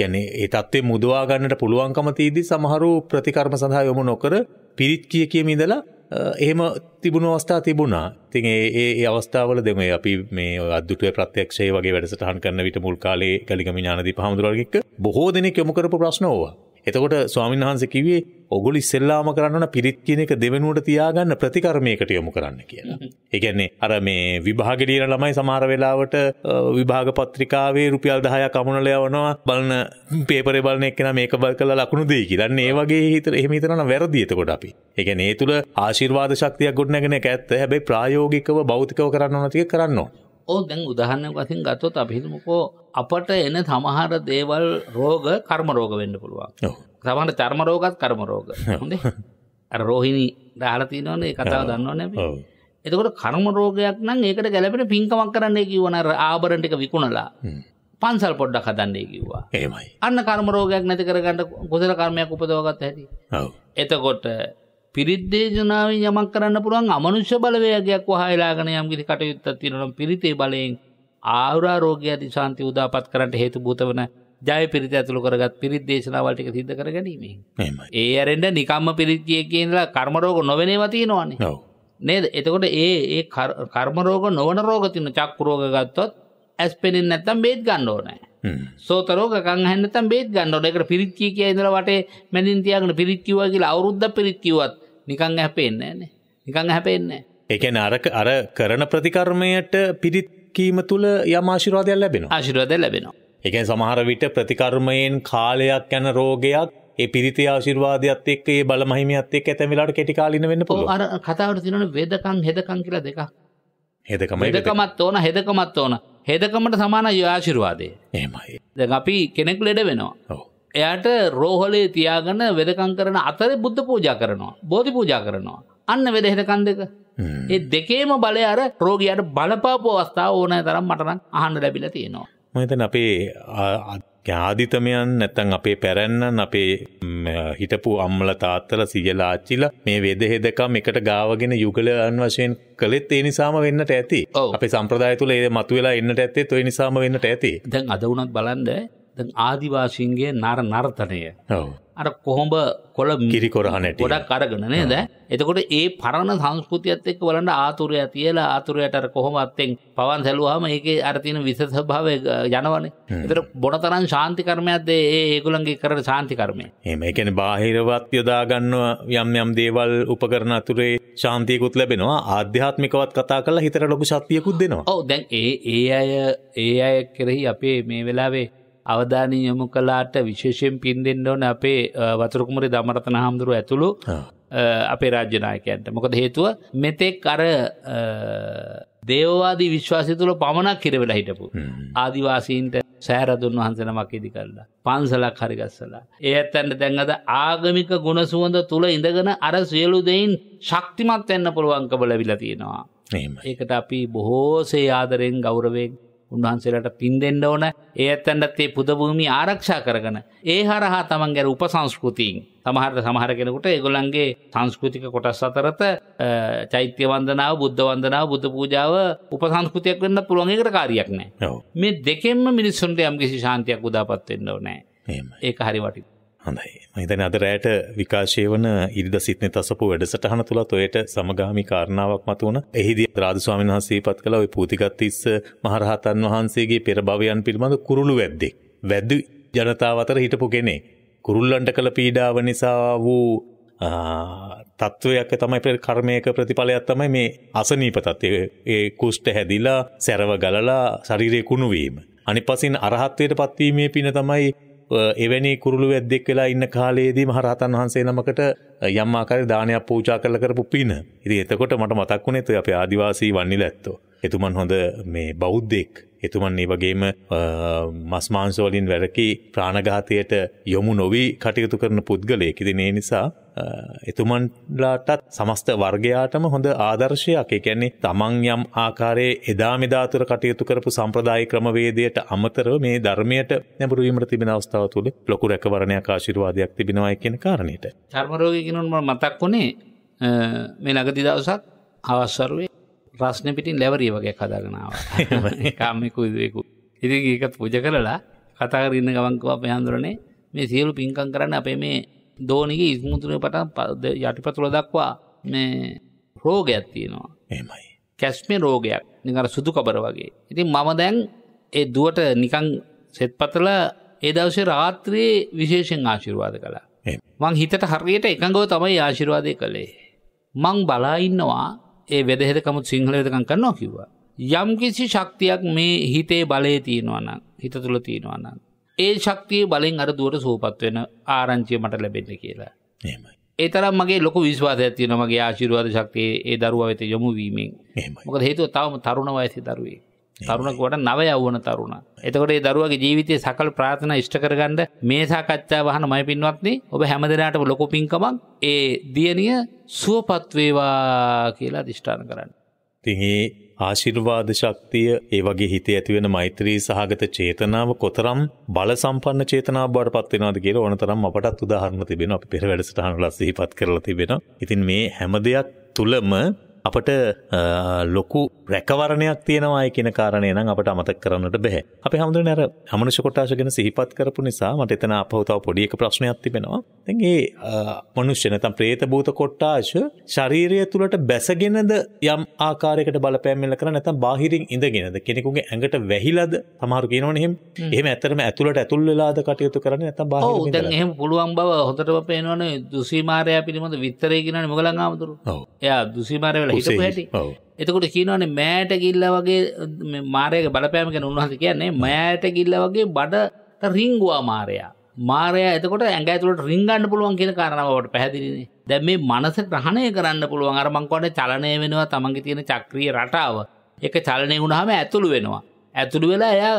Speaker 1: ගැනේ ඒ තත්ත්වේ මුදවා ගන්නට පුළුවන්කම තියදී සමහරු ප්‍රතිකර්ම සඳහා යොමු නොකර පිරිත් කිය කියමින්දලා එහෙම තිබුණු අවස්ථා තිබුණා තින් ඒ අවස්ථාවල දෙම අපි මේ අදදුටුව ප්‍රත්‍යක්ෂය වගේ වැඩසටහන් කරන විට මුල් කාලේ කලිගම ඥානදී පහමුදුරගක් බොහෝ දෙනෙක් යොමුකරපු ප්‍රශ්නෝවා එතකොට ස්වාමීන් වහන්සේ කිව්වේ ඔගොල්ලෝ ඉස්සෙල්ලාම කරන්න ඕන පිරිත් කියන එක දෙවෙනුවට තියාගන්න ප්‍රතිකර්මයකට යොමු කරන්න කියලා. ඒ කියන්නේ අර මේ විභාග ලියන ළමයි සමහර වෙලාවට විභාග පත්‍රිකාවේ රුපියල් 10ක් අමුණලා යවනවා බලන පේපරේ බලන එක්කෙනා මේක බල කරලා ලකුණු දෙයි කියලා. අන්න ඒ වගේ හිතන එහෙම හිතනවා වැරදි එතකොට අපි. ඒ කියන්නේ ඒ තුල ආශිර්වාද ශක්තියක් ගොඩනගෙන එක ඇත්ත. හැබැයි ප්‍රායෝගිකව භෞතිකව කරන්න ඕන ටික කරන්න ඕන. ඕ දැන් උදහන්න වසින් ගත්තොත් අපිහිතුමකෝ
Speaker 2: අපට එන සමහර දේවල් රෝග කර්ම රෝග වෙන්න පුළුවන් සමහට චර්ම රෝගත් කර්ම රෝග හොඳේ රෝහිණි දාලතිනවන කතාව දන්නවා නැබ එතකොට කර්ම රෝගයක් නම් ඒකට ගැලපෙන පින්කමක් කරන්නේ කිවනර ආබරටික විකුණලා පන්සල් පොඩ්ඩක් හදන්නේ කිව්වා ඒමයි අන්න කර්ම රෝගයක් නැති කරගන්න ගොසල කර්මයක් උපදවගත් ඇති එතකොට පිරිත්දේශනාවෙන් යමක් කරන්න පුළුවන් අමනුෂ්‍ය බලවේගයක් වහයලාගෙන යම්කිසි කටයුත්තක් තියෙනවා පිරිතේ බලයෙන් ආවරා රෝගය ඇති ශාන්ති උදාපත් කරන්නට හේතු භූත වන ජය පිරිත ඇතුළු කරගත් පිරිත් දේශනාවල් ටික සිද්ධ කර ගැනීමෙන් ඒ ඇරෙන්න නිකම්ම පිරිත් කිය කියනලා කර්ම රෝග නොවෙනවා තියෙනවානේ නේද එතකොට ඒ ඒ කර්ම රෝග නොවන රෝග තියෙන චක්කු රෝග ගත්තොත් ඇස් පෙනෙන්නේ නැත්තම් බේත් ගන්න ඕනේ සෝත රෝග කන් ඇහෙන්නේ නැත්තම් බේත් ගන්න ඕනේ ඒකට පිරිත් කිය කිය ඉඳලා වටේ මැදින් තියාගෙන පිරිත් කිව්වා කියලා අවුරුද්දක් පිරිත් කිව්වත් නිකං හැපෙන්න නේ නිකං හැපෙන්න
Speaker 1: එකන අරක අර කරන ප්‍රතිකර්මයට පිරිත්කීම තුළ යමාශිරවාදයක් ලැබෙන ආශිරවාද ලැබෙනවා එකන් සමහර විට ප්‍රතිකර්මයෙන් කාලයක් යන රෝගයක් ඒ පිරිති ආශිර්වාදයක්ත් එක් ඒ බලමහිමත් එක් ඇතැමිලාට කෙටිකාලින වෙන්න පුො
Speaker 2: අර කතාවට තිනන වෙදකං හෙදකං කියලා දෙක
Speaker 1: හෙදකම හෙදකමත්
Speaker 2: ඕන හෙදකමත් ඕන හෙදකමට සමාන යආශිර්වාදය එහමයි ද අපි කෙනෙක් ලෙඩ වෙනවා එයට රෝහලේ තියාගන්න වෙදකං කරන අතර බුද්ධ පූජා කරනවා. බෝධි පූජා කරනවා. අන්න වෙද හෙදකන් දෙක. ඒ දෙකේම බලය අර රෝගියට බලපාපු අවස්ථාව ඕනෑ තරම් මටනම් අහන්න ලැබිලා තියෙනවා.
Speaker 1: මතන අපේ ආධිතමයන් නැත්තන් අපේ පැරැන්නන් අපේ හිටපු අම්මල තාත්තල සියලාච්චිල මේ වෙද හෙදකම් එකට ගාවගෙන යුගලයන් වශයෙන් කළෙත් ඒ නිසාම වෙන්නට ඇති අප සම්ප්‍රදාය තුළ ඒ මතුවෙලා එන්නට ඇත්තේ තොයි නිසාම වෙන්නට ඇති දැන් අද වුණත් බලන්ද ආදිවාසින්ගේ
Speaker 2: නර නර්තනය අර කොහොඹ කොළ මිරිකොරහනට ගොඩක් අරගෙන නේද එතකොට ඒ පරණ සංස්කෘතියත් එක්ක බලන්න ආතුරය තියලා ආතුරයට අර කොහොම අත්තෙන් පවන් සැලුවාම ඒකේ අර තියෙන විශේෂභාවය යනවනේ. ඒතර බොනතරම් ශාන්ති කර්මයක්ද ඒ ඒගොල්ලන්ගේ කරන ශාන්ති කර්මය.
Speaker 1: එහෙම ඒ කියන්නේ බාහිරවත් යොදා ගන්නව යම් යම් දේවල් උපකරණ අතුරේ ශාන්තියකුත් ලැබෙනවා ආධ්‍යාත්මිකවත් කතා කරලා හිතට ලොකු ශක්තියකුත් දෙනවා.
Speaker 2: ඔව් දැන් ඒ ඒ අය ඒ අය කෙරෙහි අපේ මේ වෙලාවේ
Speaker 1: අවධානය යොමු කලාට
Speaker 2: විශේෂයෙන් පින් දෙන්න ඕන අපේ වතුරකුමරි දමරතන හාමුදුරුව ඇතුළු අපේ රාජ්‍යනායකයන්ට මොකද හේතුව මෙතෙක් අර දේවවාදී විශ්වාසය තුළ පමණක් කිරවෙලා හිටපු. ආදිවාසීන්ට සෑරදුන් වහන්සනමක් ඉදි කරලා. පන්සලක් හරිගස්සලා. ඒ ඇත්තන්ට දැන්ගද ආගමික ගුණසුවඳ තුළ ඉඳගෙන අර සියලු දෙයින් ශක්තිමත් වෙන්න පුළුවන්කබ ලැබිලා තියෙනවා. ඒකට අපි බොහෝසේ ආදරෙන් ගෞරවෙන් උන්වහන්සේලට පින් දෙන්න ඕන ඒ ඇත්තන්ටත් ඒ පුදභූමි ආරක්ෂා කරගන. ඒ හරහා තමන් ගැන උපසංස්කෘතින් සමහරට සමහර කෙනෙකුට ඒගොල්ලන්ගේ සංස්කෘතික කොටස් අතරත චෛත්‍ය වන්දනාව බුද්ධ වන්දනාව බුද්ධ පූජාව උපසංස්කෘතියක් වෙන්න පුළුවන් එකට කාරියක් නෑ. මේ දෙකෙන්ම මිනිස්සුන්ට යම්කිසි ශාන්තියක් උදාපත් වෙන්න ඕනේ. ඒක හරි වටිනවා.
Speaker 1: හොඳයි. මම හිතන්නේ අද රැයට විකාශය වන ඉරිද සිත්නේ තසපු වැඩසටහන තුලත් ඔයට සමගාමී කාරණාවක් මත වුණා. එහිදී රාජු ස්වාමීන් වහන්සේ ඉපත් කළ ওই පූතිගත්තිස්ස මහරහතන් වහන්සේගේ පෙර භවයන් පිළිබඳ කුරුළු වැද්දෙක්. වැද්දු ජනතාව අතර හිටපු කෙනෙක්. කුරුල්ලන්ට කළ පීඩාව නිසා වූ තත්ත්වයක් තමයි පෙර කර්මයක ප්‍රතිඵලයක් තමයි මේ අසනීප තත්ත්වය. ඒ කුෂ්ඨ හැදිලා, සැරව ගලලා, ශරීරේ කුණු වීම. අනිපසින් අරහත්ත්වයට පත්වීමේ පින තමයි එවැනි කුරුළු වැද්දෙක් වෙලා ඉන්න කාලයේදී මහරහතන් වහන්සේ නමකට යම් ආකාරයේ දානයක් පූජා කරලා කරපු පින. ඉතින් එතකොට මට මතක් වුණේ අපේ ආදිවාසී වන්නිල ඇත්තෝ. එතුමන් හොඳ මේ බෞද්ධෙක් එතුමන් ඒ වගේම මස්මාංශවලින් වැරකී ප්‍රාණඝාතයට යොමු නොවී කටයුතු කරන පුද්ගලයෙක්. ඉතින් ඒ නිසා එතුමන්ලාටත් සමස්ත වර්ගයාටම හොඳ ආදර්ශයක් එකැන්නේ තමන් යම් ආකාරයේ එදා මෙදාතුර කටයුතු කරපු සම්ප්‍රදාය ක්‍රමවේදයට අමතරව මේ ධර්මයට නැබරුවීමට තිබෙන අවස්ථාව තුළ ලොකු රැකවරණයක් ආශිර්වාදයක් තිබෙනවා කියන කාරණයට.
Speaker 2: චර්මරෝගය කිනුන්ම මතක් වුණේ මේ ලඟති දවසක් අවස්වරුවේ රශ්න පිටින් ලැවරිය වගේ කදාගෙනාව කාමෙකු දකු ඉති ඒකත් පුජ කරලා කතාකරන්න ගවංකව පයහඳුරනේ මේ සියලු පින්කං කරන්න අපේ මේ දෝනික ඉස්මුතුරය පටන් පද යටිපතුළ දක්වා මේ රෝගයක් තියෙනවා එමයි කැස්මේ රෝගයක් නිකර සුදු කබර වගේ ඉතින් මම දැන් ඒ දුවට නිකං සෙත්පතල ඒ දවසේ රාත්‍රයේ විශේෂෙන් ආශිරවාද කළා මං හිතට හරියට එකඟව තමයි ආශිරවාදය කළේ මං බලා ඉන්නවා ඒ වෙදහෙදකමුත් සිංහලයදකම් කරනවා කිව්වා. යම්කිසි ශක්තියක් මේ හිතේ බලය තියෙනවනම් හිත තුළ තියෙනවනම්. ඒ ශක්තිය බලෙන් අර දුවට සූපත් වෙන ආරංචිය මට ලැබෙන්න කියලා. එමයි. ඒතරම් මගේ ලොක විශ්වාසයක් තියෙන මගේ ආශිර්වාද ශක්තිය ඒ දරුවා වෙත යොමු වීමෙන්. මොකද හේතුව තවම තරුණ වයසේ දරුවේ. තරුණක් වට නව යවන තරුණ. එතකොට ඒ දරුවගේ ජීවිතයේ සකල් ප්‍රාථන ඉෂ්ට කරගන්න මේ සාකච්ඡා වහන මයි පින්වත්න්නේ ඔබ හැමදෙනටම ලොකු පින්කමක් ඒ දියනිය සුවපත්වේවා කියලා දිෂ්ඨාන කරන්න.
Speaker 1: තිහේ ආශිර්වාද ශක්තිය ඒ වගේ හිතේ ඇතිවෙන මෛත්‍රී සහගත චේතනාව කොතරම් බල සම්පන්න චේතනා බවට පත්වෙනවාද කියලා ඕනතරම් අපටත් උදාහරණ තිබෙන අපි පෙර වැඩසටහන ලස්සිහිපත් කරලා තිබෙන. ඉතින් මේ හැම දෙයක් තුළම අපට ලොකු රැකවරණයක් තියෙනවායි කියන කාරණය නම් අපට අමතක කරන්නට බැහැ. අපි හැමෝටම අර අමනුෂ්‍ය කොටාශ ගැන සිහිපත් කරපු නිසා මට එතන අපව තව පොඩි එක ප්‍රශ්නයක් තිබෙනවා. දැන් මේ මනුෂ්‍ය නැත්නම් പ്രേත භූත කොටාශ ශාරීරිය තුලට බැසගෙනද යම් ආකාරයකට බලපෑම් එල්ල කරා නැත්නම් බාහිරින් ඉඳගෙනද කෙනෙකුගේ ඇඟට වැහිලාද? සමහර කියනවනේ එහෙම. එහෙම ඇත්තටම ඇතුළට ඇතුල් වෙලාද කටයුතු කරන්නේ නැත්නම් බාහිරින් ඉඳලා. ඔව් දැන්
Speaker 2: එහෙම පුළුවන් බව හොඳටම පේනවනේ දුසීමාරයා පිළිබඳ විතරේ
Speaker 1: කියනවනේ මොගලන් ආමතුරු. ඔව්.
Speaker 2: එයා දුසීමාරයා වෙලා හිටපු හැටි එතකොට කියනවනේ මෑට ගිල්ල වගේ මාරයක බලපෑම ගැන උන්වහන්සේ කියන්නේ මෑට ගිල්ල වගේ බඩට රිංගුවා මාරයා මාරයා එතකොට ඇඟ ඇතුළට රිංගන්න පුළුවන් කියන කාරණාවට පැහැදිලිනේ දැන් මේ මනස ග්‍රහණය කරන්න පුළුවන් අර මං කියන්නේ චලණය වෙනවා තමන්ගේ තියෙන චක්‍රීය රටාව ඒක චලණය වුණාම ඇතුළු වෙනවා ඇතුළු වෙලා එයා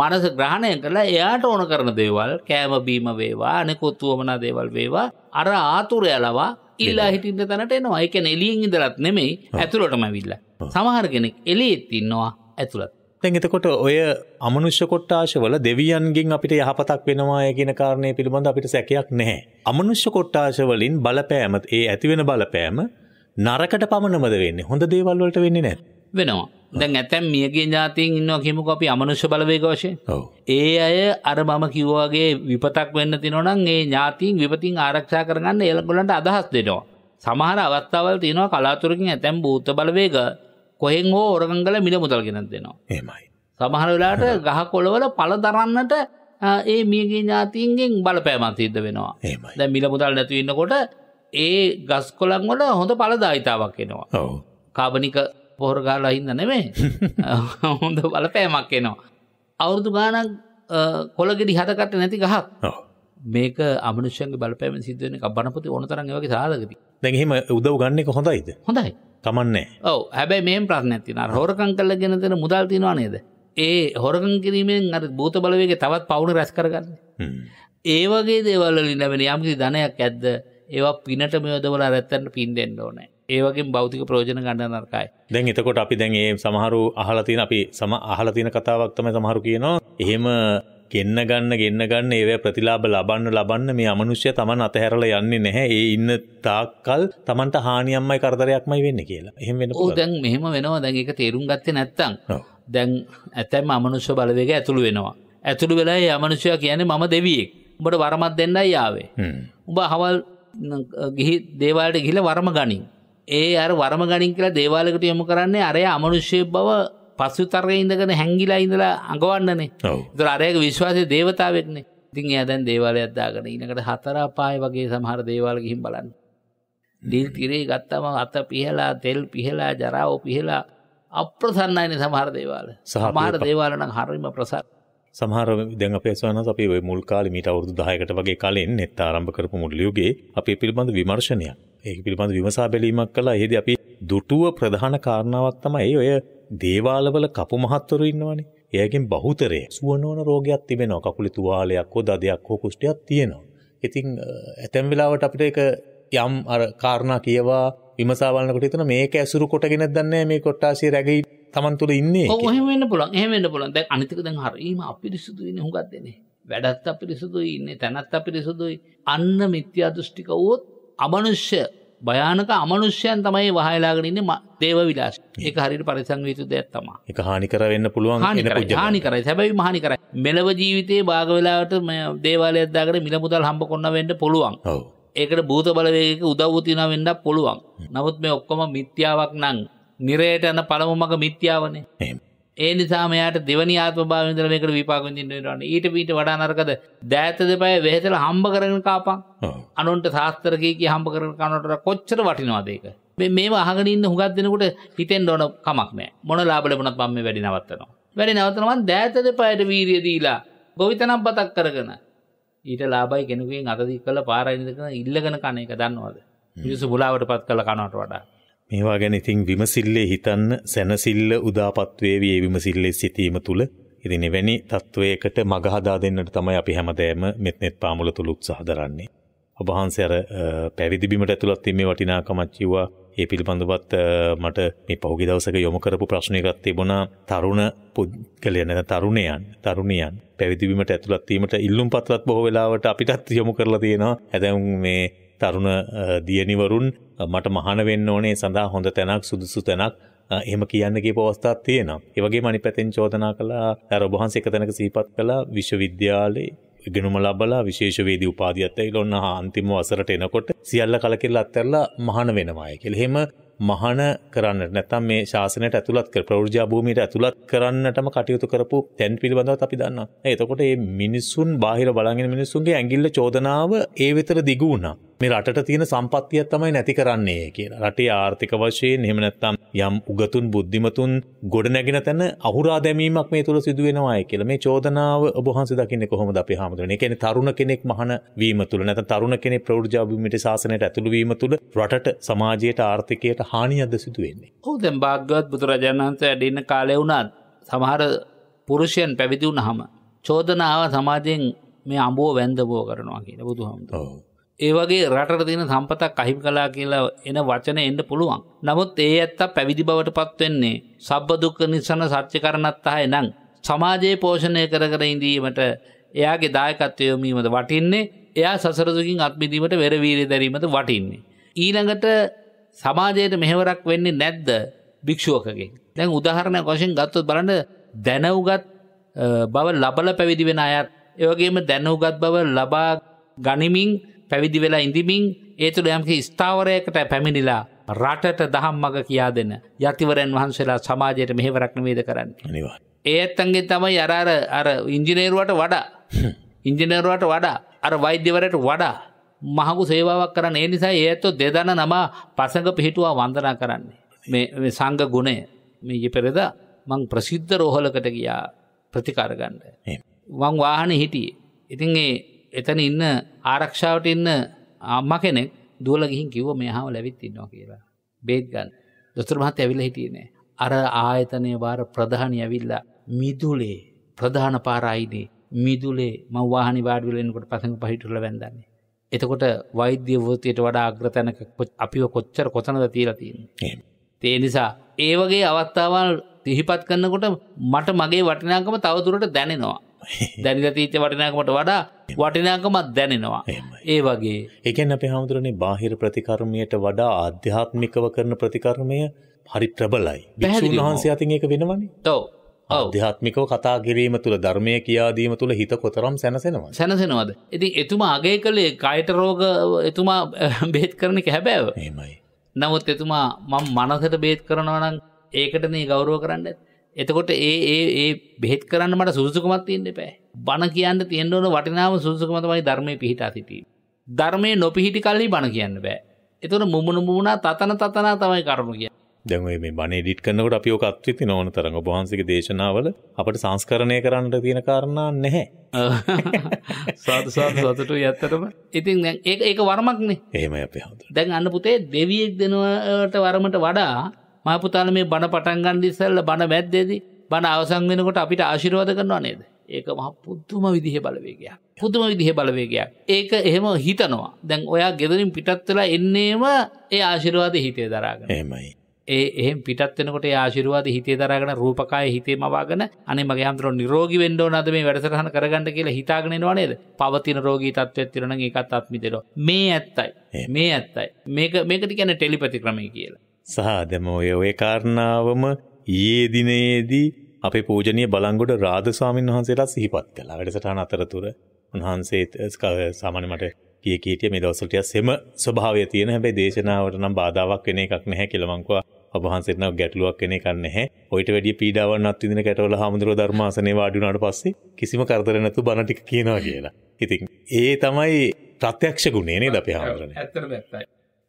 Speaker 2: මනස ග්‍රහණය කරලා එයාට ඕන කරන දේවල් කෑම බීම වේවා අනෙකුත් වමනා දේවල් වේවා අර ආතුරය ලවා ඉල්ලා හිටින්න තැනට එනවා එක එලියෙන් ඉදරත් නෙමෙයි ඇතුළටම විල්ල සමහර කෙනෙක් එලෙත් ඉන්නවා ඇතුළත්
Speaker 1: තැන් එතකොට ඔය අමනුෂ්‍ය කොට්ටාශවල දෙවියන්ගෙන් අපිට යහපතක් වෙනවා කියන කාරණය පිළිබඳ අපිට සැකයක් නැහැ. අමනුෂ්‍ය කොට්ටාශවලින් බලපෑමත් ඒ ඇතිවෙන බලපෑම නරකට පමණමද වෙන්නේ හොඳ දේවල්වලට වෙන්නේ නෑ. වෙනවා.
Speaker 2: දැන් ඇතැම් මියගේ ජාතින් ඉන්නවා කිමක අපි අමනුෂ්‍ය බලවේග වශයෙන් ඒ අය අර මම කිව්වාගේ විපතක් වෙන්න තිනොනම් ඒ ඥාතින් විපතින් ආරක්ෂා කරගන්න එලගොලන්ට අදහස් දෙනවා. සමහර අවස්ථාවල් තියෙනවා කලාතුරකින් ඇතැම් භූත බලවේග කොහෙන් හෝ ඕරගං කල මිල මුදල් ගෙනත් දෙනවා. ඒමයි. සමහර වෙලාට ගහ කොළවල පල දරන්නට ඒ මියගේ ඥාතින්ගෙන් බලපෑමක් සිද්ධ වෙනවා. දැන් මිල මුදල් නැතුව ඉන්නකොට ඒ ගස් කොළන් වල හොඳ පළදායිතාවක් එනවා. කාබනික පොහොර ගාලා හින්ද නෙමේ හොඳ බලපෑමක් එනවා. අවුරුදු ගානක් කොළගෙඩි හතකට නැති ගහක් මේක අමනුෂ්‍යන්ගේ බලපෑම සිදුවන බනපති ඕනතරන් වගේ සාධකති දැහෙම උදව ගන්නෙක
Speaker 1: හොඳයිද හොඳයි තමන්නේ
Speaker 2: ඔව හැබැයි මේ ප්‍රශ්න ඇතින හෝරකං කල්ල ගෙන තෙන මුදල් තිනවා නේද ඒ හොරකං කිරීමෙන් අර භූත බලවේගේ තවත් පවුණ රැස් කරගන්න ඒ වගේ දේවල්ලින් ලැබෙන යම්කි ධනයක් ඇද්ද ඒවා පිනට මෙයෝදවල රැත්තන්න පින් දෙන්න ඕනෑ ඒවගේ බෞතික ප්‍රෝජන ගණඩ නර්කායි
Speaker 1: දැන් එතකොට අපි දැන් ඒ සමහරු අහලතින අපි සම අහලතින කතාවක්තම සමහරු කියනවා එහෙම ගෙන්න්න ගන්න ගෙන්න්න ගන්න ඒව ප්‍රතිලාබ ලබන්න ලබන්න මේ අමනුෂ්‍ය තමන් අතහැරල යන්නේ නැහැ ඒ ඉන්න තාක්කල් තමන්ට හානියම්මයි කරදරයක්මයි වෙන්න කියලා එහෙම වෙන දැන්
Speaker 2: මෙහම වෙනවා දැන් එක තේරුම් ගත්තේ නැත්තං දැන් ඇතැම් අමනුෂ්‍ය බලවේග ඇතුළු වෙනවා ඇතුළු වෙලා යමනුෂ්‍යය කියන්නේ මම දෙවියෙක් උඹට වරමත් දෙන්නයි යාවේ උඹ හවල් ගිහි දේවාලට ගිහිල වරම ගනිින් ඒ අර වරම ගනින් කියලා දේවාලකට යොමු කරන්නේ අරය අමනුෂ්‍ය බව පසුතරය ඉඳගෙන හැංගිලා ඉඳලා අඟවන්නනේ තුර අරයක විශ්වාසය දේවතාවෙක්නේ ඉතින් එයා දැන් දේවාලයක් දාගෙන ඊනකට හතර අපාය වගේ සමහර දේවාල ගිහින් බලන්න. දිල් තිරේ ගත්තම අත පිහලා තෙල් පිහලා ජරාව පිහලා අප්‍රසන්නයිනේ සමහර දේවාල. සමහර දේවාල නම් හරිම ප්‍රසන්න.
Speaker 1: සමහර දැන් අපේ ස්වාමීන් අපි ওই මුල් කාලේ මීට අවුරුදු 10කට වගේ කාලේ එන්නෙත් ආරම්භ කරපු මුල් යුගයේ අපේ පිළිබඳ විමර්ශනයක්. ඒක පිළිබඳ විමසා බැලීමක් කළා. එහෙදි අපි දුටුව ප්‍රධාන කාරණාවක් තමයි ඔය දේවාලවල කපු මහත්වරු ඉන්නවනේ. එයාගෙන් බහුතරය සුවනෝන රෝගයක් තිබෙනවා. කකුලේ තුවාලයක් හෝ දදයක් හෝ කුෂ්ඨයක් තියෙනවා. ඉතින් ඇතැම් වෙලාවට අපිට ඒක යම් අර කාරණා කියවා විමසාවලනකොට හිතන මේක ඇසුරු කොටගෙන දන්නේ මේ කොට්ටාසේ රැගී තමන් තුළ ඉන්නේ
Speaker 2: හමන්න පුලන් හමන්න පුලන් දැ අනිතක දැන් හරීම අපිරිසුදු ඉන්න හුඟක් දෙනේ වැඩත් අපිරිසුදුයි ඉන්නේ තැනත් අපිරිසුදුයි අන්න මිත්‍යා දෘෂ්ටික වුවොත් අමනුෂ්‍ය භයානක අමනුෂ්‍යයන් තමයි වහලාගෙනන්න දේව විලාශ ඒ හරිට පරිසංවීතු දෙයක් තමා
Speaker 1: එක හානිකර වෙන්න පුළුවන්
Speaker 2: හානිකර හැබැයි මහනි කර මෙලව ජීවිතයේ භාගවෙලාට දේවාලයක්දාකට මිල මුදල් හම්බ කොන්න වෙන්න පුළුවන් ඔව ඒකට භූත බලවේගක උදව්ව තියෙනවා වෙන්න පුළුවන්. නමුත් මේ ඔක්කොම මිත්‍යාවක් නම් නිරයට යන පළමු මග මිත්‍යාවනේ. ඒ නිසා මෙයාට දෙවනි ආත්ම භාවයෙන් ඉඳලා මේකට විපාක විඳින්න වෙනවා. ඊට පීට වඩා නරකද දෑත දෙපය වෙහෙතලා හම්බ කරගෙන කාපන්. අනුන්ට සාස්ත්‍ර කී කී හම්බ කරගෙන කනට කොච්චර වටිනවද ඒක? මේ මේව අහගෙන ඉන්න හුඟක් දෙනකොට හිතෙන්න ඕන කමක් නැහැ. මොන ලාභ ලැබුණත් මම මේ වැඩි නවත්තනවා. වැඩි නවත්තනවා මං දෑත දෙපයට වීරිය දීලා ගොවිතනම් පතක් කරගෙන ඊට ලාබයි කෙනෙකුෙන් අතදි කළ පාරයිදකන ඉල්ලගෙන කන එක දන්නවාද මිනිසු බුලාවට පත් කළ කනට
Speaker 1: වඩා මේවා ගැන ඉතින් විමසිල්ලේ හිතන්න සැනසිල්ල උදාපත්වේවී ඒ විමසිල්ලේ සිතීම තුළ ඉතින් එවැනි තත්ත්වයකට මගහදා දෙන්නට තමයි අපි හැමදෑම මෙත්නෙත් පාමුල තුළ උත්සාහ දරන්නේ. ඔබ වහන්සේ අර පැවිදි බිමට ඇතුළත් මේ වටිනාකමක් කිව්වා. ඒ පිළිබඳවත් මට මේ පෞගි දවසක යොමු කරපු ප්‍රශ්නයකත් තිබුණා තරුණ පුද්ගලයන තරුණයන් තරුණියන් පැවිදිවීමට ඇතුළත්වීමට ඉල්ලුම් පත්වත් බොහෝ වෙලාවට අපිටත් යොමු කරලා තියෙනවා ඇදැම් මේ තරුණ දියනිවරුන් මට මහන වෙන්න ඕනේ සඳහා හොඳ තැනක් සුදුසු තැනක් එහෙම කියන්නගේ පවස්ථාත් තියෙනවා. ඒවගේ මනි පැතෙන් චෝදනා කලා ඇරබහන්සේක තැනක සීපත් කලා විශ්වවිද්‍යාලේ ඉගෙනුම ලබලා විශේෂවේදී උපාධියත් ඇවිල්ලා ඔන්න අන්තිම වසරට එනකොට සියල්ල කලකිරලා අත්හැරලා මහාන වෙනවායි කියලා. එහෙම මහන කරන්නට නැතම් මේ ශාසනයට ඇතුළත් කර ප්‍රෞෘජා භූමීට ඇතුළත් කරන්නටම කටයුතු කරපු තැන් පිළිබඳවත් අපි දන්න. එතකොට ඒ මිනිස්සුන් බාහිර බලගෙන මිනිස්සුන්ගේ ඇඟිල්ල චෝදනාව ඒ වෙතර දිගුණා. මේ රට තියෙන සම්පත්තිය තමයි නැති කරන්නේ කිය රටේ ආර්ථික වශයෙන් හෙමනැත්තම් යම් උගතුන් බුද්ධිමතුන් ගොඩ නැගෙන තැන අහුරා දැමීමක් මේ තුළ සිදුවෙනවාය කියල මේ චෝදනාව ඔබහන්ස දකින්න කොහොම අපි හාමුදුරන එකන තරුණ කෙනෙක් මහන වීම තුළ නැත තරුණ කෙනෙ ප්‍රෝජාභිමිට ශසනයට ඇතුළුවීම තුළ රට සමාජයට ආර්ථිකයට හානියද සිදුවෙන්නේ
Speaker 2: හෝදැම් භාග්‍යවත් බුදුරජාණන්ස ඇඩන්න කාලය වුණත් සමහර පුරුෂයන් පැවිදි වුණ හම චෝදනාව සමාජයෙන් මේ අම්බෝ වැන්දබෝ කරනවා කියන බුදු හමුදෝ. ඒ වගේ රටට තියෙන සම්පතක් අහිමි කලා කියලා එන වචන එන්න පුළුවන්. නමුත් ඒ ඇත්ත පැවිදි බවට පත්වෙන්නේ සබ්බ දුක්ඛ නිසන සත්‍ය කරණත් අහය නම් සමාජයේ පෝෂණය කර කර ඉඳීමට එයාගේ දායකත්වය යොමීමද වටින්නේ එයා සසර දුකින් අත්මිදීමට වෙර වීරිය දැරීමද වටින්නේ. ඊළඟට සමාජයට මෙහෙවරක් වෙන්නේ නැද්ද භික්ෂුවකගෙන්. දැන් උදාහරණයක් වශයෙන් ගත්තොත් බලන්න දැනුගත් බව ලබල පැවිදි වෙන අයත් ඒ වගේම දැනුගත් බව ලබා ගනිමින් පැවිදි වෙලා ඉඳමින් ඒ තුළ යම්කි ස්ථාවරයකට පැමිණිලා රටට දහම් මග කියා දෙන්න යතිවරන් වහන්සේලා සමාජයට මෙහෙවරක්න වේද කරන්න නිවා. ඒ ඇත්තන්ගේ තමයි අරාර අර ඉංජිනේරුවට වඩා ඉංජිනේරුවට වඩා අර වෛද්‍යවරයට වඩා මහකු සේවාවක් කරන්න ඒ නිසා ඒත්තු දෙදන නමා පසඟ පිහිටුවා වන්දනා කරන්නේ මේ සංග ගුණය මේ යෙපෙරද මං ප්‍රසිද්ධ රෝහලකට ගියා ප්‍රතිකාරගන්න. වං වාහන හිටියේ. ඉතින්ඒ එතන ඉන්න ආරක්ෂාවට ඉන්න අම්ම කෙනෙක් දුවල ගිහින් කිව්ව මෙහාම ලැවිත් ඉන්නවා කියලා. බේත්ගන්න දොස්තර මහත් ඇවිල්ල හිටියනේ. අර ආයතනය වාර ප්‍රධානි ඇවිල්ලා මිදුලේ ප්‍රධාන පාරයිනේ මිදුලේ මවවාහනි වාඩවිලෙන්කොට පසඟ පහිටුල වැදන්නේ. එතකොට වෛද්‍ය වෘතියට වඩා අග්‍රතැනක අපිව කොච්චර කොතනද තීරතින්. තේ නිසා ඒවගේ අවස්ථාවල් තිහිපත් කන්නකොට මට මගේ වටිනාකම තවතුරට දැනෙනවා. දැනිල තීච වටිනාකමට වඩා වටිනාකමත්
Speaker 1: දැනෙනවා ඒ වගේ එකෙන් අප හාමුදුරනේ බාහිර ප්‍රතිකර්මයට වඩා අධ්‍යාත්මිකව කරන ප්‍රතිකර්මය හරි ප්‍රබලයි බැහැදිලි වහන්සේ අතින් ඒක වෙනවනේ තෝ අධ්‍යාත්මිකව කතා කිරීම තුළ ධර්මය කියාදීම තුළ හිත කොතරම් සැනසෙනවා සැනසෙනවද ඉති එතුමා
Speaker 2: අගේ කළේ කයිට රෝග එතුමා බේත් කරන කැබැව හෙමයි නමුත් එතුමා මං මනසට බේත් කරනවනං ඒකටනේ ගෞරුව කරන්න ඇත් එතකොට ඒ ඒ ඒ බෙහෙත් කරන්න මට සුදුසුකමත් තියෙන්න එපෑ. බණ කියන්න තියෙන්න ඕන වටිනාම සුදුසුකම තමයි ධර්මයේ පිහිටා සිටීම. ධර්මයේ නොපිහිටි කල්හි බණ කියන්න බෑ. එතකොට මුමුණු මුමුණා තතන තතනා තමයි කරුණු කියන්නේ.
Speaker 1: දැන් ඔය මේ බණ එඩිට් කරනකොට අපි ඔක අත්විඳින ඕන තරම් ඔබ වහන්සේගේ දේශනාවල අපිට සංස්කරණය කරන්න තියෙන කාරණා නැහැ. සාදු සාදු සතුටුයි ඇත්තටම.
Speaker 2: ඉතින් දැන් ඒක ඒක වරමක්නේ.
Speaker 1: එහෙමයි අපි හඳුනන.
Speaker 2: දැන් අන්න පුතේ දෙවියෙක් දෙනවට වරමට වඩා මහපුතාල මේ බණ පටන්ගන්ඩ ඉස්සල්ල බණ වැැද්දේදි බණ අවසං වෙනකොට අපිට ආශිරෝධ කරනවා නේද ඒක මහ පුද්දුම විදිහ බලවේගයක් පුදුම විදිහ බලවේගයක් ඒක එහෙම හිතනවා දැන් ඔයා ගෙදරින් පිටත්වෙලා එන්නේම ඒ ආශිරවාද හිතේ දරාගෙන එමයි ඒ එහෙම පිටත්වෙනකොට ආශිරවාද හිතේ දරාගෙන රූපකාය හිතේ මවාගෙන අනේ මගේ හම්තර නිරෝගී වෙන්න ඕන අද මේ වැඩසටහන කරගන්න කියලා හිතාගෙන එනවා නේද පවතින රෝගී තත්ත්වයක් තියෙනවා නම් ඒකත් අත්මිදෙනවා මේ ඇත්තයි මේ ඇත්තයි මේක මේකට කියන්නේ ටෙලිපති ක්‍රමය
Speaker 1: කියලා සහ දැම ඔය ඔය කාරණාවම ඊයේ දිනයේදී අපේ පූජනීය බලංගොඩ රාධ ස්වාමීන් වහන්සේලා සිහිපත් කළා. වැඩසටහන අතරතුර උන්වහන්සේ සාමාන්‍ය මට කිය කීටිය මේ දවස්වල ටිකක් සෙම ස්වභාවය තියෙන හැබැයි දේශනාවට නම් බාධාවක් වෙන එකක් නැහැ කියලා මං කිව්වා. ඔබහන්සේට නම් ගැටලුවක් වෙන එකක් නැහැ. ඔයිට වැඩිය පීඩාවක් නත් විඳින කැටවල හාමුදුරුව ධර්මාසනේ වාඩි වුණාට පස්සේ කිසිම කරදර නැතුව බණ ටික කියනවා කියලා. ඉතින් ඒ තමයි ප්‍රත්‍යක්ෂ ගුණේ නේද අපේ හාමුදුරනේ.
Speaker 2: ඇත්තටම ඇත්තයි.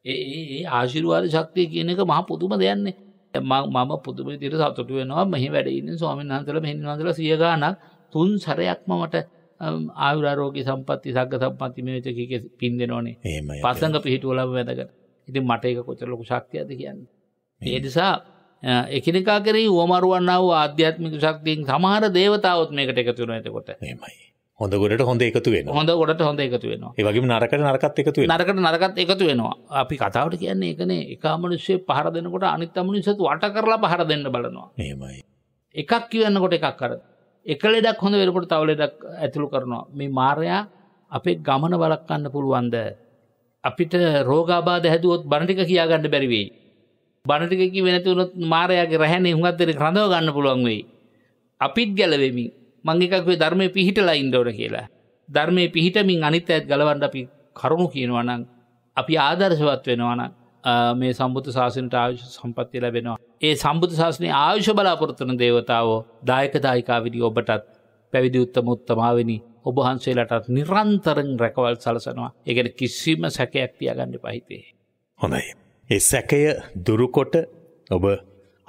Speaker 2: ඒ ආශිරවාද ශක්තිය කියන එක මහ පුතුම දෙයන්නේ මම පුදුම දිර සතුට වෙනවා මෙහි වැඩඉන්න ස්වාමන් අන්තල මෙහින්වන්දල සියගානක් තුන් සරයක්ම මට ආයුරාරෝග සම්පත්ති සක්ග සම්පත්ති මේචකක පින් දෙනෝනේ පසඟ පිහිටුවලම වැදකට ඉති මට එක කොචරලොකු ශක්තියද කියන්න. ඒනිසා එකනිකා කරේ ඕමරුවන්නාව ආධ්‍යාත්මික ශක්තියෙන් සමහර දේවතාවත් මේකට එකතුරුන ඇතකොට හෙමයි.
Speaker 1: හොඳ ගොඩට හොඳ එකතු වෙන
Speaker 2: හොඳ ගොඩට හොඳ එකතු වෙනවා
Speaker 1: ඒවගේ නරකට නරකත් එකතු නරකට
Speaker 2: නරකත් එකතු වෙනවා
Speaker 1: අපි කතාවට කියන්නේ එකන
Speaker 2: එකමනුෂ්‍යය පහර දෙනකොට අනිත් අමනිසතු වට කරලා පහර දෙන්න බලනවා නමයි එකක් කියවන්නකොට එකක් කර එකලෙඩක් හොඳ වෙනකොට තවලෙඩක් ඇතුළු කරනවා මේ මාර්යා අපේ ගමන වලක්කන්න පුළුවන්ද අපිට රෝගාබාධ හැදුවොත් බණටික කියාගන්න බැරිවෙයි බණටිකකි වෙනතුනොත් මාරයාගේ රැහැනේ හුඟත්තෙන කරඳව ගන්න පුළුවන් වෙයි අපිත් ගැලවෙමින් මංගේකක්වේ ධර්මය පිහිටලා ඉන්ඩෝර කියලා. ධර්මය පිහිටමින් අනිත් ඇත් ගලවන්ඩ අපි කරුණු කියනවනං. අපි ආදර්ශවත් වෙනවන මේ සම්බුධ ශාසනට ආවිශ සම්පත්ති ලැබෙනවා. ඒ සම්බුධ ශාසනය ආවිශ බලාපොරත්වන දේවතාවෝ දායකදායිකාවිදි ඔබටත් පැවිදි උත්තම උත්තමාවනි ඔබහන්සේලටත් නිරන්තරෙන් රැකවල් සලසනවා එකට කිසිම සැකයක් තියගන්න පහිතේ.
Speaker 1: හොඳයි. ඒ සැකය දුරුකොට ඔබ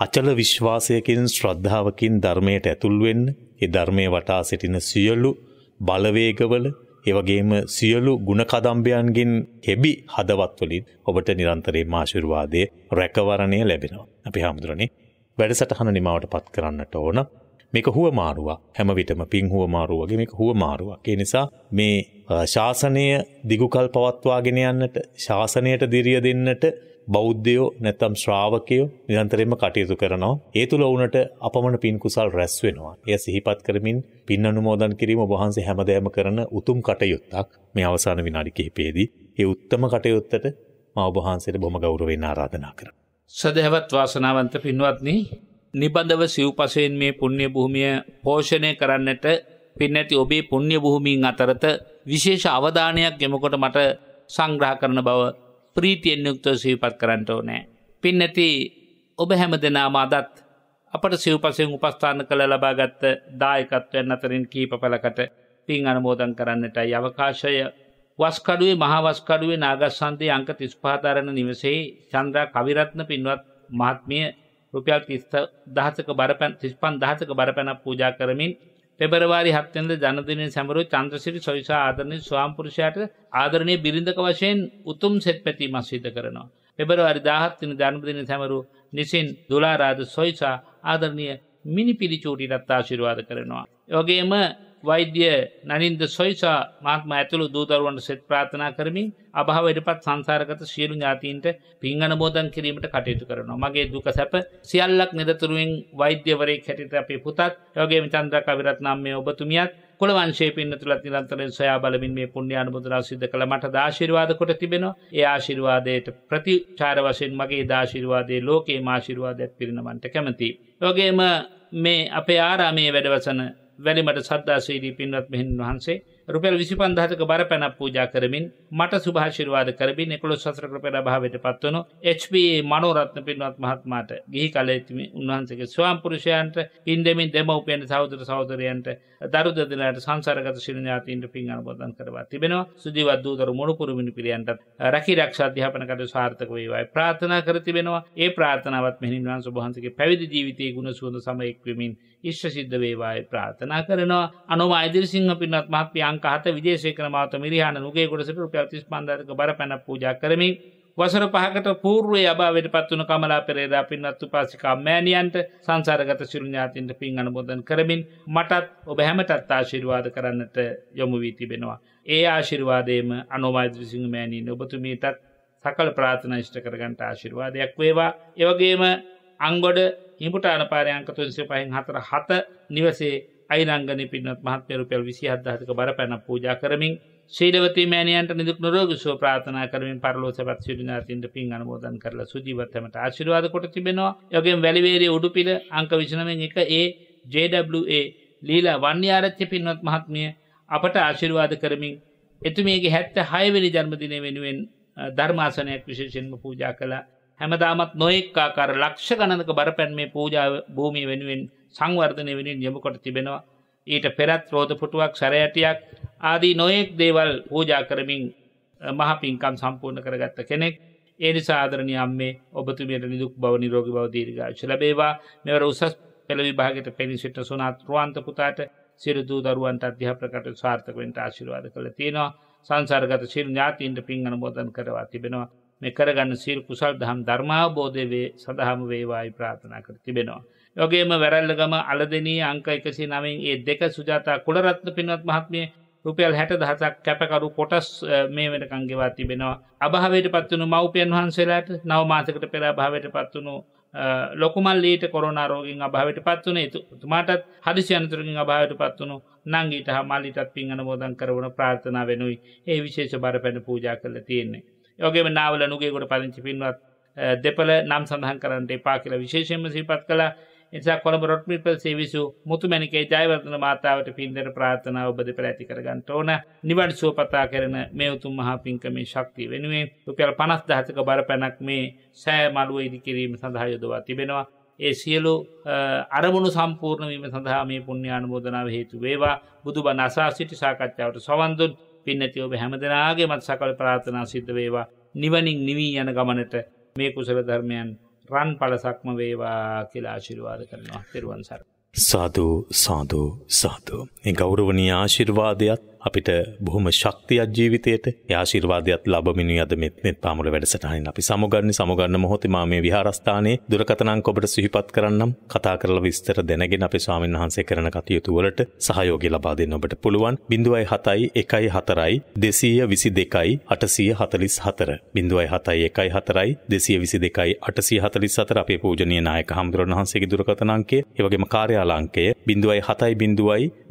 Speaker 1: අචල විශ්වාසයකින් ශ්‍රද්ධාවකින් ධර්මයට ඇතුල්වෙන්න ඒ ධර්මය වටා සිටින සියලු බලවේගවල ඒවගේම සියලු ගුණකදම්බයන්ගෙන් හෙබි හදවත්වලින් ඔබට නිරන්තරේ මාශිර්වාදය රැකවරණය ලැබෙනවා. අපි හාමුදුරනේ වැඩසටහන නිමාවට පත් කරන්නට ඕන මේක හුව මාරුවා හැම විටම පින් හුව මාරුවගේ මේක හුව මාරුවක්. ඒ නිසා මේ ශාසනය දිගුකල් පවත්වාගෙන යන්නට ශාසනයට දිරිය දෙන්නට බෞද්ධයෝ නැත්තම් ශ්‍රාවකයෝ නිරන්තරයෙන්ම කටයුතු කරනවා. ඒ තුළ වුණට අපමණ පින් කුසල් රැස් වෙනවා. එය සිහිපත් කරමින් පින් අනුමෝදන් කිරීම ඔබ වහන්සේ හැමදෑම කරන උතුම් කටයුත්තක් මේ අවසාන විනාඩි කිහිපයේදී. ඒ උත්තම කටයුත්තට මම ඔබ වහන්සේට බොහොම ගෞරවයෙන් ආරාධනා කරනවා.
Speaker 2: සදහවත් වාසනාවන්ත පින්වත්නි, නිබඳව සිව්පසයෙන් මේ පුණ්‍ය භූමිය පෝෂණය කරන්නට පින්නැති ඔබේ පුණ්‍ය භූමීන් අතරත විශේෂ අවධානයක් යොමුකොට මට සංග්‍රහ කරන බව ප්‍රීතියෙන් යුක්තව සීපත් කරන්නට ඕනෑ. පින්නති ඔබ හැම දෙනාම අදත් අපට සිව්පසයෙන් උපස්ථාන කළ ලබාගත්ත දායකත්වයන් අතරින් කීප පලකට පින් අනුමෝදන් කරන්නටයි අවකාශය වස්කඩුවේ මහවස්කඩුවේ නාගස්සන්තේ අංක තිස්පාතාරණ නිවසේ චන්ද්‍රා කවිරත්න පින්වත් මහත්මිය රුපියල් තිස්ත දහසක බරපැන් තිස්පන් දහසක බරපැනක් පූජා කරමින් පෙබරවාරි හත්වෙනද ජනදිනය සැමරු චන්ද්‍රසිරි සොයිසා ආදරණය ස්වාම්පුරුෂයට ආදරණය බිරිඳක වශයෙන් උතුම් සෙත් පැතීමක් සිත කරනවා. පෙබරවාරි දාහත්තින ජනදින සැමරු නිසින් දුලාරාද සොයිසා ආදරණය මිනි පිරිචූටිටත් ආශිරවාද කරනවා. යෝගේම වෛද්‍ය නනින්ද සොයිසා මාත්ම ඇතුළු දූතරුවන්ට සෙත් ප්‍රාථනා කරමින් අභාවයට පත් සංසාරගත සියලු ඥාතීන්ට පින් අනබෝධන් කිරීමට කටයුතු කරනවා. මගේ දුක සැප සියල්ලක් නිරතුරුවෙන් වෛද්‍යවරයෙක් හැටියට අපේ පුතත් යෝගේ චන්ද්‍ර කවිරත් නම් මේ ඔබතුමියත් කුල වංශයේ පින්නතුලත් නිරන්තරයෙන් සොයා බලමින් මේ පුණ්‍ය අනුමෝදනා සිද්ධ කළ මට ආශිර්වාද කොට තිබෙනවා. ඒ ආශිර්වාදයට ප්‍රතිචාර වශයෙන් මගේ ආශිර්වාදයේ ලෝකේම ආශිර්වාදයක් පිරිනමන්නට කැමතියි. යෝගේම මේ අපේ ආරාමයේ වැඩවසන වැලිමට සද්ධාශේදී පින්වත් මෙහින් වහන්සේ රුපැල් විසිපන්ධාතක බර පැනක් පූජා කරමින් මට සුභාශිරවාද කරමින් එකොළො සසර ක්‍රපෙන භාවයට පත්වනු HB මනෝරත්න පින්වත් මහත්මාට ගිහි කලෙතිමි උන්වහන්සේගේ ස්වාම්පුරුෂයන්ට පින් දෙමින් දෙමව්පියන්ට සහෝදර සහෝදරයන්ට දරු දෙදෙනාට සංසාරගත ශිර ඥාතීන්ට පින් අනුමෝදන් කරවා තිබෙනවා සුජීවත් දූතරු මුණු පුරුමිනි පිරියන්ටත් රැකී ආරක්ෂා අධ්‍යාපන කටයුතු සාර්ථක වේවායි ප්‍රාර්ථනා කර තිබෙනවා ඒ ප්‍රාර්ථනාවත් මෙහිණින් වහන්සේ ඔබ වහන්සේගේ පැවිදි ජීවිතයේ ගුණ සුවඳ සමඑක් වෙමින් ඉශ්ව සිද්ධ වේවාය ප්‍රාථනා කරනවා අනොම අයිදිර සිංහ පින්නත් මහත් පියංකහත විදේශය කන මාත මිරිහාන නුගේ ගොඩසට රුපියල් 35ක බර පැන පූජා කරමින් වසර පහකට පූර්වේ අභාවයට පත්වන කමලා පෙරේදා පින්වත් උපාසිකා මෑණියන්ට සංසාරගත සිරු ඥාතින්ට පින් අනුමෝදන් කරමින් මටත් ඔබ හැමටත් ආශිර්වාද කරන්නට යොමු වී තිබෙනවා. ඒ ආශිර්වාදයේම අනෝමාධ්‍ය සිංහ මෑණියන් ඔබතුමීටත් සකල ප්‍රාර්ථනා ඉෂ්ට කරගන්න ආශිර්වාදයක් වේවා. ඒ වගේම අංගොඩ හිඹුට අනපාරයංක තුන්සේ පහෙන් හතර හත නිවසේ අයිරංගන පිනත් මහත්වරු පැල් විසි අදධාතක බර පැන පූජා කරමින් ශ්‍රීඩවති මෑනයන්ට නිදුක් නරෝගසෝ ප්‍රාථනා කරමින් පරලෝ සැපත් සිරිනාතින්ට පින් අනුමෝදන් කරලා සුජීවත්තමට ආශිර්වාද කොට තිබෙනවා යගෙන් වැලිවේරේ උඩුපිල අංක විශනමෙන් එක ඒ JWA ලීලා වන්‍යාරච්ච පින්වත් මහත්මිය අපට ආශිර්වාද කරමින් එතුමියගේ හැත්ත හයවෙනි ජන්මදිනය වෙනුවෙන් ධර්මාසනයක් විශේෂෙන්ම පූජා කළ හැමදාමත් නොයෙක්කාකාර ලක්ෂ ගණනක බරපැන් මේ පූජාව භූමි වෙනුවෙන් සංවර්ධනය වෙනින් යමුකොට තිබෙනවා. ඊට පෙරත් රෝධ පුටුවක් සැරඇටයක් ආදී නොයෙක් දේවල් පූජා කරමින් මහපින්කම් සම්පූර්ණ කරගත්ත කෙනෙක්. ඒ නිසාදරණ අම්මේ ඔබතුමයට නිදුක් බව නිරෝග බව දීර්ගාශ ලබේවා මෙවර උසස් පෙළවි භාගට පෙනිසිට සුනාත් රුවන්ත පුතාට සිරදූ දරුවන්ට අධ්‍යාප්‍රකට සාර්ථකවෙන්ට ආශිරවාද කළ තියෙනවා සංසර්ගත සිල් ඥාතීන්ට පින් අනුමෝදන් කරවා තිබෙනවා මේ කරගන්න සීල් කුසල් දහම් ධර්මාවබෝධවේ සඳහම වේවායි ප්‍රාථනා කර තිබෙනවා. යොගේම වැරල්ලගම අලදනී අංක එකසි නමින් ඒ දෙක සුජාතා කුලරත්න පින්වත් මහත්මේ රුපියල් හැට දහසක් කැපකරු කොටස් මේ වෙනකං ගෙවා තිබෙනවා. අභාවයට පත්වනු මව්පියන් වහන්සේලාට නව මාසකට පෙර භාවයට පත්වනු ලොකුමල්ලීට කොරනාරෝගින් අභාවට පත්වනේ තුමාටත් හදිසි අනතුරකින් අභාවට පත්වනු නංගීට හා මල්ලිටත් පින් අනමෝදන් කරවන ප්‍රාර්ථනා වෙනුයි ඒ විශේෂ බර පැන පූජා කරල තියෙන්නේ. යෝගේ නාවල නුගේකොට පරංචි පින්වත් දෙපල නම් සඳහන් කරන්නට එපා කියල විශේෂයෙන්ම සිහිපත් කළ නිසා කොළඹ රොට්මිපල් සේවිසු මුතුමැනිකේ ජයවර්ධන මාතාවට පින්දර ප්‍රාර්ථනා ඔබ දෙපළ ඇති කරගන්නට ඕන නිවඩ සුවපතා කරන මේ උතුම් මහා පින්කමේ ශක්තිය වෙනුවෙන් රුපියල් පනස් දහතක බර පැනක් මේ සෑ මළුව ඉදිකිරීම සඳහා යොදවා තිබෙනවා ඒ සියලු අරමුණු සම්පූර්ණවීම සඳහා මේ පුුණ්‍යාන බෝධනාව හේතු වේවා බුදු බ නසා සිටි සාකච්ඡාවට සවන්දුන් පින්නති ඔබ හැමදනාගේමත් සකල ප්‍රාථනා සිද්ධ වේවා නිවනින් නිවී යන ගමනට මේ කුසල ධර්මයන් රන් පලසක්ම වේවා කියලා ආශිරවාද කරනවා තෙරුවන් සර.
Speaker 1: සාධූ සාධූ සාධූ. ගෞරවනී ආශිර්වාදයත් අපිට බොහොම ශක්තියක් ජීවිතයට ඒ ආශිර්වාදයක් ලැබමිනුයි අද මෙත්නෙත් පාමුල වැඩසටහනින් අපි සමුගන්නේ සමුගන්න මොහොතේ මා මේ විහාරස්ථානයේ දුරකථන අංක ඔබට සිහිපත් කරන්නම් කතා කරලා විස්තර දැනගෙන අපේ ස්වාමීන් වහන්සේ කරන කටයුතු වලට සහයෝගය ලබා දෙන්න ඔබට පුළුවන් 0.7 1.4 222 844 0.7 1.4 222 844 අපේ පූජනීය නායක හම්දුරන් වහන්සේගේ දුරකථන අංකය ඒ වගේම කාර්යාල අංකය 0.7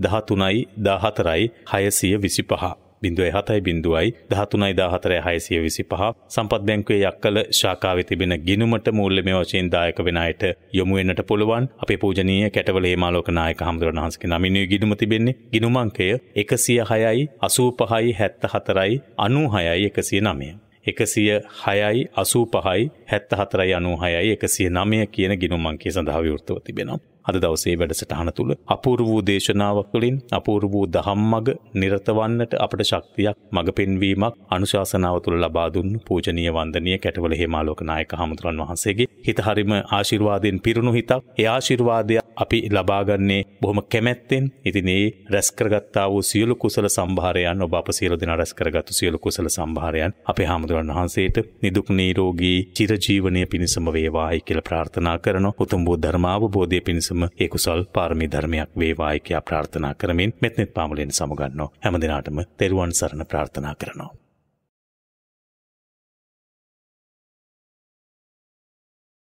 Speaker 1: 0.13 14 6 සිය විසි පහ. බිඳුව හතයි බිඳුවයි දහතුනයි දාහතරය හයසිය විසි පහ සම්පත් බැංකුවේ යක්කල ශාකාව තිබෙන ගිනුමට මූල්ල මේ වශයෙන් දායක වෙනයට යොමුවෙන්නට පුළුවන් අප පූජනීය කැටවලේ මාලෝකනායක හමුදුරනාහන්සක නමිනය ගිනුම තිබෙන්නේ ගිනුමංකය එකසිය හයයි අසූ පහයි හැත්ත හතරයි අනු හයයි එකසිය නමය. එකසිය හයයි අසූ පහයි හැත්ත හතරයි අනු හයයි එකසිය නමය කියන ගිනුමංකේ සඳහා විෘත්තව තිබෙනවා. අද දවසේ වැඩසටහන තුළ අපූර්ව වූ දේශනාවක් වලින් අපූර්ව වූ දහම්මග නිරත වන්නට අපට ශක්තියක් මඟ පෙන්වීමක් අනුශාසනාව තුළ ලබා දුන්නු පූජනීය වන්දනීය කැටවල හේමාලෝක නායක හමුතුරන් වහන්සේගේ හිත හරීම ආශිර්වාදයෙන් පිරුණු හිතක් ඒ ආශිර්වාදය අපි ලබාගන්නේ බොහොම කැමැත්තෙන් ඉතින් ඒ රැස් කරගත්තා වූ සියලු කුසල සම්භාරයන් ඔබ අප සියලු දෙනා රැස් කරගත්තු සියලු කුසල සම්භාරයන් අපේ හාමුදුරන් වහන්සේට නිදුක් නිරෝගී චිරජීවනය පිණිසම වේවායි කියලා ප්‍රාර්ථනා කරන උතුම් වූ ධර්මාවබෝධය පිණිසම ධර්ම ඒ කුසල් පාරමී ධර්මයක් වේවායි කියා ප්‍රාර්ථනා කරමින් මෙත්නෙත් පාමුලෙන් සමුගන්නෝ හැම දිනාටම තෙරුවන් සරණ ප්‍රාර්ථනා කරනවා